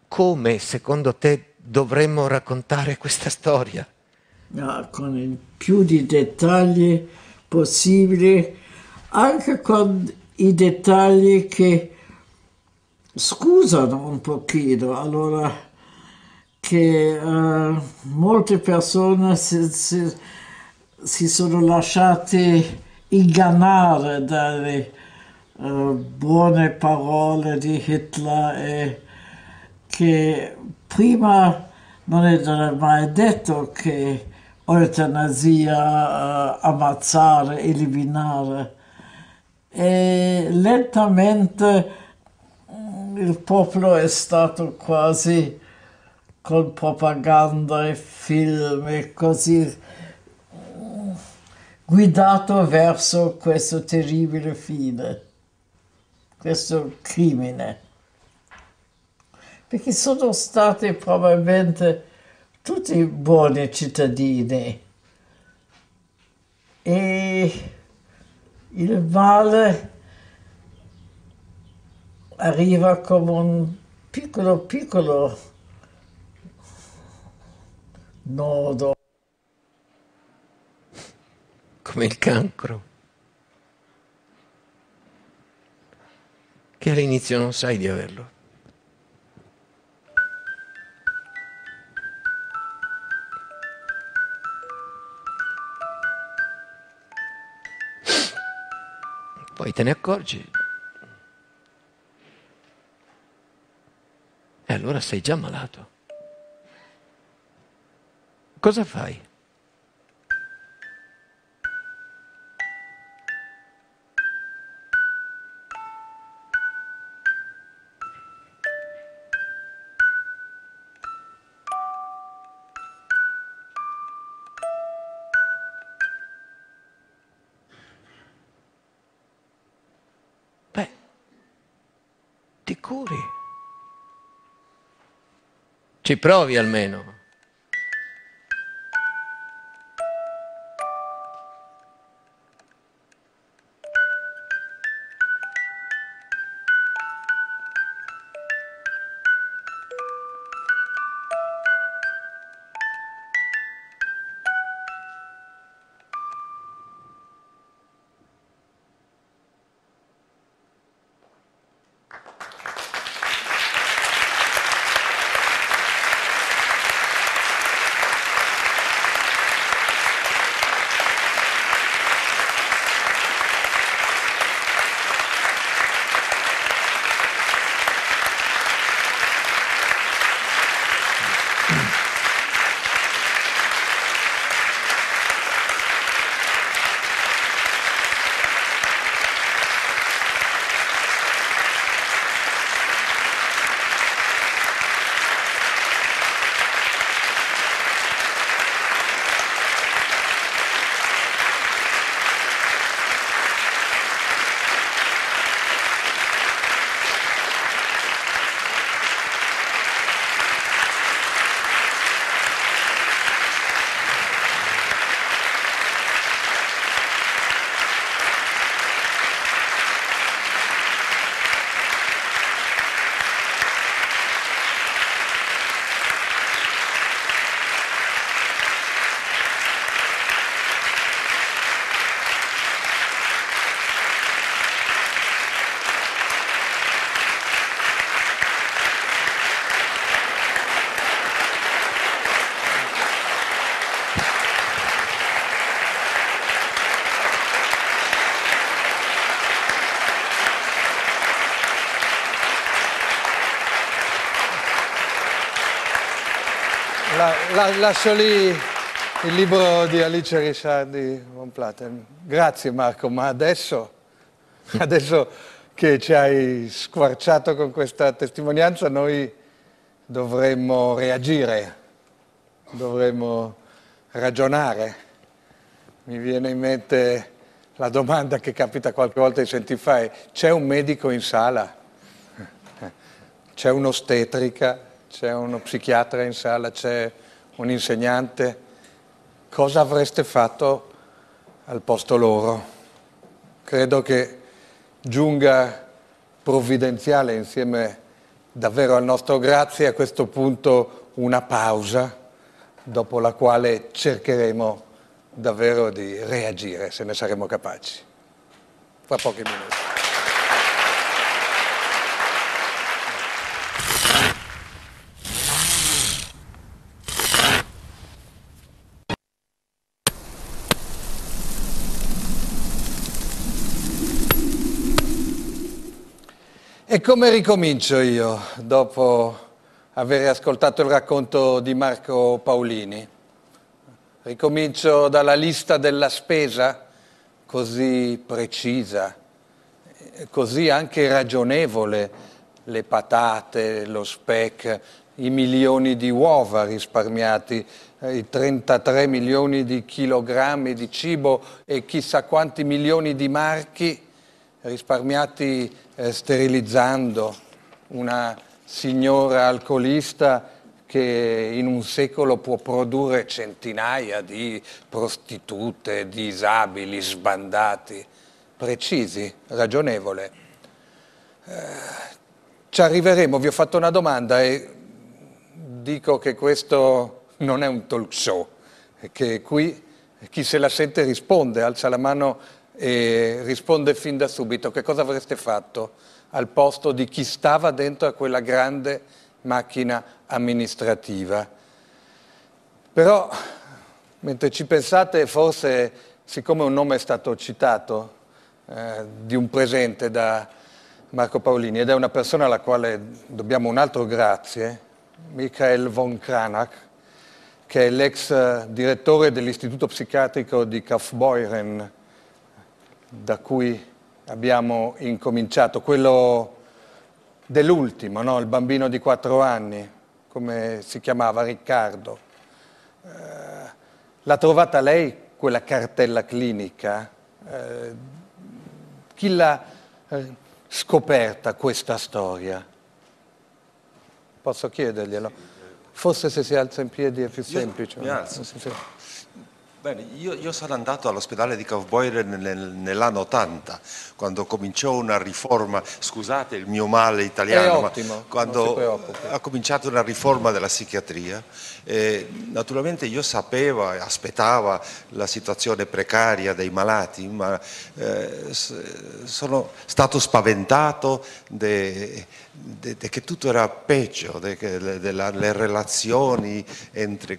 Speaker 3: come secondo te dovremmo raccontare questa storia?
Speaker 7: No, con il più di dettagli possibile, anche con i dettagli che scusano un pochino, allora che uh, molte persone si, si si sono lasciati ingannare dalle uh, buone parole di Hitler e che prima non era mai detto che eutanasia, uh, eh, ammazzare, eliminare. E lentamente mm, il popolo è stato quasi con propaganda e film e così guidato verso questo terribile fine, questo crimine. Perché sono stati probabilmente tutti buoni cittadini e il male arriva come un piccolo piccolo nodo
Speaker 3: come il cancro, che all'inizio non sai di averlo. Poi te ne accorgi. E allora sei già malato. Cosa fai? Ci provi almeno.
Speaker 2: La, la, lascio lì il libro di Alice Risardi von Platen. Grazie Marco, ma adesso, adesso che ci hai squarciato con questa testimonianza, noi dovremmo reagire, dovremmo ragionare. Mi viene in mente la domanda che capita qualche volta ai sentifai, c'è un medico in sala? C'è un'ostetrica? c'è uno psichiatra in sala, c'è un insegnante, cosa avreste fatto al posto loro? Credo che giunga provvidenziale insieme davvero al nostro grazie a questo punto una pausa dopo la quale cercheremo davvero di reagire se ne saremo capaci. Fra pochi minuti. E come ricomincio io dopo aver ascoltato il racconto di Marco Paolini? Ricomincio dalla lista della spesa così precisa, così anche ragionevole, le patate, lo spec, i milioni di uova risparmiati, i 33 milioni di chilogrammi di cibo e chissà quanti milioni di marchi risparmiati eh, sterilizzando una signora alcolista che in un secolo può produrre centinaia di prostitute, disabili, sbandati, precisi, ragionevole. Eh, ci arriveremo, vi ho fatto una domanda e dico che questo non è un talk show, che qui chi se la sente risponde, alza la mano e risponde fin da subito che cosa avreste fatto al posto di chi stava dentro a quella grande macchina amministrativa. Però, mentre ci pensate, forse, siccome un nome è stato citato eh, di un presente da Marco Paolini, ed è una persona alla quale dobbiamo un altro grazie, Michael von Kranach, che è l'ex direttore dell'Istituto Psichiatrico di Kaufbeuren, da cui abbiamo incominciato, quello dell'ultimo, no? il bambino di quattro anni, come si chiamava Riccardo. Eh, l'ha trovata lei quella cartella clinica? Eh, chi l'ha eh, scoperta questa storia? Posso chiederglielo? Forse se si alza in piedi è più semplice. Mi alzo. Sì, sì.
Speaker 8: Bene, io, io, sono andato all'ospedale di Kaufbeuren nel, nell'anno 80, quando cominciò una riforma, scusate il mio male italiano, ma quando ha cominciato una riforma della psichiatria, eh, naturalmente io sapevo e aspettavo la situazione precaria dei malati, ma eh, sono stato spaventato de, de, de che tutto era peggio, delle relazioni entre,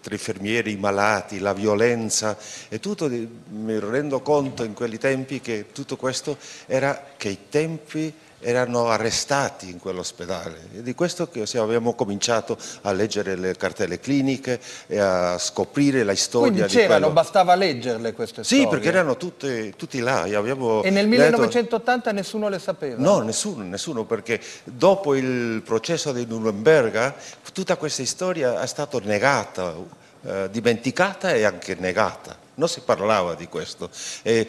Speaker 8: i fermieri, i malati, la violenza e tutto, mi rendo conto in quei tempi che tutto questo era che i tempi erano arrestati in quell'ospedale. È di questo che abbiamo cominciato a leggere le cartelle cliniche e a scoprire la storia. Quindi c'erano, bastava
Speaker 2: leggerle queste storie? Sì, perché
Speaker 8: erano tutte, tutti là. e nel 1980
Speaker 2: letto... nessuno le sapeva? No,
Speaker 8: nessuno, nessuno, perché dopo il processo di Nuremberga tutta questa storia è stata negata, eh, dimenticata e anche negata non si parlava di questo, eh,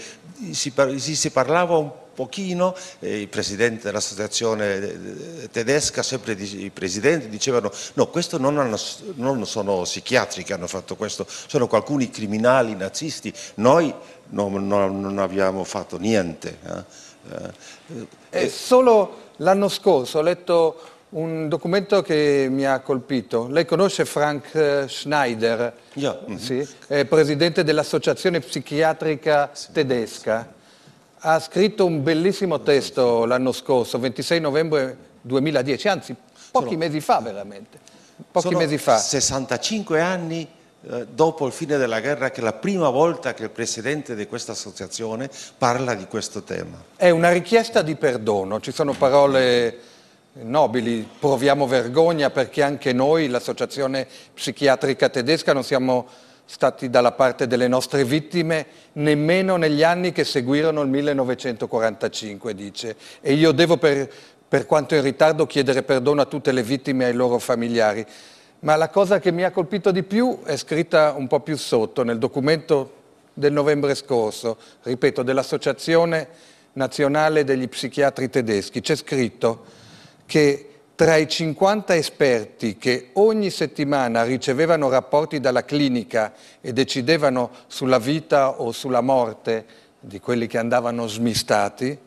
Speaker 8: si, par si, si, parlava un po' pochino, eh, il presidente dell'associazione eh, eh, tedesca, sempre i presidenti dicevano no, questo non, hanno, non sono psichiatri che hanno fatto questo, sono alcuni criminali nazisti, noi non, non, non abbiamo fatto niente. Eh.
Speaker 2: eh". solo l'anno scorso ho letto un documento che mi ha colpito. Lei conosce Frank Schneider, yeah. mm -hmm. sì? presidente dell'Associazione Psichiatrica sì. Tedesca ha scritto un bellissimo testo l'anno scorso, 26 novembre 2010, anzi pochi sono, mesi fa veramente. Pochi mesi fa.
Speaker 8: 65 anni eh, dopo il fine della guerra che è la prima volta che il presidente di questa associazione parla di questo tema. È una richiesta di perdono, ci sono parole nobili, proviamo
Speaker 2: vergogna perché anche noi, l'associazione psichiatrica tedesca, non siamo stati dalla parte delle nostre vittime nemmeno negli anni che seguirono il 1945, dice. E io devo, per, per quanto in ritardo, chiedere perdono a tutte le vittime e ai loro familiari. Ma la cosa che mi ha colpito di più è scritta un po' più sotto nel documento del novembre scorso, ripeto, dell'Associazione Nazionale degli Psichiatri Tedeschi. C'è scritto che tra i 50 esperti che ogni settimana ricevevano rapporti dalla clinica e decidevano sulla vita o sulla morte di quelli che andavano smistati,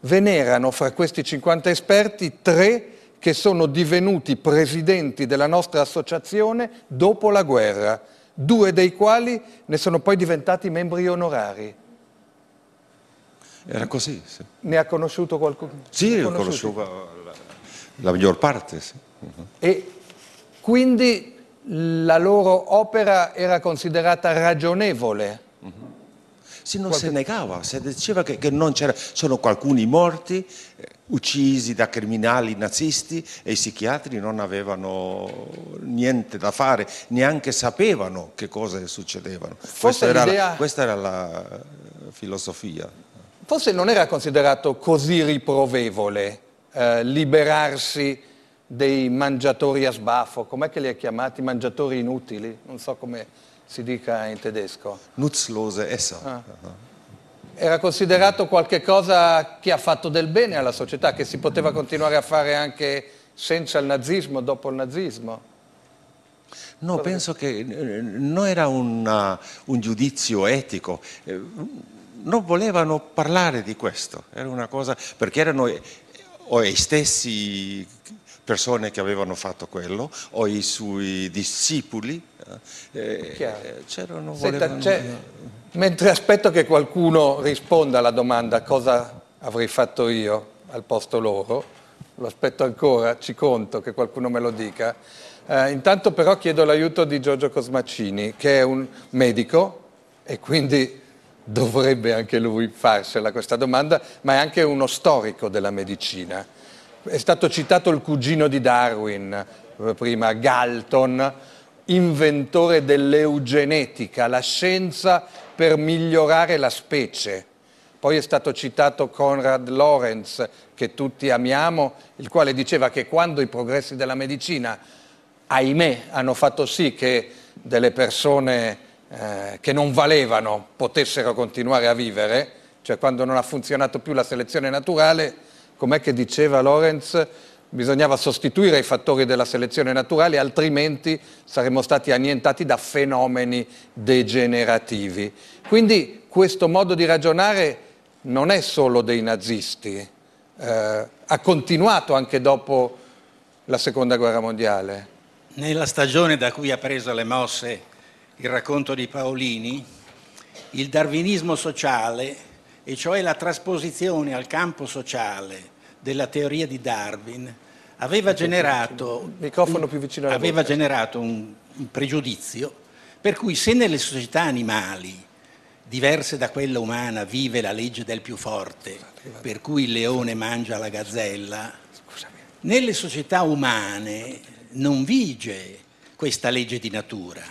Speaker 2: ve n'erano fra questi 50 esperti tre che sono divenuti presidenti della nostra associazione dopo la guerra, due dei quali ne sono poi diventati membri onorari.
Speaker 8: Era così, sì.
Speaker 2: Ne ha conosciuto qualcuno? Sì, ne ho conosciuto
Speaker 8: eh, la maggior parte, sì.
Speaker 2: Uh-huh. E quindi la loro opera era considerata ragionevole? Uh-huh.
Speaker 8: Sì, non Qualc- si negava, si diceva che, che non c'era, sono alcuni morti eh, uccisi da criminali nazisti e i psichiatri non avevano niente da fare, neanche sapevano che cose succedevano. Questa era, la, questa eh, era la filosofia.
Speaker 2: Forse non era considerato così riprovevole eh, liberarsi dei mangiatori a sbaffo, com'è che li ha chiamati? Mangiatori inutili? Non so come si dica in tedesco.
Speaker 8: Nutzlose, essa.
Speaker 2: Ah. Era considerato qualcosa che ha fatto del bene alla società, che si poteva continuare a fare anche senza il nazismo, dopo il nazismo.
Speaker 8: No, Cosa penso che, che eh, non era una, uh, un giudizio etico eh, non volevano parlare di questo, era una cosa, perché erano o ai stessi persone che avevano fatto quello o i suoi discepoli eh, eh c'erano volevano...
Speaker 2: mentre aspetto che qualcuno
Speaker 8: risponda alla domanda cosa
Speaker 2: avrei fatto io al posto loro lo aspetto ancora ci conto che qualcuno me lo dica eh, intanto però chiedo l'aiuto di Giorgio Cosmacini che è un medico e quindi dovrebbe anche lui farsela questa domanda, ma è anche uno storico della medicina. È stato citato il cugino di Darwin, eh, prima Galton, inventore dell'eugenetica, la scienza per migliorare la specie. Poi è stato citato Conrad Lorenz, che tutti amiamo, il quale diceva che quando i progressi della medicina, ahimè, hanno fatto sì che delle persone eh, che non valevano potessero continuare a vivere, cioè quando non ha funzionato più la selezione naturale, com'è che diceva Lorenz, bisognava sostituire i fattori della selezione naturale, altrimenti saremmo stati annientati da fenomeni degenerativi. Quindi questo modo di ragionare non è solo dei nazisti, eh, ha continuato anche dopo la Seconda Guerra Mondiale.
Speaker 9: Nella stagione da cui ha preso le mosse il racconto di Paolini, il darwinismo sociale, e cioè la trasposizione al campo sociale della teoria di Darwin, aveva, generato
Speaker 2: un, aveva
Speaker 9: generato un, pregiudizio per cui se nelle società animali diverse da quella umana vive la legge del più forte, per cui il leone mangia la gazzella, nelle società umane non vige questa legge di natura.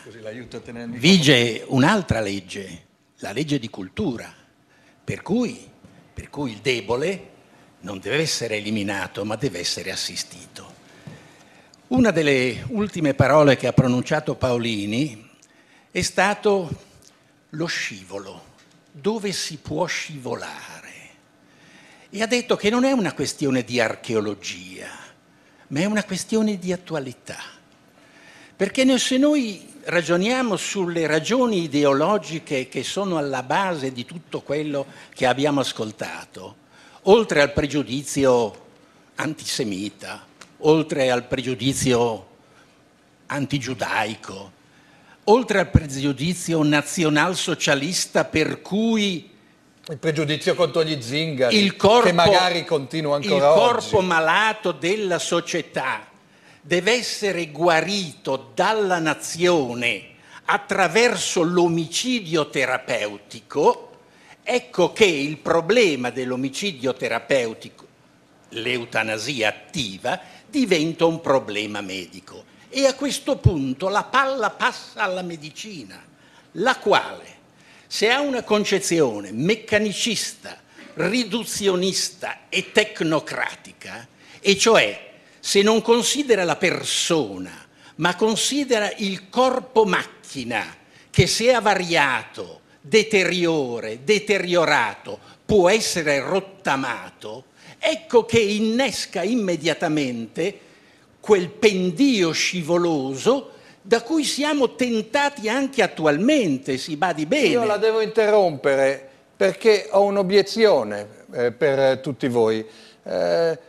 Speaker 9: Vige un'altra legge, la legge di cultura, per cui, per cui il debole non deve essere eliminato ma deve essere assistito. Una delle ultime parole che ha pronunciato Paolini è stato lo scivolo, dove si può scivolare. E ha detto che non è una questione di archeologia, ma è una questione di attualità. Perché se noi ragioniamo sulle ragioni ideologiche che sono alla base di tutto quello che abbiamo ascoltato, oltre al pregiudizio antisemita, oltre al pregiudizio antigiudaico, oltre al pregiudizio nazionalsocialista per cui il pregiudizio contro gli zingari, corpo, che magari continua ancora oggi. Il corpo malato della società deve essere guarito dalla nazione attraverso l'omicidio terapeutico, ecco che il problema dell'omicidio terapeutico, l'eutanasia attiva, diventa un problema medico. E a questo punto la palla passa alla medicina, la quale, se ha una concezione meccanicista, riduzionista e tecnocratica, e cioè se non considera la persona, ma considera il corpo macchina che se avariato, deteriore, deteriorato, può essere rottamato, ecco che innesca immediatamente quel pendio scivoloso da cui siamo tentati anche attualmente,
Speaker 2: si badi bene. Io la devo interrompere perché ho un'obiezione eh, per tutti voi. Eh,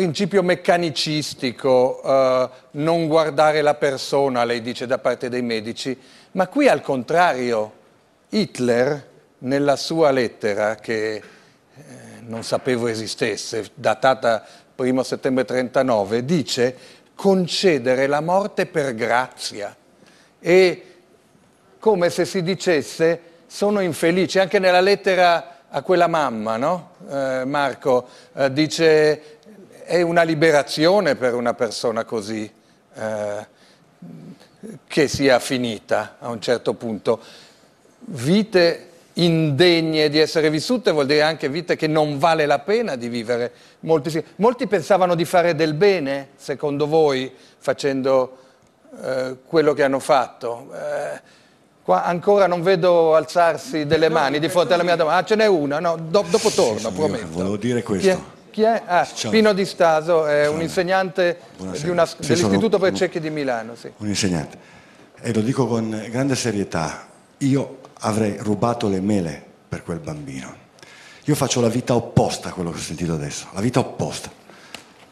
Speaker 2: principio meccanicistico, eh, non guardare la persona, lei dice da parte dei medici, ma qui al contrario, Hitler nella sua lettera che eh, non sapevo esistesse, datata 1 settembre 39, dice concedere la morte per grazia e come se si dicesse sono infelice, anche nella lettera a quella mamma, no? eh, Marco eh, dice è una liberazione per una persona così, eh, che sia finita a un certo punto. Vite indegne di essere vissute vuol dire anche vite che non vale la pena di vivere. Molti, molti pensavano di fare del bene, secondo voi, facendo eh, quello che hanno fatto. Eh, Qua ancora non vedo alzarsi delle no, mani di fronte alla mia domanda. Ah, ce n'è una, no, do, dopo torno, sì, prometto.
Speaker 10: Volevo dire questo
Speaker 2: chi è? Eh? Ah, Pino Di Staso, è un insegnante una, dell'Istituto per Cecchi di Milano. Sì.
Speaker 10: Un insegnante. E lo dico con grande serietà, io avrei rubato le mele per quel bambino. Io faccio la vita opposta a quello che ho sentito adesso, la vita opposta.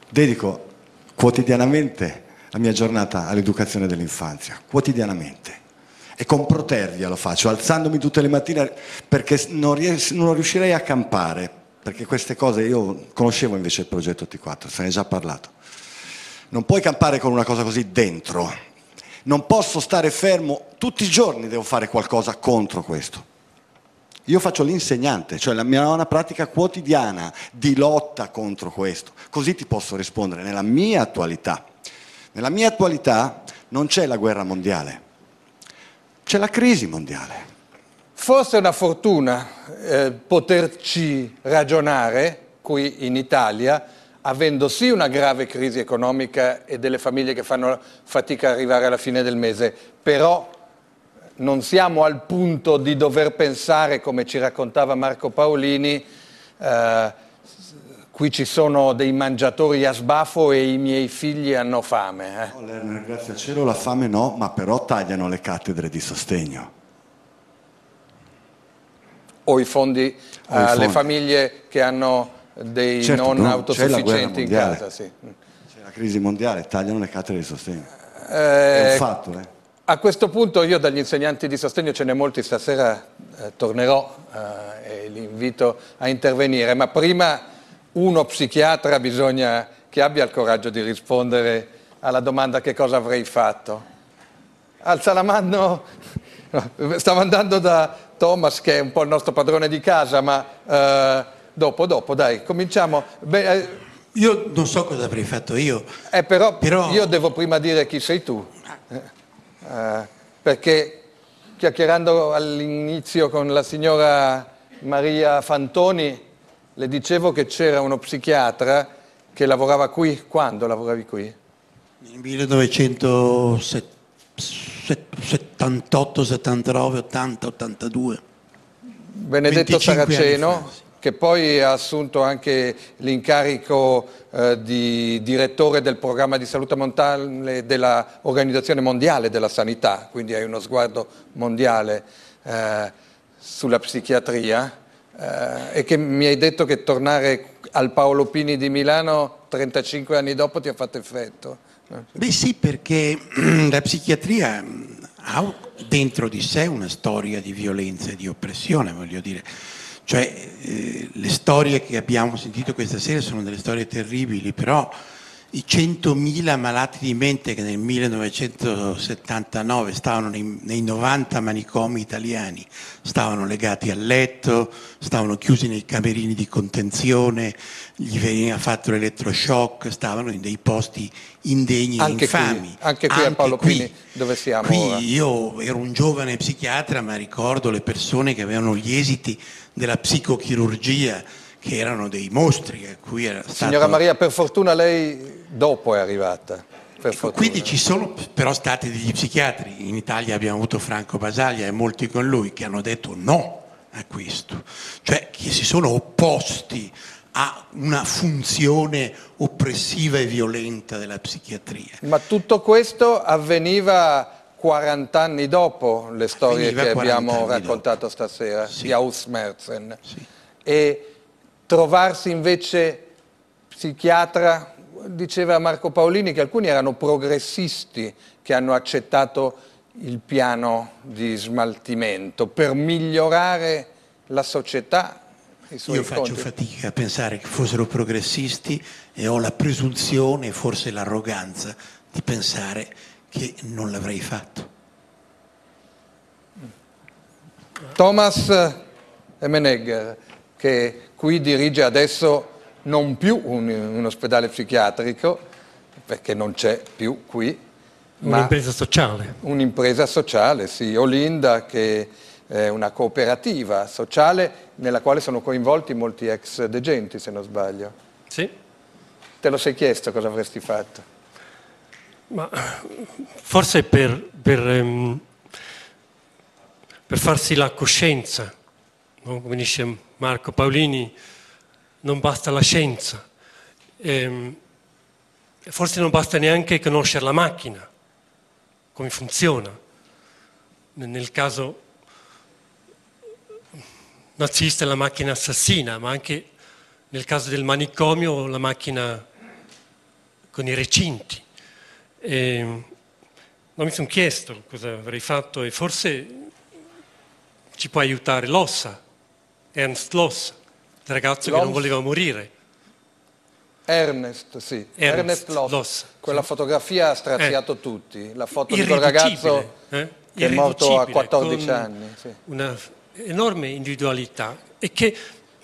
Speaker 10: Dedico quotidianamente la mia giornata all'educazione dell'infanzia, quotidianamente. E con protervia lo faccio, alzandomi tutte le mattine perché non, ries- non riuscirei a campare, perché queste cose io conoscevo invece il progetto T4, se ne è già parlato. Non puoi campare con una cosa così dentro, non posso stare fermo, tutti i giorni devo fare qualcosa contro questo. Io faccio l'insegnante, cioè la mia è una pratica quotidiana di lotta contro questo. Così ti posso rispondere nella mia attualità. Nella mia attualità non c'è la guerra mondiale, c'è la crisi mondiale.
Speaker 2: Forse è una fortuna eh, poterci ragionare qui in Italia, avendo sì una grave crisi economica e delle famiglie che fanno fatica ad arrivare alla fine del mese, però non siamo al punto di dover pensare, come ci raccontava Marco Paolini, eh, qui ci sono dei mangiatori a sbafo e i miei figli hanno fame. Eh. No, Lerner,
Speaker 10: grazie al cielo la fame no, ma però tagliano le cattedre di sostegno
Speaker 2: o i fondi eh, alle fondi. famiglie che hanno dei certo, non no, autosufficienti in casa. Sì. C'è
Speaker 10: la crisi mondiale, tagliano le carte di sostegno.
Speaker 2: Eh, È un fatto, eh. A questo punto io dagli insegnanti di sostegno ce ne molti stasera eh, tornerò eh, e li invito a intervenire, ma prima uno psichiatra bisogna che abbia il coraggio di rispondere alla domanda che cosa avrei fatto. Alza la mano, stavo andando da, Thomas che è un po' il nostro padrone di casa, ma eh, dopo, dopo, dai, cominciamo. Beh, eh, io non so cosa avrei fatto io. Eh, però, però, io devo prima dire chi sei tu, ah. eh, perché chiacchierando all'inizio con la signora Maria Fantoni le dicevo che c'era uno psichiatra che lavorava qui, quando lavoravi qui?
Speaker 6: Nel 1970. 78, 79, 80,
Speaker 2: 82. Benedetto Saraceno, che poi ha assunto anche l'incarico eh, di direttore del programma di salute mentale dell'Organizzazione Mondiale della Sanità, quindi hai uno sguardo mondiale eh, sulla psichiatria, eh, e che mi hai detto che tornare al Paolo Pini di Milano 35 anni dopo ti ha fatto effetto.
Speaker 6: Beh sì, perché la psichiatria mm, ha dentro di sé una storia di violenza e di oppressione, voglio dire. Cioè eh, le storie che abbiamo sentito questa sera sono delle storie terribili, però i 100.000 malati di mente che nel 1979 stavano nei, nei, 90 manicomi italiani, stavano legati al letto, stavano chiusi nei camerini di contenzione, gli veniva fatto l'elettroshock, stavano in dei posti indegni e infami. Qui,
Speaker 2: anche qui anche a Paolo qui, Pini, dove siamo qui ora. Io
Speaker 6: ero un giovane psichiatra, ma ricordo le persone che avevano gli esiti della psicochirurgia che erano dei mostri a eh, cui era stato... Signora Maria,
Speaker 2: per fortuna lei dopo è arrivata. Ecco, quindi ci sono
Speaker 6: però stati degli psichiatri, in Italia abbiamo avuto Franco Basaglia e molti con lui che hanno detto no a questo, cioè che si sono opposti a una funzione oppressiva e violenta della psichiatria.
Speaker 2: Ma tutto questo avveniva 40 anni dopo le storie avveniva che abbiamo raccontato dopo. stasera sì. di Ausmerzen sì. e trovarsi invece psichiatra diceva Marco Paolini che alcuni erano progressisti che hanno accettato il piano di smaltimento per migliorare la società. Io faccio conti.
Speaker 6: fatica a pensare che fossero progressisti e ho la presunzione, e forse l'arroganza, di
Speaker 2: pensare che non l'avrei fatto. Thomas Emenegger, che qui dirige adesso non più un, un ospedale psichiatrico, perché non c'è più qui. Un'impresa sociale. Un'impresa sociale, sì. Olinda, che è una cooperativa sociale nella quale sono coinvolti molti ex degenti, se non sbaglio. Sì. Te lo sei chiesto cosa avresti fatto?
Speaker 11: Ma, forse per, per, ehm, per, farsi la coscienza, no? come dice Marco Paolini, non basta la scienza, ehm, forse non basta neanche conoscere la macchina, come funziona. Nel caso nazista la macchina assassina, ma anche nel caso del manicomio la macchina con i recinti. E ehm, non mi sono chiesto cosa avrei fatto e forse ci può aiutare l'ossa, Ernst Lossa. Il ragazzo Loms. che non voleva
Speaker 2: morire. Ernest, sì. Ernest, Ernest Loss. Loss. Quella sì. fotografia ha eh. straziato eh. tutti. La foto di quel ragazzo eh? che è morto a 14 anni. Sì.
Speaker 11: Una enorme individualità e che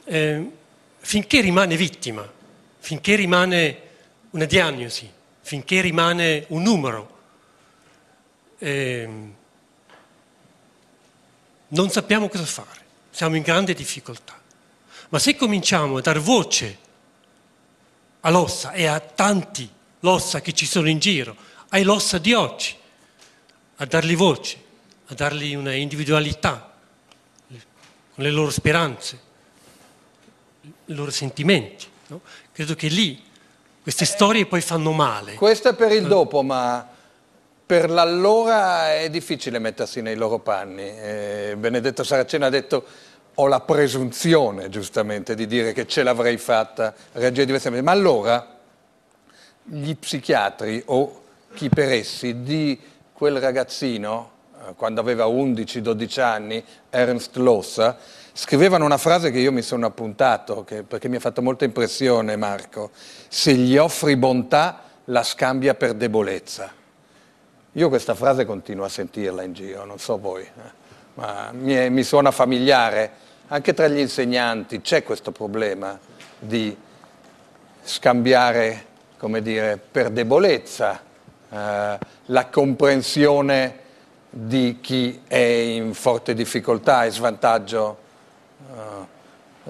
Speaker 11: eh, finché rimane vittima, finché rimane una diagnosi, finché rimane un numero, ehm, non sappiamo cosa fare, siamo in grande difficoltà. Ma se cominciamo a dar voce all'ossa e a tanti l'ossa che ci sono in giro, ai l'ossa di oggi, a dargli voce, a dargli una individualità, con le loro speranze, i loro sentimenti, no? credo che lì queste storie poi fanno male.
Speaker 2: Questo è per il eh. dopo, ma per l'allora è difficile mettersi nei loro panni. Eh, Benedetto Saraceno ha detto ho la presunzione giustamente di dire che ce l'avrei fatta reagire diversamente, ma allora gli psichiatri o chi per essi di quel ragazzino, eh, quando aveva 11-12 anni, Ernst Lossa, scrivevano una frase che io mi sono appuntato, che, perché mi ha fatto molta impressione Marco, se gli offri bontà la scambia per debolezza. Io questa frase continuo a sentirla in giro, non so voi, eh, ma mi, è, mi suona familiare anche tra gli insegnanti c'è questo problema di scambiare, come dire, per debolezza eh, la comprensione di chi è in forte
Speaker 12: difficoltà
Speaker 2: e svantaggio eh,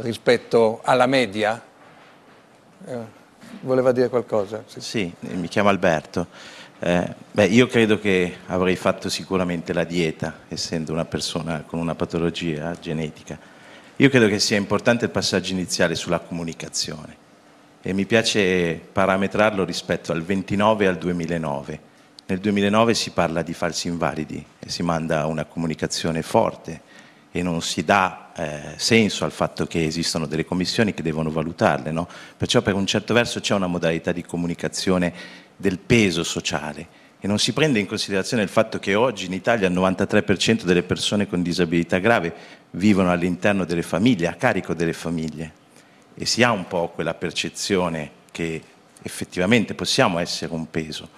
Speaker 2: rispetto alla media? Eh, voleva dire qualcosa?
Speaker 12: Sì, sì mi chiamo Alberto. Eh, beh, io credo che avrei fatto sicuramente la dieta, essendo una persona con una patologia genetica io credo che sia importante il passaggio iniziale sulla comunicazione e mi piace parametrarlo rispetto al 29 e al 2009. Nel 2009 si parla di falsi invalidi e si manda una comunicazione forte e non si dà eh, senso al fatto che esistono delle commissioni che devono valutarle. No? Perciò per un certo verso c'è una modalità di comunicazione del peso sociale e non si prende in considerazione il fatto che oggi in Italia il 93% delle persone con disabilità grave vivono all'interno delle famiglie, a carico delle famiglie e si ha un po' quella percezione che effettivamente possiamo essere un peso.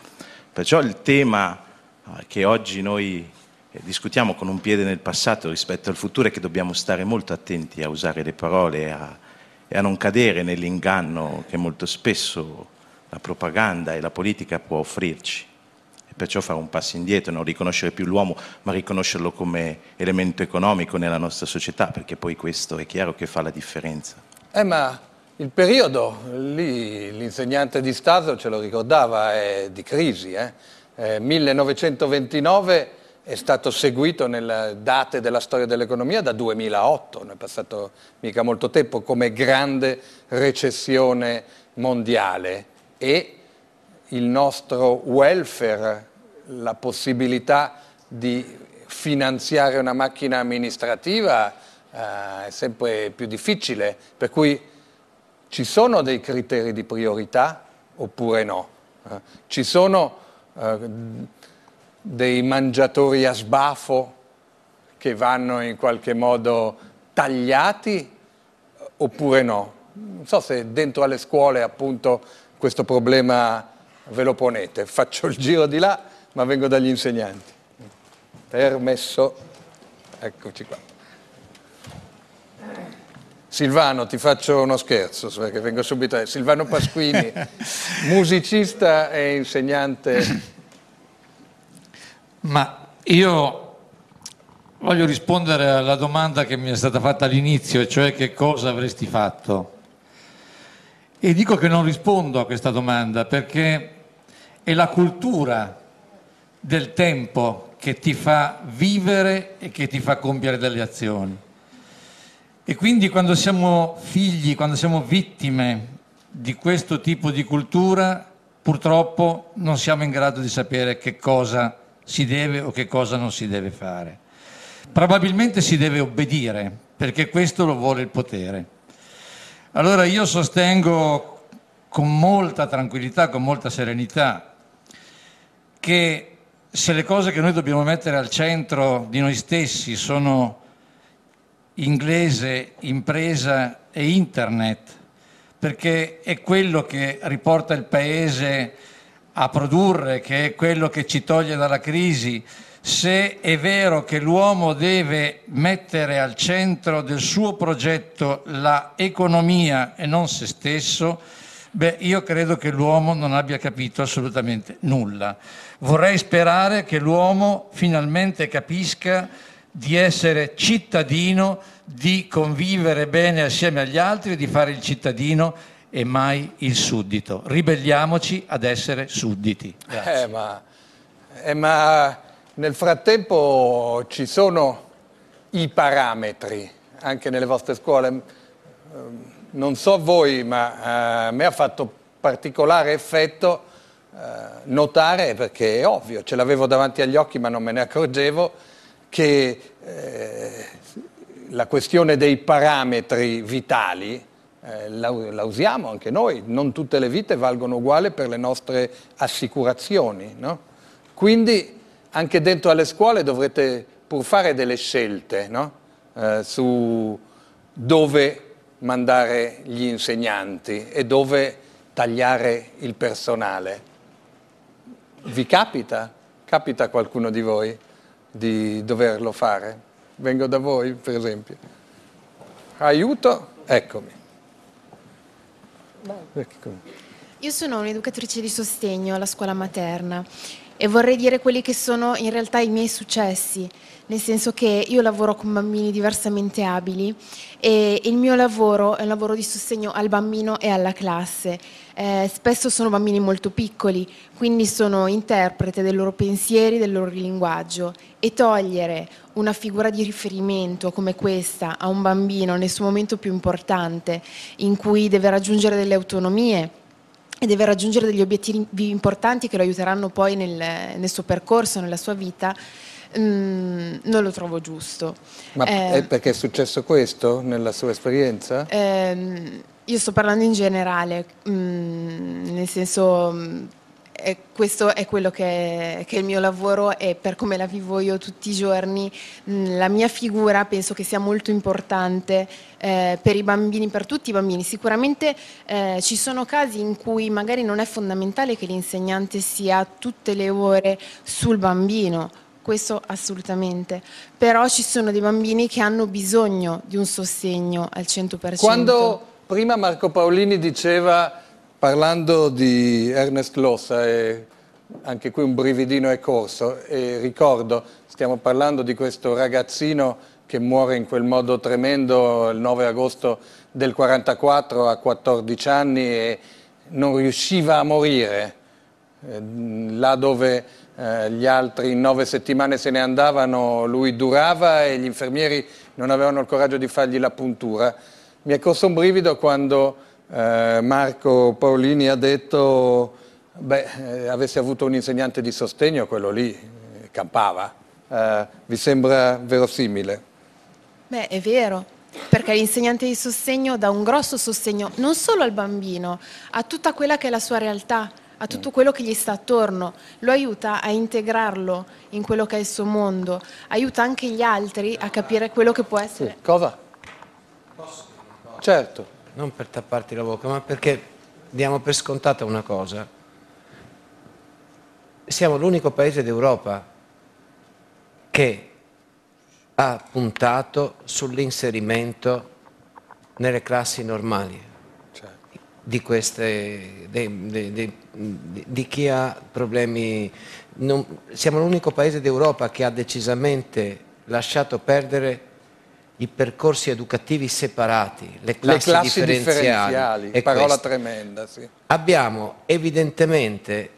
Speaker 12: Perciò il tema eh, che oggi noi eh, discutiamo con un piede nel passato rispetto al futuro è che dobbiamo stare molto attenti a usare le parole a, e a non cadere nell'inganno che molto spesso la propaganda e la politica può offrirci perciò fare un passo indietro, non riconoscere più l'uomo, ma riconoscerlo come elemento economico nella nostra società, perché poi questo è chiaro che fa la differenza.
Speaker 2: Eh, ma il periodo, lì l'insegnante di Stato ce lo ricordava, è di crisi. Eh, 1929 eh, è stato seguito nelle date della storia dell'economia da 2008, non è passato mica molto tempo, come grande recessione mondiale e il nostro welfare la possibilità di finanziare una macchina amministrativa eh, è sempre più difficile, per cui ci sono dei criteri di priorità oppure no? Eh, ci sono eh, dei mangiatori a sbafo che vanno in qualche modo tagliati oppure no? Non so se dentro alle scuole appunto questo problema ve lo ponete, faccio il giro di là ma vengo dagli insegnanti. Permesso. Eccoci qua. Silvano, ti faccio uno scherzo, perché vengo subito a... Eh, Silvano Pasquini, musicista e insegnante. Ma io voglio rispondere
Speaker 13: alla domanda che mi è stata fatta all'inizio, cioè che cosa avresti fatto. E dico che non rispondo a questa domanda perché è la cultura del tempo che ti fa vivere e che ti fa compiere delle azioni. E quindi quando siamo figli, quando siamo vittime di questo tipo di cultura, purtroppo non siamo in grado di sapere che cosa si deve o che cosa non si deve fare. Probabilmente si deve obbedire, perché questo lo vuole il potere. Allora io sostengo con molta tranquillità, con molta serenità, che se le cose che noi dobbiamo mettere al centro di noi stessi sono inglese, impresa e internet, perché è quello che riporta il paese a produrre, che è quello che ci toglie dalla crisi. Se è vero che l'uomo deve mettere al centro del suo progetto la economia e non se stesso, beh, io credo che l'uomo non abbia capito assolutamente nulla. Vorrei sperare che l'uomo finalmente capisca di essere cittadino, di convivere bene assieme agli altri, di fare il cittadino e mai il suddito. Ribelliamoci ad essere sudditi.
Speaker 2: Eh ma, eh ma nel frattempo ci sono i parametri anche nelle vostre scuole. Eh, non so voi, ma eh, a me ha fatto particolare effetto eh, notare perché è ovvio, ce l'avevo davanti agli occhi ma non me ne accorgevo, che eh, la questione dei parametri vitali eh, la, la, usiamo anche noi, non tutte le vite valgono uguale per le nostre assicurazioni. No? Quindi anche dentro alle scuole dovrete pur fare delle scelte no? eh, su dove mandare gli insegnanti e dove tagliare il personale vi capita? Capita a qualcuno di voi di doverlo fare? Vengo da voi, per esempio. Aiuto, eccomi.
Speaker 14: Io sono un'educatrice di sostegno alla scuola materna e vorrei dire quelli che sono in realtà i miei successi nel senso che io lavoro con bambini diversamente abili e il mio lavoro è un lavoro di sostegno al bambino e alla classe. Eh, spesso sono bambini molto piccoli, quindi sono interprete dei loro pensieri, del loro linguaggio e togliere una figura di riferimento come questa a un bambino nel suo momento più importante in cui deve raggiungere delle autonomie e deve raggiungere degli obiettivi importanti che lo aiuteranno poi nel, nel suo percorso, nella sua vita, Mm, non lo trovo giusto. Ma eh, è
Speaker 2: perché è successo questo nella sua esperienza?
Speaker 14: Ehm, io sto parlando in generale, mm, nel senso eh, questo è quello che, che, è il mio lavoro e per come la vivo io tutti i giorni, mh, mm, la mia figura penso che sia molto importante eh, per i bambini, per tutti i bambini. Sicuramente eh, ci sono casi in cui magari non è fondamentale che l'insegnante sia tutte le ore sul bambino questo assolutamente, però ci sono dei bambini che hanno bisogno di un sostegno al 100%. Quando
Speaker 2: prima Marco Paolini diceva, parlando di Ernest Lossa, e anche qui un brividino è corso, e ricordo, stiamo parlando di questo ragazzino che muore in quel modo tremendo il 9 agosto del 44 a 14 anni e non riusciva a morire, eh, là dove eh, gli altri nove settimane se ne andavano, lui durava e gli infermieri non avevano il coraggio di fargli la puntura. Mi è corso un brivido quando eh, Marco Paolini ha detto, beh, eh, avesse avuto un insegnante di sostegno, quello lì eh, campava. Uh, vi sembra verosimile?
Speaker 14: Beh, è vero, perché l'insegnante di sostegno dà un grosso sostegno non solo al bambino, a tutta quella che è la sua realtà a tutto quello che gli sta attorno, lo aiuta a integrarlo in quello che è il suo mondo, aiuta anche gli altri a capire quello che può essere.
Speaker 3: Cosa? Certo, non per tapparti la bocca, ma perché diamo per scontata una cosa. Siamo l'unico paese d'Europa che ha puntato sull'inserimento nelle classi normali di, queste, di, di, di, chi ha problemi. Non, siamo l'unico paese d'Europa che ha decisamente lasciato perdere i percorsi educativi separati, le classi, le classi differenziali. differenziali parola questa.
Speaker 2: tremenda. Sì.
Speaker 3: Abbiamo evidentemente,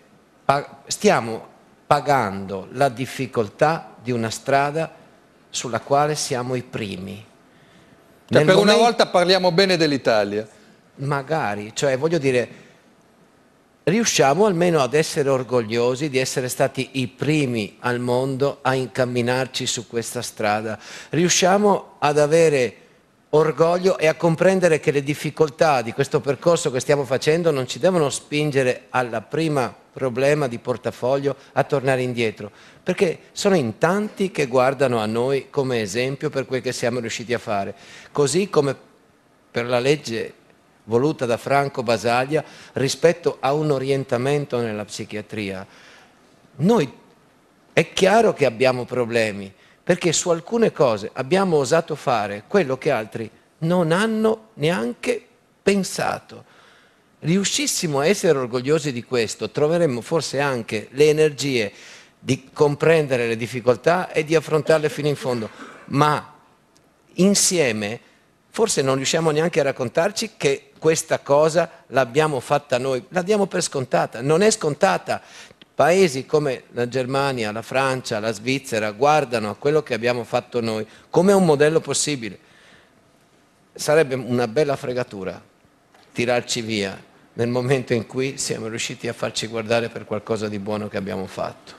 Speaker 3: stiamo pagando la difficoltà di una strada sulla quale siamo i primi. Cioè, per momento... una volta parliamo bene dell'Italia magari, cioè voglio dire, riusciamo almeno ad essere orgogliosi di essere stati i primi al mondo a incamminarci su questa strada, riusciamo ad avere orgoglio e a comprendere che le difficoltà di questo percorso che stiamo facendo non ci devono spingere alla prima problema di portafoglio a tornare indietro, perché sono in tanti che guardano a noi come esempio per quel che siamo riusciti a fare, così come per la legge voluta da Franco Basaglia rispetto a un orientamento nella psichiatria. Noi è chiaro che abbiamo problemi, perché su alcune cose abbiamo osato fare quello che altri non hanno neanche pensato. Riuscissimo a essere orgogliosi di questo, troveremmo forse anche le energie di comprendere le difficoltà e di affrontarle fino in fondo, ma insieme forse non riusciamo neanche a raccontarci che questa cosa l'abbiamo fatta noi, la diamo per scontata, non è scontata. Paesi come la Germania, la Francia, la Svizzera guardano a quello che abbiamo fatto noi come un modello possibile. Sarebbe una bella fregatura tirarci via nel momento in cui siamo riusciti a farci guardare per qualcosa di buono che abbiamo fatto.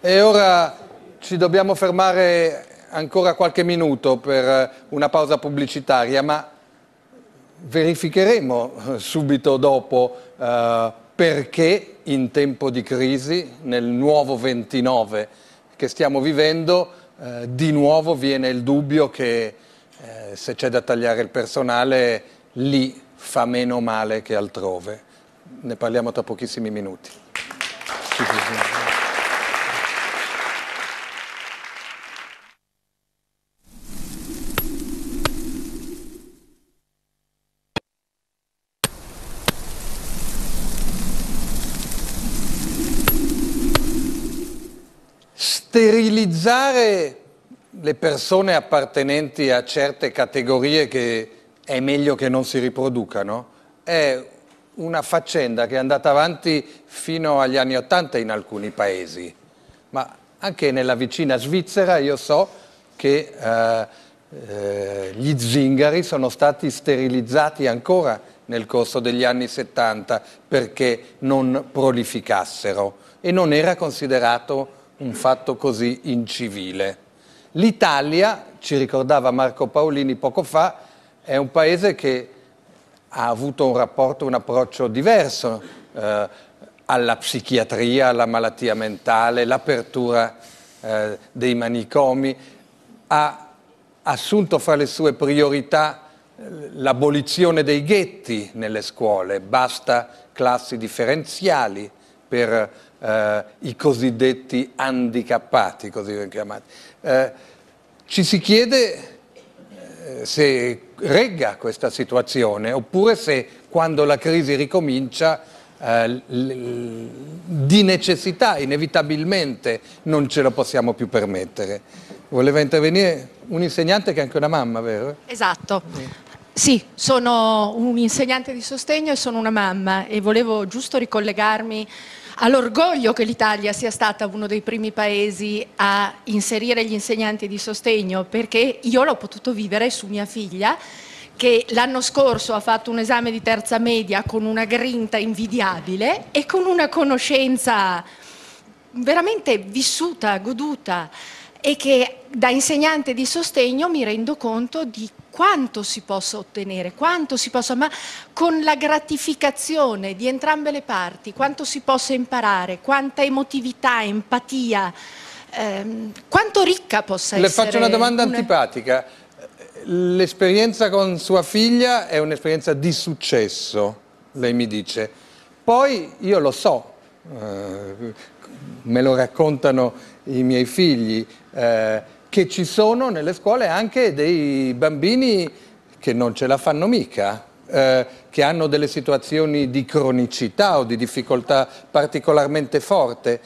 Speaker 2: E ora ci dobbiamo fermare ancora qualche minuto per eh, una pausa pubblicitaria, ma verificheremo eh, subito dopo eh, perché in tempo di crisi, nel nuovo 29 che stiamo vivendo, eh, di nuovo viene il dubbio che eh, se c'è da tagliare il personale lì fa meno male che altrove. Ne parliamo tra pochissimi minuti. accusare le persone appartenenti a certe categorie che è meglio che non si riproducano è una faccenda che è andata avanti fino agli anni Ottanta in alcuni paesi, ma anche nella vicina Svizzera io so che eh, eh, gli zingari sono stati sterilizzati ancora nel corso degli anni 70 perché non prolificassero e non era considerato un fatto così incivile. L'Italia, ci ricordava Marco Paolini poco fa, è un paese che ha avuto un rapporto, un approccio diverso eh, alla psichiatria, alla malattia mentale, l'apertura eh, dei manicomi, ha assunto fra le sue priorità eh, l'abolizione dei ghetti nelle scuole, basta classi differenziali per eh, i cosiddetti handicappati, così vengono chiamati. Eh, ci si chiede eh, se regga questa situazione oppure se quando la crisi ricomincia eh, di necessità, inevitabilmente non ce lo possiamo più permettere. Voleva intervenire un insegnante che è anche una mamma, vero?
Speaker 15: Esatto. Sì, sono un insegnante di sostegno e sono una mamma e volevo giusto ricollegarmi all'orgoglio che l'Italia sia stata uno dei primi paesi a inserire gli insegnanti di sostegno, perché io l'ho potuto vivere su mia figlia che l'anno scorso ha fatto un esame di terza media con una grinta invidiabile e con una conoscenza veramente vissuta, goduta e che da insegnante di sostegno mi rendo conto di quanto si possa ottenere, quanto si possa, ma con la gratificazione di entrambe le parti, quanto si possa imparare, quanta emotività, empatia, ehm, quanto ricca possa Le essere. Le faccio una domanda una...
Speaker 2: antipatica. L'esperienza con sua figlia è un'esperienza di successo, lei mi dice. Poi io lo so, eh, me lo raccontano i miei figli, eh, che ci sono nelle scuole anche dei bambini che non ce la fanno mica, eh, che hanno delle situazioni di cronicità o di difficoltà particolarmente forte.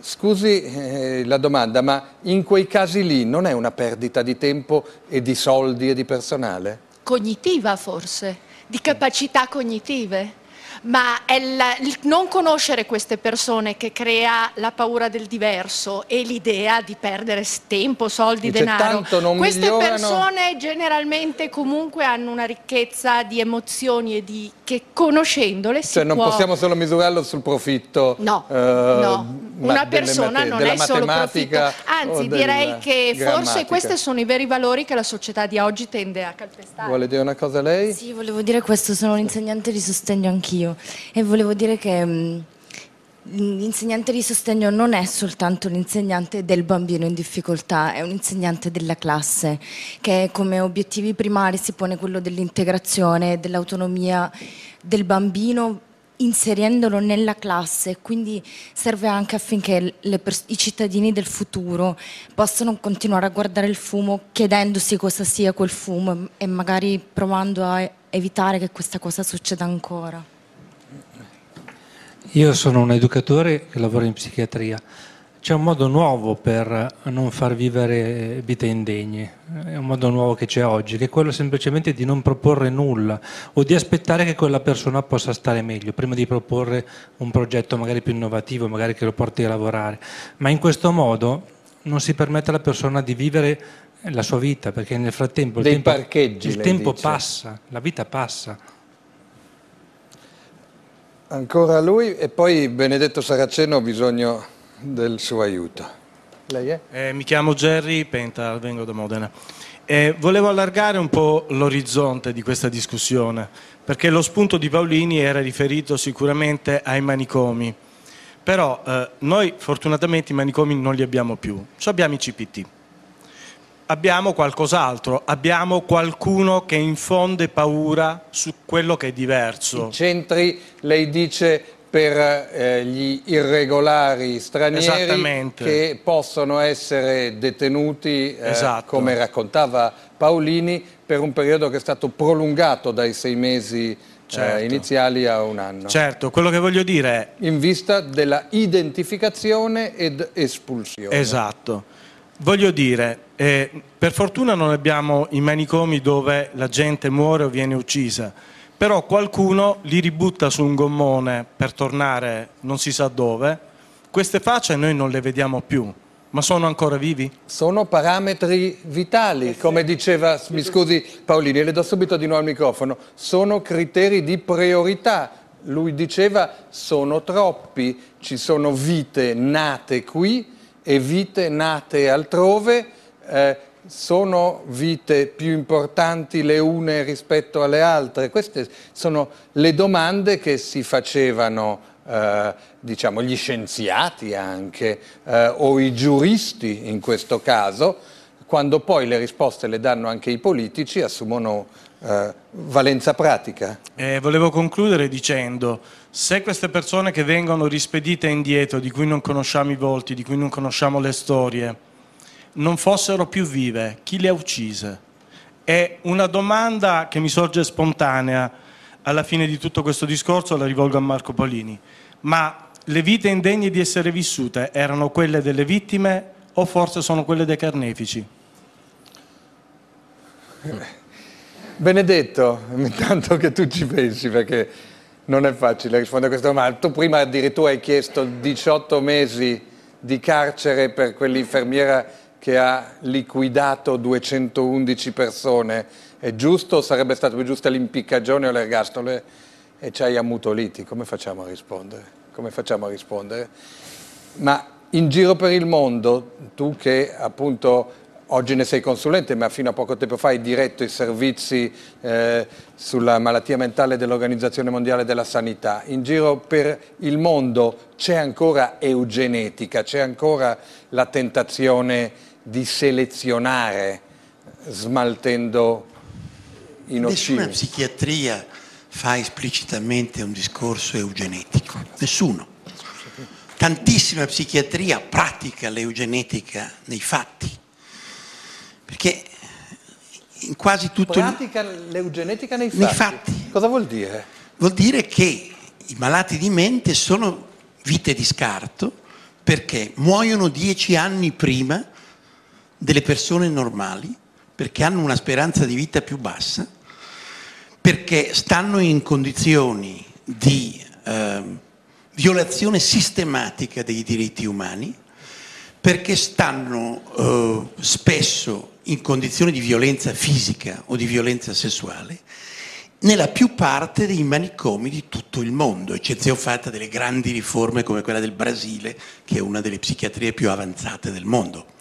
Speaker 2: Scusi eh, la domanda, ma in quei casi lì non è una perdita di tempo e di soldi e di personale?
Speaker 15: Cognitiva forse, di capacità cognitive ma è la, il non conoscere queste persone che crea la paura del diverso e l'idea di perdere tempo, soldi, Dice, denaro. Queste migliorano... persone generalmente comunque hanno una ricchezza di emozioni e di che conoscendole si cioè, non possiamo
Speaker 2: solo misurarlo sul profitto. No, eh, no. una persona non è solo profitto. Anzi, direi che forse questi sono
Speaker 15: i veri valori che la società di oggi tende a calpestare.
Speaker 2: Vuole dire una cosa lei? Sì,
Speaker 15: volevo dire questo, sono un insegnante di sostegno anch'io e volevo dire che mm, L'insegnante di sostegno non è soltanto l'insegnante del bambino in difficoltà, è un insegnante della classe che come obiettivi primari si pone quello dell'integrazione, dell'autonomia del bambino inserendolo nella classe, quindi serve anche affinché i cittadini del futuro possano continuare a guardare il fumo chiedendosi cosa sia quel fumo e magari provando a evitare che questa cosa succeda ancora.
Speaker 11: Io sono un educatore che lavora in psichiatria. C'è un modo nuovo per non far vivere vite indegne, è un modo nuovo che c'è oggi, che è quello semplicemente di non proporre nulla o di aspettare che quella persona possa stare meglio prima di proporre un progetto magari più innovativo, magari che lo porti a lavorare. Ma in questo modo non si permette alla persona di vivere la sua vita, perché nel frattempo il Dei tempo, il tempo passa, la vita passa.
Speaker 2: Ancora lui e poi Benedetto Saraceno ho bisogno del suo aiuto. Lei è?
Speaker 16: Eh, mi chiamo Gerry Penta, vengo da Modena. Eh, volevo allargare un po' l'orizzonte di questa discussione, perché lo spunto di Paolini era riferito sicuramente ai manicomi, però eh, noi fortunatamente i manicomi non li abbiamo più, Ci abbiamo i CPT abbiamo qualcos'altro, abbiamo qualcuno che infonde paura su quello che è diverso. I centri, lei dice, per eh, gli irregolari stranieri che
Speaker 2: possono essere detenuti, eh, esatto. come raccontava Paolini, per un periodo che è stato prolungato dai sei mesi eh, certo. eh, iniziali a un anno.
Speaker 16: Certo, quello che voglio dire è... In
Speaker 2: vista della identificazione ed espulsione.
Speaker 16: Esatto. Voglio dire, eh, per fortuna non abbiamo i manicomi dove la gente muore o viene uccisa, però qualcuno li ributta su un gommone per tornare non si sa dove. Queste facce noi non le vediamo più, ma sono ancora vivi? Sono parametri vitali, eh come diceva,
Speaker 2: mi scusi Paolini, le do subito di nuovo il microfono, sono criteri di priorità. Lui diceva sono troppi, ci sono vite nate qui e vite nate altrove eh, sono vite più importanti le une rispetto alle altre? Queste sono le domande che si facevano eh, diciamo, gli scienziati anche eh, o i giuristi in questo caso, quando poi le risposte le danno anche i politici assumono eh, valenza pratica.
Speaker 16: Eh, volevo concludere dicendo, se queste persone che vengono rispedite indietro, di cui non conosciamo i volti, di cui non conosciamo le storie, non fossero più vive, chi le ha uccise? È una domanda che mi sorge spontanea alla fine di tutto questo discorso, la rivolgo a Marco Polini. Ma le vite indegne di essere vissute erano quelle delle vittime o forse sono quelle dei carnefici? Benedetto, intanto che tu ci pensi perché
Speaker 2: non è facile rispondere a questa domanda. Tu prima addirittura hai chiesto 18 mesi di carcere per quell'infermiera che ha liquidato 211 persone, è giusto o sarebbe stata più giusta l'impiccagione o l'ergastolo? E ci hai ammutoliti, come facciamo a rispondere? Come facciamo a rispondere? Ma in giro per il mondo, tu che appunto oggi ne sei consulente, ma fino a poco tempo fa hai diretto i servizi eh, sulla malattia mentale dell'Organizzazione Mondiale della Sanità. In giro per il mondo c'è ancora eugenetica, c'è ancora la tentazione di selezionare smaltendo i in Nessuna psichiatria fa esplicitamente
Speaker 6: un discorso eugenetico, nessuno. Tantissima psichiatria pratica l'eugenetica nei fatti, perché in quasi tutto... Pratica
Speaker 2: l'eugenetica nei, nei fatti.
Speaker 6: Cosa vuol dire? Vuol dire che i malati di mente sono vite di scarto perché muoiono dieci anni prima delle persone normali perché hanno una speranza di vita più bassa, perché stanno in condizioni di eh, violazione sistematica dei diritti umani, perché stanno eh, spesso in condizioni di violenza fisica o di violenza sessuale nella più parte dei manicomi di tutto il mondo, eccezione fatta delle grandi riforme come quella del Brasile, che è una delle psichiatrie più avanzate del mondo.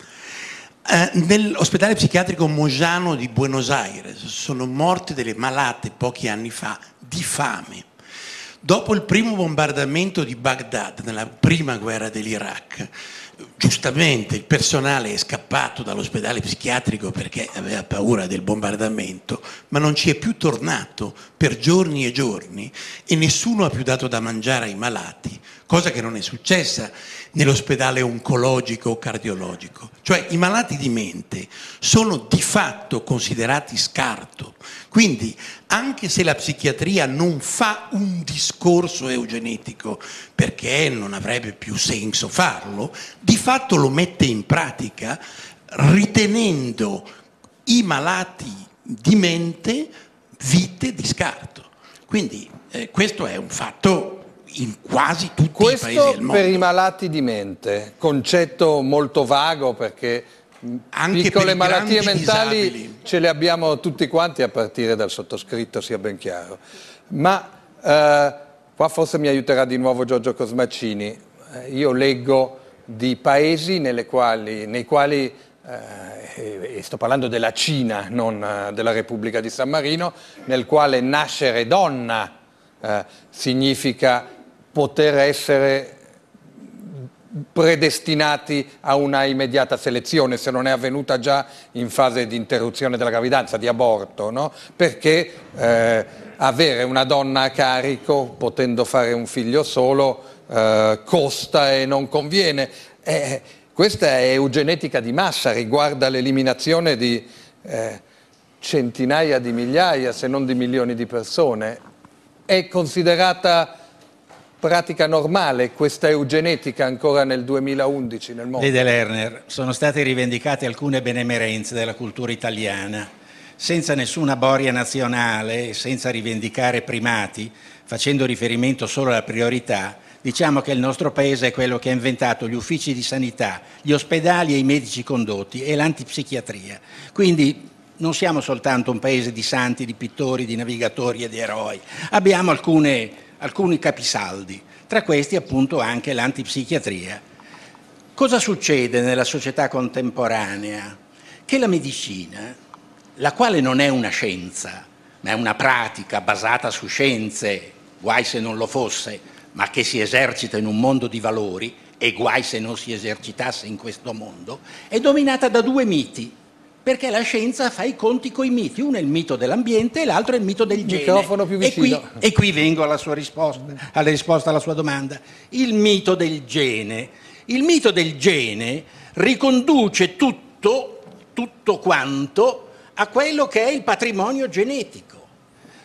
Speaker 6: Eh, nell'ospedale psichiatrico Mojano di Buenos Aires sono morte delle malate pochi anni fa di fame. Dopo il primo bombardamento di Baghdad, nella prima guerra dell'Iraq, giustamente il personale è scappato dall'ospedale psichiatrico perché aveva paura del bombardamento, ma non ci è più tornato per giorni e giorni e nessuno ha più dato da mangiare ai malati, cosa che non è successa nell'ospedale oncologico o cardiologico. Cioè i malati di mente sono di fatto considerati scarto. Quindi anche se la psichiatria non fa un discorso eugenetico perché non avrebbe più senso farlo, di fatto lo mette in pratica ritenendo i malati di mente vite di scarto. Quindi eh, questo è
Speaker 2: un fatto in quasi tutti Questo i paesi del mondo. per i malati di mente, concetto molto vago perché anche piccole malattie mentali disabili. ce le abbiamo tutti quanti a partire dal sottoscritto, sia ben chiaro. Ma eh, qua forse mi aiuterà di nuovo Giorgio Cosmaccini. Eh, io leggo di paesi quali, nei quali, eh, e sto parlando della Cina, non eh, della Repubblica di San Marino, nel quale nascere donna eh, significa poter essere predestinati a una immediata selezione, se non è avvenuta già in fase di interruzione della gravidanza, di aborto, no? perché eh, avere una donna a carico, potendo fare un figlio solo, eh, costa e non conviene. Eh, questa è eugenetica di massa, riguarda l'eliminazione di eh, centinaia di migliaia, se non di milioni di persone. È considerata pratica normale questa eugenetica ancora nel 2011 nel mondo? Vede
Speaker 9: Lerner, sono state rivendicate alcune benemerenze della cultura italiana, senza nessuna boria nazionale, senza rivendicare primati, facendo riferimento solo alla priorità, diciamo che il nostro paese è quello che ha inventato gli uffici di sanità, gli ospedali e i medici condotti e l'antipsichiatria. Quindi non siamo soltanto un paese di santi, di pittori, di navigatori e di eroi, abbiamo alcune alcuni capisaldi, tra questi appunto anche l'antipsichiatria. Cosa succede nella società contemporanea? Che la medicina, la quale non è una scienza, ma è una pratica basata su scienze, guai se non lo fosse, ma che si esercita in un mondo di valori, e guai se non si esercitasse in questo mondo, è dominata da due miti, perché la scienza fa i conti coi miti, uno è il mito dell'ambiente e l'altro è il mito del genere. Microfono più vicino. E qui, e qui vengo alla sua risposta, alla risposta alla sua domanda. Il mito del gene. Il mito del gene riconduce tutto, tutto quanto, a quello che è il patrimonio genetico,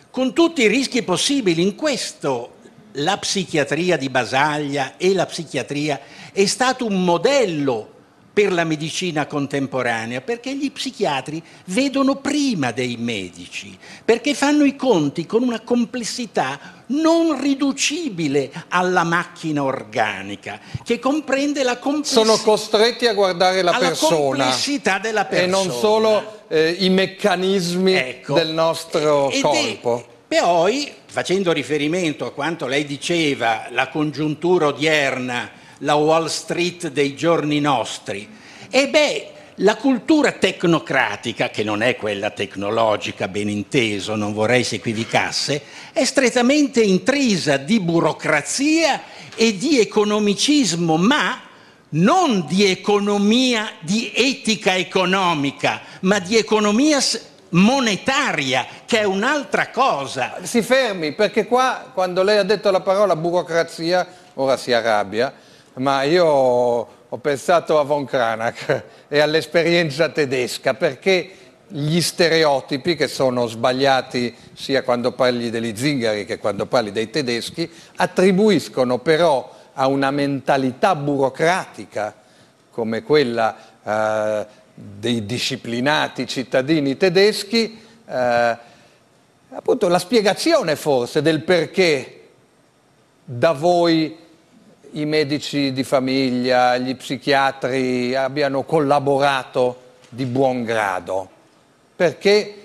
Speaker 9: con tutti i rischi possibili. In questo la psichiatria di Basaglia e la psichiatria è stato un modello per la medicina contemporanea, perché gli psichiatri vedono prima dei medici, perché fanno i conti con una complessità non riducibile alla macchina organica, che comprende la complessità. Sono
Speaker 2: costretti a guardare la persona, complessità della persona. E non solo eh, i meccanismi ecco. del nostro Ed corpo. È, poi, facendo riferimento a quanto
Speaker 9: lei diceva, la congiuntura odierna la Wall Street dei giorni nostri. E beh, la cultura tecnocratica, che non è quella tecnologica, ben inteso, non vorrei si equivicasse, è strettamente intrisa di burocrazia e di economicismo, ma non di economia, di etica economica, ma di economia
Speaker 2: monetaria, che è un'altra cosa. Si fermi, perché qua quando lei ha detto la parola burocrazia, ora si arrabbia, ma io ho pensato a von Kranach e all'esperienza tedesca perché gli stereotipi che sono sbagliati sia quando parli degli zingari che quando parli dei tedeschi attribuiscono però a una mentalità burocratica come quella eh, dei disciplinati cittadini tedeschi eh, appunto la spiegazione forse del perché da voi i medici di famiglia, gli psichiatri abbiano collaborato di buon grado, perché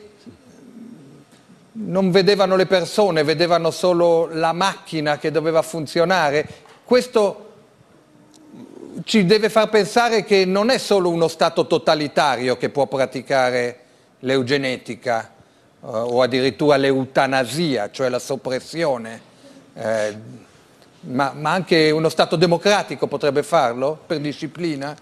Speaker 2: non vedevano le persone, vedevano solo la macchina che doveva funzionare. Questo ci deve far pensare che non è solo uno Stato totalitario che può praticare l'eugenetica eh, o addirittura l'eutanasia, cioè la soppressione.
Speaker 8: Eh, ma,
Speaker 2: ma anche uno Stato democratico potrebbe farlo per disciplina?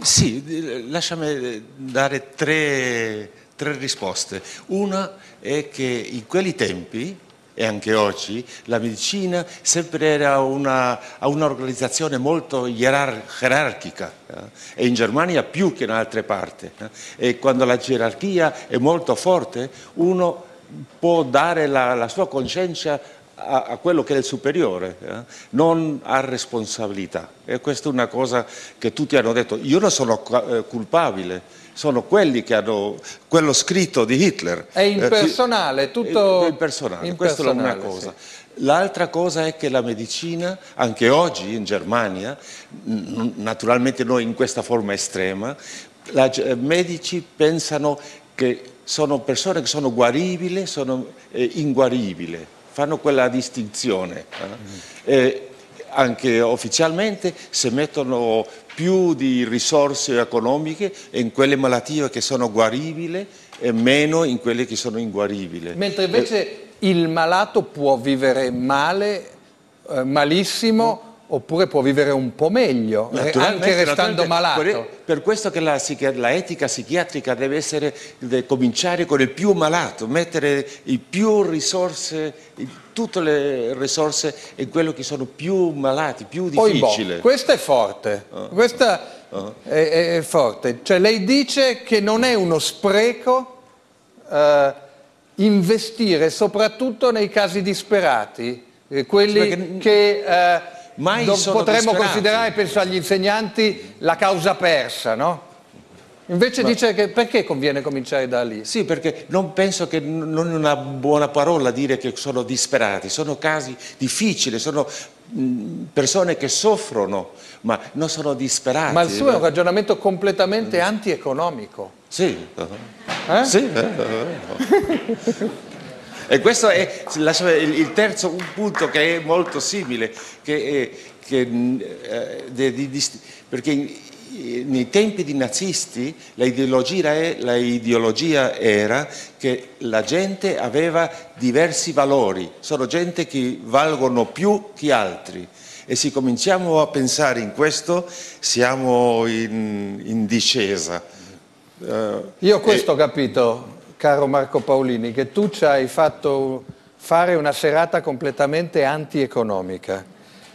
Speaker 8: Sì, lasciami dare tre, tre, risposte. Una è che in quei tempi e anche oggi la medicina sempre era un'organizzazione molto hierar gerarchica eh? e in Germania più che in altre parti. Eh? E quando la gerarchia è molto forte uno può dare la, la sua coscienza a, a quello che è il superiore, eh? non ha responsabilità. E questa è una cosa che tutti hanno detto, io non sono eh, colpabile, sono quelli che hanno quello scritto di Hitler. È eh, impersonale, tutto... È impersonale, impersonale questa è una cosa. Sì. L'altra cosa è che la medicina, anche oggi in Germania, naturalmente noi in questa forma estrema, i eh, medici pensano che sono persone che sono guaribili, sono eh, inguaribili fanno quella distinzione. Eh? E eh, anche ufficialmente se mettono più di risorse economiche in quelle malattie che sono guaribili e meno in quelle che sono inguaribili. Mentre invece eh, il
Speaker 2: malato può vivere male,
Speaker 8: eh, malissimo, mm oppure può vivere un po' meglio, eh, anche restando malato. Per questo che la, la etica psichiatrica deve, essere, deve cominciare con il più malato, mettere il più risorse, tutte le risorse in quello che sono più malati, più difficili. Boh, questa è forte, ah, ah, questa
Speaker 2: uh-huh. è, è, forte. Cioè lei dice che non è uno spreco eh, investire soprattutto nei casi disperati, eh, quelli sì, perché... che... Eh, mai Do- sono Potremmo disperati. considerare, penso agli insegnanti, la
Speaker 8: causa persa, no? Invece Ma... dice che perché conviene cominciare da lì? Sì, perché non penso che non è una buona parola dire che sono disperati, sono casi difficili, sono persone che soffrono, ma non sono disperati. Ma il suo è un eh.
Speaker 2: ragionamento completamente mm. antieconomico.
Speaker 8: Sì. Eh? Sì. Eh, eh, E questo è il terzo punto che è molto simile, che, eh, che, eh, de, de, de, perché nei tempi di nazisti l'ideologia era che la gente aveva diversi valori, sono gente che valgono più che altri e se cominciamo a pensare in questo siamo in, in discesa. Eh, Io questo ho e... capito, caro
Speaker 2: Marco Paolini, che tu ci hai fatto fare una serata completamente antieconomica,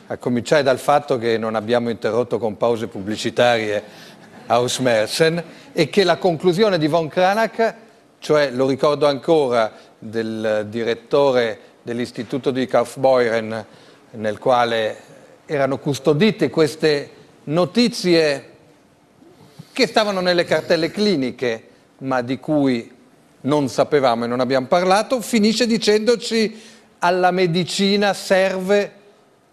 Speaker 2: a cominciare dal fatto che non abbiamo interrotto con pause pubblicitarie Haus e che la conclusione di Von Kranach, cioè lo ricordo ancora del direttore dell'istituto di Kaufbeuren nel quale erano custodite queste notizie che stavano nelle cartelle cliniche ma di cui non sapevamo e non abbiamo parlato, finisce dicendoci alla medicina serve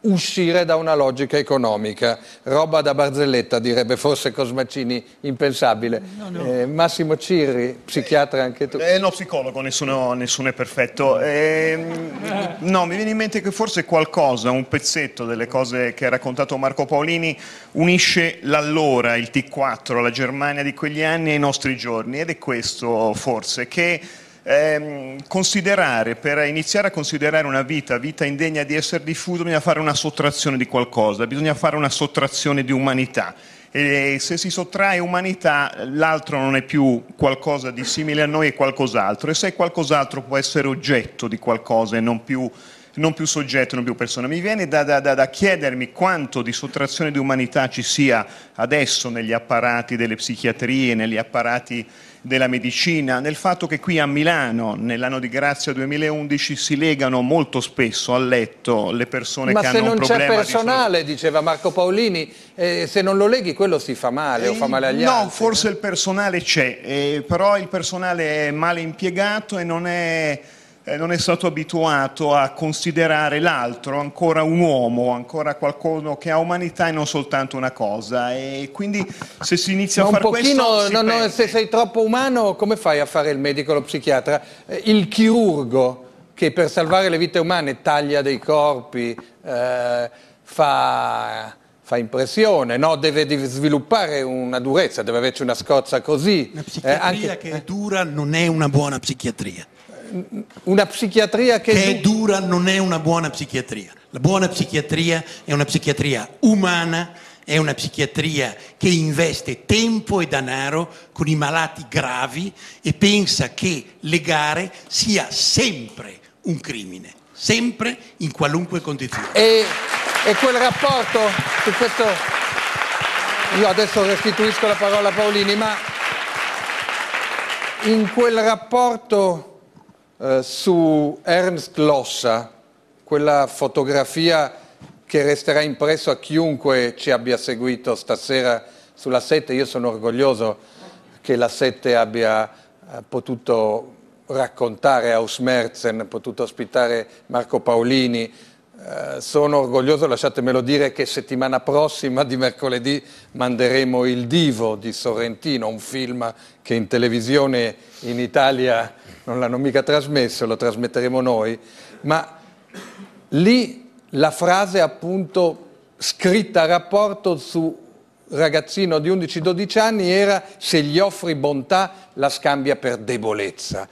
Speaker 2: uscire da una logica economica. Roba da barzelletta, direbbe forse Cosmacini, impensabile. No, no. Eh, Massimo Cirri, psichiatra eh, anche tu. Eh, no,
Speaker 17: psicologo, nessuno, nessuno è perfetto. Eh, no, mi viene in mente che forse qualcosa, un pezzetto delle cose che ha raccontato Marco Paolini, unisce l'allora, il T4, la Germania di quegli anni ai nostri giorni. Ed è questo forse, che eh, considerare, per iniziare a considerare una vita, vita indegna di essere diffusa, bisogna fare una sottrazione di qualcosa, bisogna fare una sottrazione di umanità. E se si sottrae umanità, l'altro non è più qualcosa di simile a noi, è qualcos'altro. E se qualcos'altro può essere oggetto di qualcosa e non più non più soggetto, non più persona. Mi viene da, da, da, da, chiedermi quanto di sottrazione di umanità ci sia adesso negli apparati delle psichiatrie, negli apparati della medicina, nel fatto che qui a Milano, nell'anno di grazia 2011, si legano molto spesso a letto le persone Ma che hanno un problema. Ma se non c'è
Speaker 2: personale, di... diceva Marco Paolini, eh, se non lo leghi quello si fa male eh, o fa male agli eh, no, altri.
Speaker 17: No, forse il personale c'è, eh, però il personale è male impiegato e non è eh, non è stato abituato a considerare l'altro ancora un uomo, ancora qualcuno che ha umanità e non soltanto una cosa. E quindi se si inizia Ma a fare pochino, questo... No, no,
Speaker 2: se sei troppo umano, come fai a fare il medico, lo psichiatra? Eh, il chirurgo che per salvare le vite umane taglia dei corpi, eh, fa fa impressione, no? deve, deve, sviluppare una durezza, deve averci una scozza così. La psichiatria eh, anche... che è
Speaker 6: dura non è una buona psichiatria una psichiatria che, che è
Speaker 2: dura non è una buona psichiatria.
Speaker 6: La buona psichiatria è una psichiatria umana, è una psichiatria che investe tempo e denaro con i malati gravi e pensa che legare sia sempre un crimine, sempre in qualunque condizione.
Speaker 2: E, e quel rapporto su questo io adesso restituisco la parola a Paolini, ma in quel rapporto eh, su Ernst Lossa, quella fotografia che resterà impresso a chiunque ci abbia seguito stasera sulla 7. Io sono orgoglioso che la 7 abbia eh, potuto raccontare Aus Merzen, potuto ospitare Marco Paolini. Eh, sono orgoglioso, lasciatemelo dire, che settimana prossima, di mercoledì, manderemo Il Divo di Sorrentino, un film che in televisione in Italia non l'hanno mica trasmesso, lo trasmetteremo noi, ma lì la frase appunto scritta a rapporto su ragazzino di 11-12 anni era se gli offri bontà la scambia per debolezza.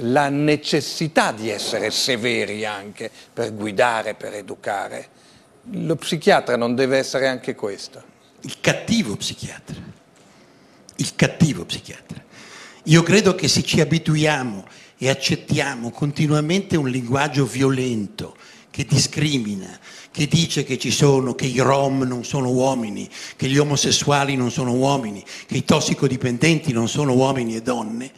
Speaker 2: La necessità di essere severi anche per guidare, per educare. Lo psichiatra non deve essere anche questo. Il cattivo psichiatra. Il cattivo psichiatra. Io credo che se ci abituiamo
Speaker 6: e accettiamo continuamente un linguaggio violento che discrimina, che dice che ci sono, che i rom non sono uomini, che gli omosessuali non sono uomini, che i tossicodipendenti non sono uomini e donne,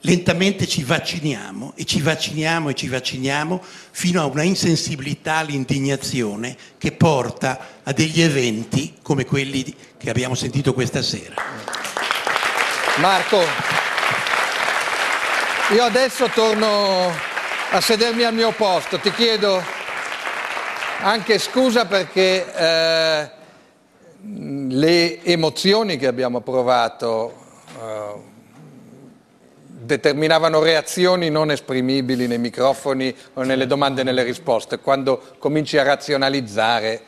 Speaker 6: lentamente ci vacciniamo e ci vacciniamo e ci vacciniamo fino a una insensibilità all'indignazione che porta a degli eventi come quelli che abbiamo sentito questa
Speaker 2: sera. Marco, io adesso torno a sedermi al mio posto, ti chiedo anche scusa perché eh, le emozioni che abbiamo provato eh, determinavano reazioni non esprimibili nei microfoni o nelle domande e nelle risposte. Quando cominci a razionalizzare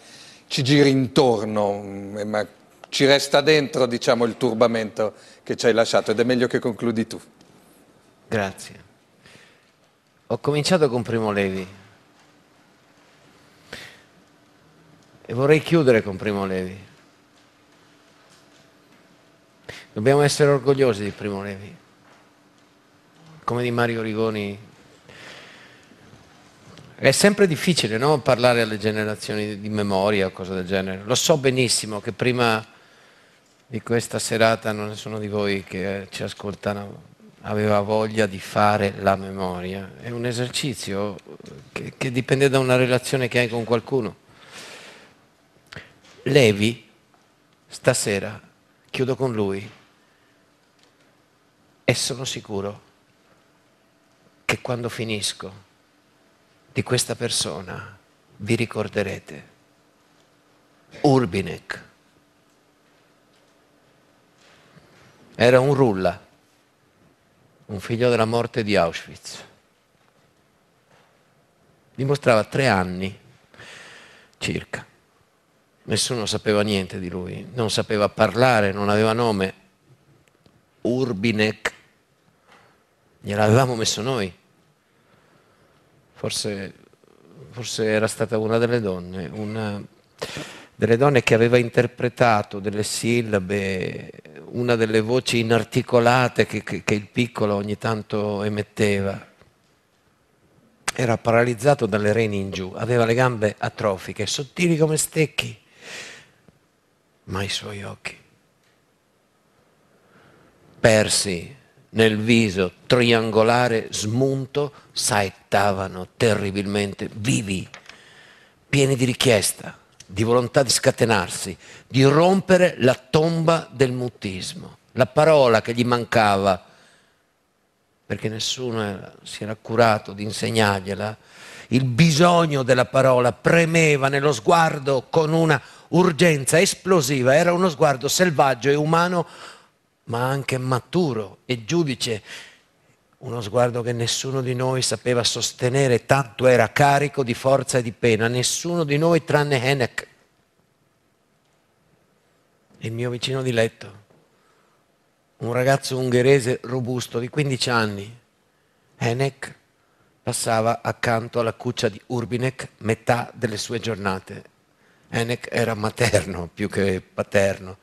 Speaker 2: ci giri intorno, mm, ma ci resta dentro diciamo, il turbamento che ci hai lasciato ed è meglio che concludi tu.
Speaker 3: Grazie. Ho cominciato con Primo Levi e vorrei chiudere con Primo Levi. Dobbiamo essere orgogliosi di Primo Levi, come di Mario Rigoni. È sempre difficile no? parlare alle generazioni di memoria o cose del genere. Lo so benissimo che prima di questa serata non sono di voi che ci ascoltano aveva voglia di fare la memoria. È un esercizio che, che dipende da una relazione che hai con qualcuno. Levi, stasera, chiudo con lui e sono sicuro che quando finisco di questa persona vi ricorderete. Urbinek. Era un rulla un figlio della morte di Auschwitz. Dimostrava tre anni circa. Nessuno sapeva niente di lui, non sapeva parlare, non aveva nome. Urbinek, gliel'avevamo messo noi. Forse, forse era stata una delle donne, una delle donne che aveva interpretato delle sillabe, una delle voci inarticolate che, che, che il piccolo ogni tanto emetteva. Era paralizzato dalle reni in giù, aveva le gambe atrofiche, sottili come stecchi, ma i suoi occhi, persi nel viso triangolare smunto, saettavano terribilmente, vivi, pieni di richiesta di volontà di scatenarsi, di rompere la tomba del mutismo, la parola che gli mancava, perché nessuno era, si era curato di insegnargliela, il bisogno della parola premeva nello sguardo con una urgenza esplosiva, era uno sguardo selvaggio e umano, ma anche maturo e giudice uno sguardo che nessuno di noi sapeva sostenere, tanto era carico di forza e di pena, nessuno di noi tranne Henek. il mio vicino di letto, un ragazzo ungherese robusto di 15 anni. Henek, passava accanto alla cuccia di Urbinek metà delle sue giornate. Henek era materno più che paterno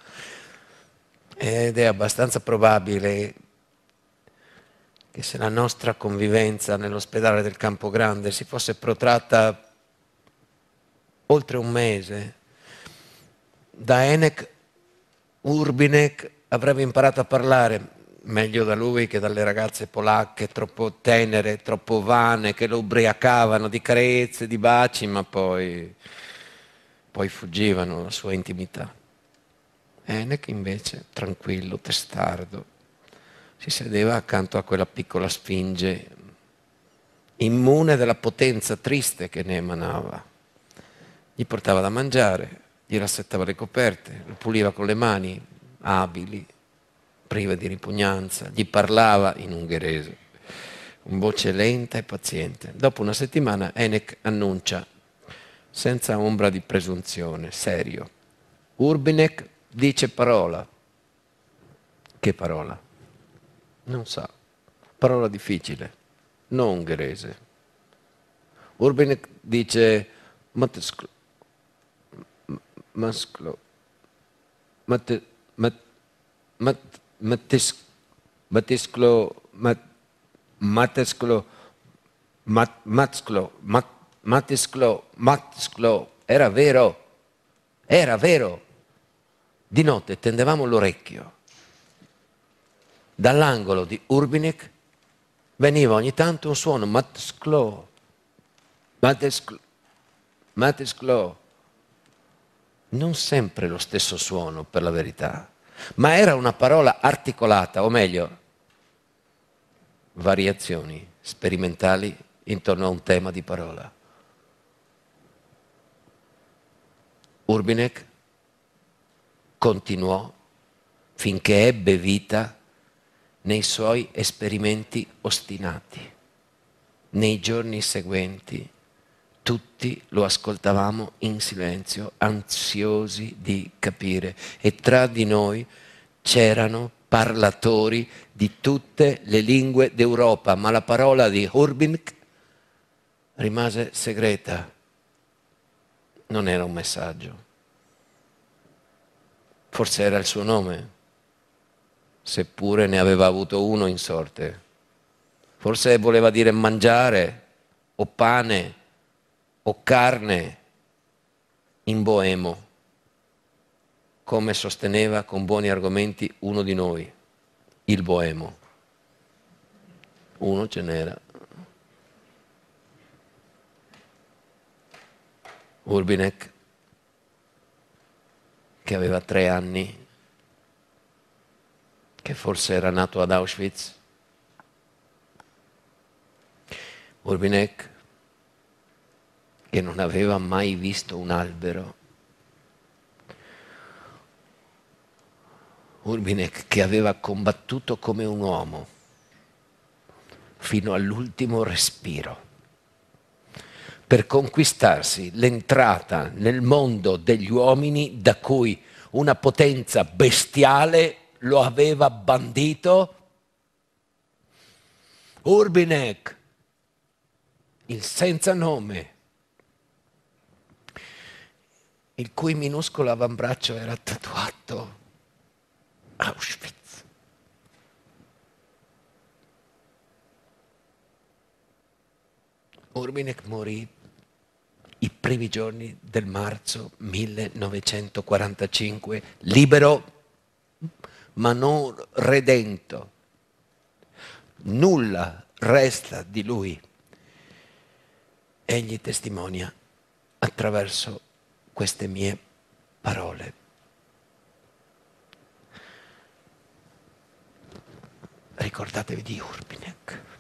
Speaker 3: ed è abbastanza probabile che se la nostra convivenza nell'ospedale del Campo Grande si fosse protratta oltre un mese, da Enek Urbinek avrebbe imparato a parlare meglio da lui che dalle ragazze polacche troppo tenere, troppo vane, che lo ubriacavano di carezze, di baci, ma poi, poi fuggivano la sua intimità. Enek invece, tranquillo, testardo, si sedeva accanto a quella piccola sfinge, immune dalla potenza triste che ne emanava. Gli portava da mangiare, gli rassettava le coperte, lo puliva con le mani, abili, prive di ripugnanza, gli parlava in ungherese, con voce lenta e paziente. Dopo una settimana Enek annuncia, senza ombra di presunzione, serio, Urbinek dice parola. Che parola? Non sa. Parola difficile, non ungherese. Urban dice Matesclo. Masclo. Mate, mat, mat, mates, matesclo. Mat, matesclo. Mat, matsclo. Mat, matesclo. Matsclo. Era vero. Era vero. Di notte tendevamo l'orecchio dall'angolo di Urbinek veniva ogni tanto un suono Matsklo, Matsklo, matesclo. Non sempre lo stesso suono, per la verità, ma era una parola articolata, o meglio, variazioni sperimentali intorno a un tema di parola. Urbinek continuò finché ebbe vita nei suoi esperimenti ostinati. Nei giorni seguenti tutti lo ascoltavamo in silenzio, ansiosi di capire e tra di noi c'erano parlatori di tutte le lingue d'Europa, ma la parola di Urbink rimase segreta. Non era un messaggio. Forse era il suo nome, seppure ne aveva avuto uno in sorte. Forse voleva dire mangiare o pane o carne in boemo, come sosteneva con buoni argomenti uno di noi, il boemo. Uno ce n'era. Urbinek, che aveva tre anni che forse era nato ad Auschwitz, Urbinek, che non aveva mai visto un albero, Urbinek che aveva combattuto come un uomo fino all'ultimo respiro per conquistarsi l'entrata nel mondo degli uomini da cui una potenza bestiale lo aveva bandito? Urbinek, il senza nome, il cui minuscolo avambraccio era tatuato Auschwitz. Urbinek morì i primi giorni del marzo 1945, libero ma non redento. Nulla resta di lui. Egli testimonia attraverso queste mie parole. Ricordatevi di Urbinek.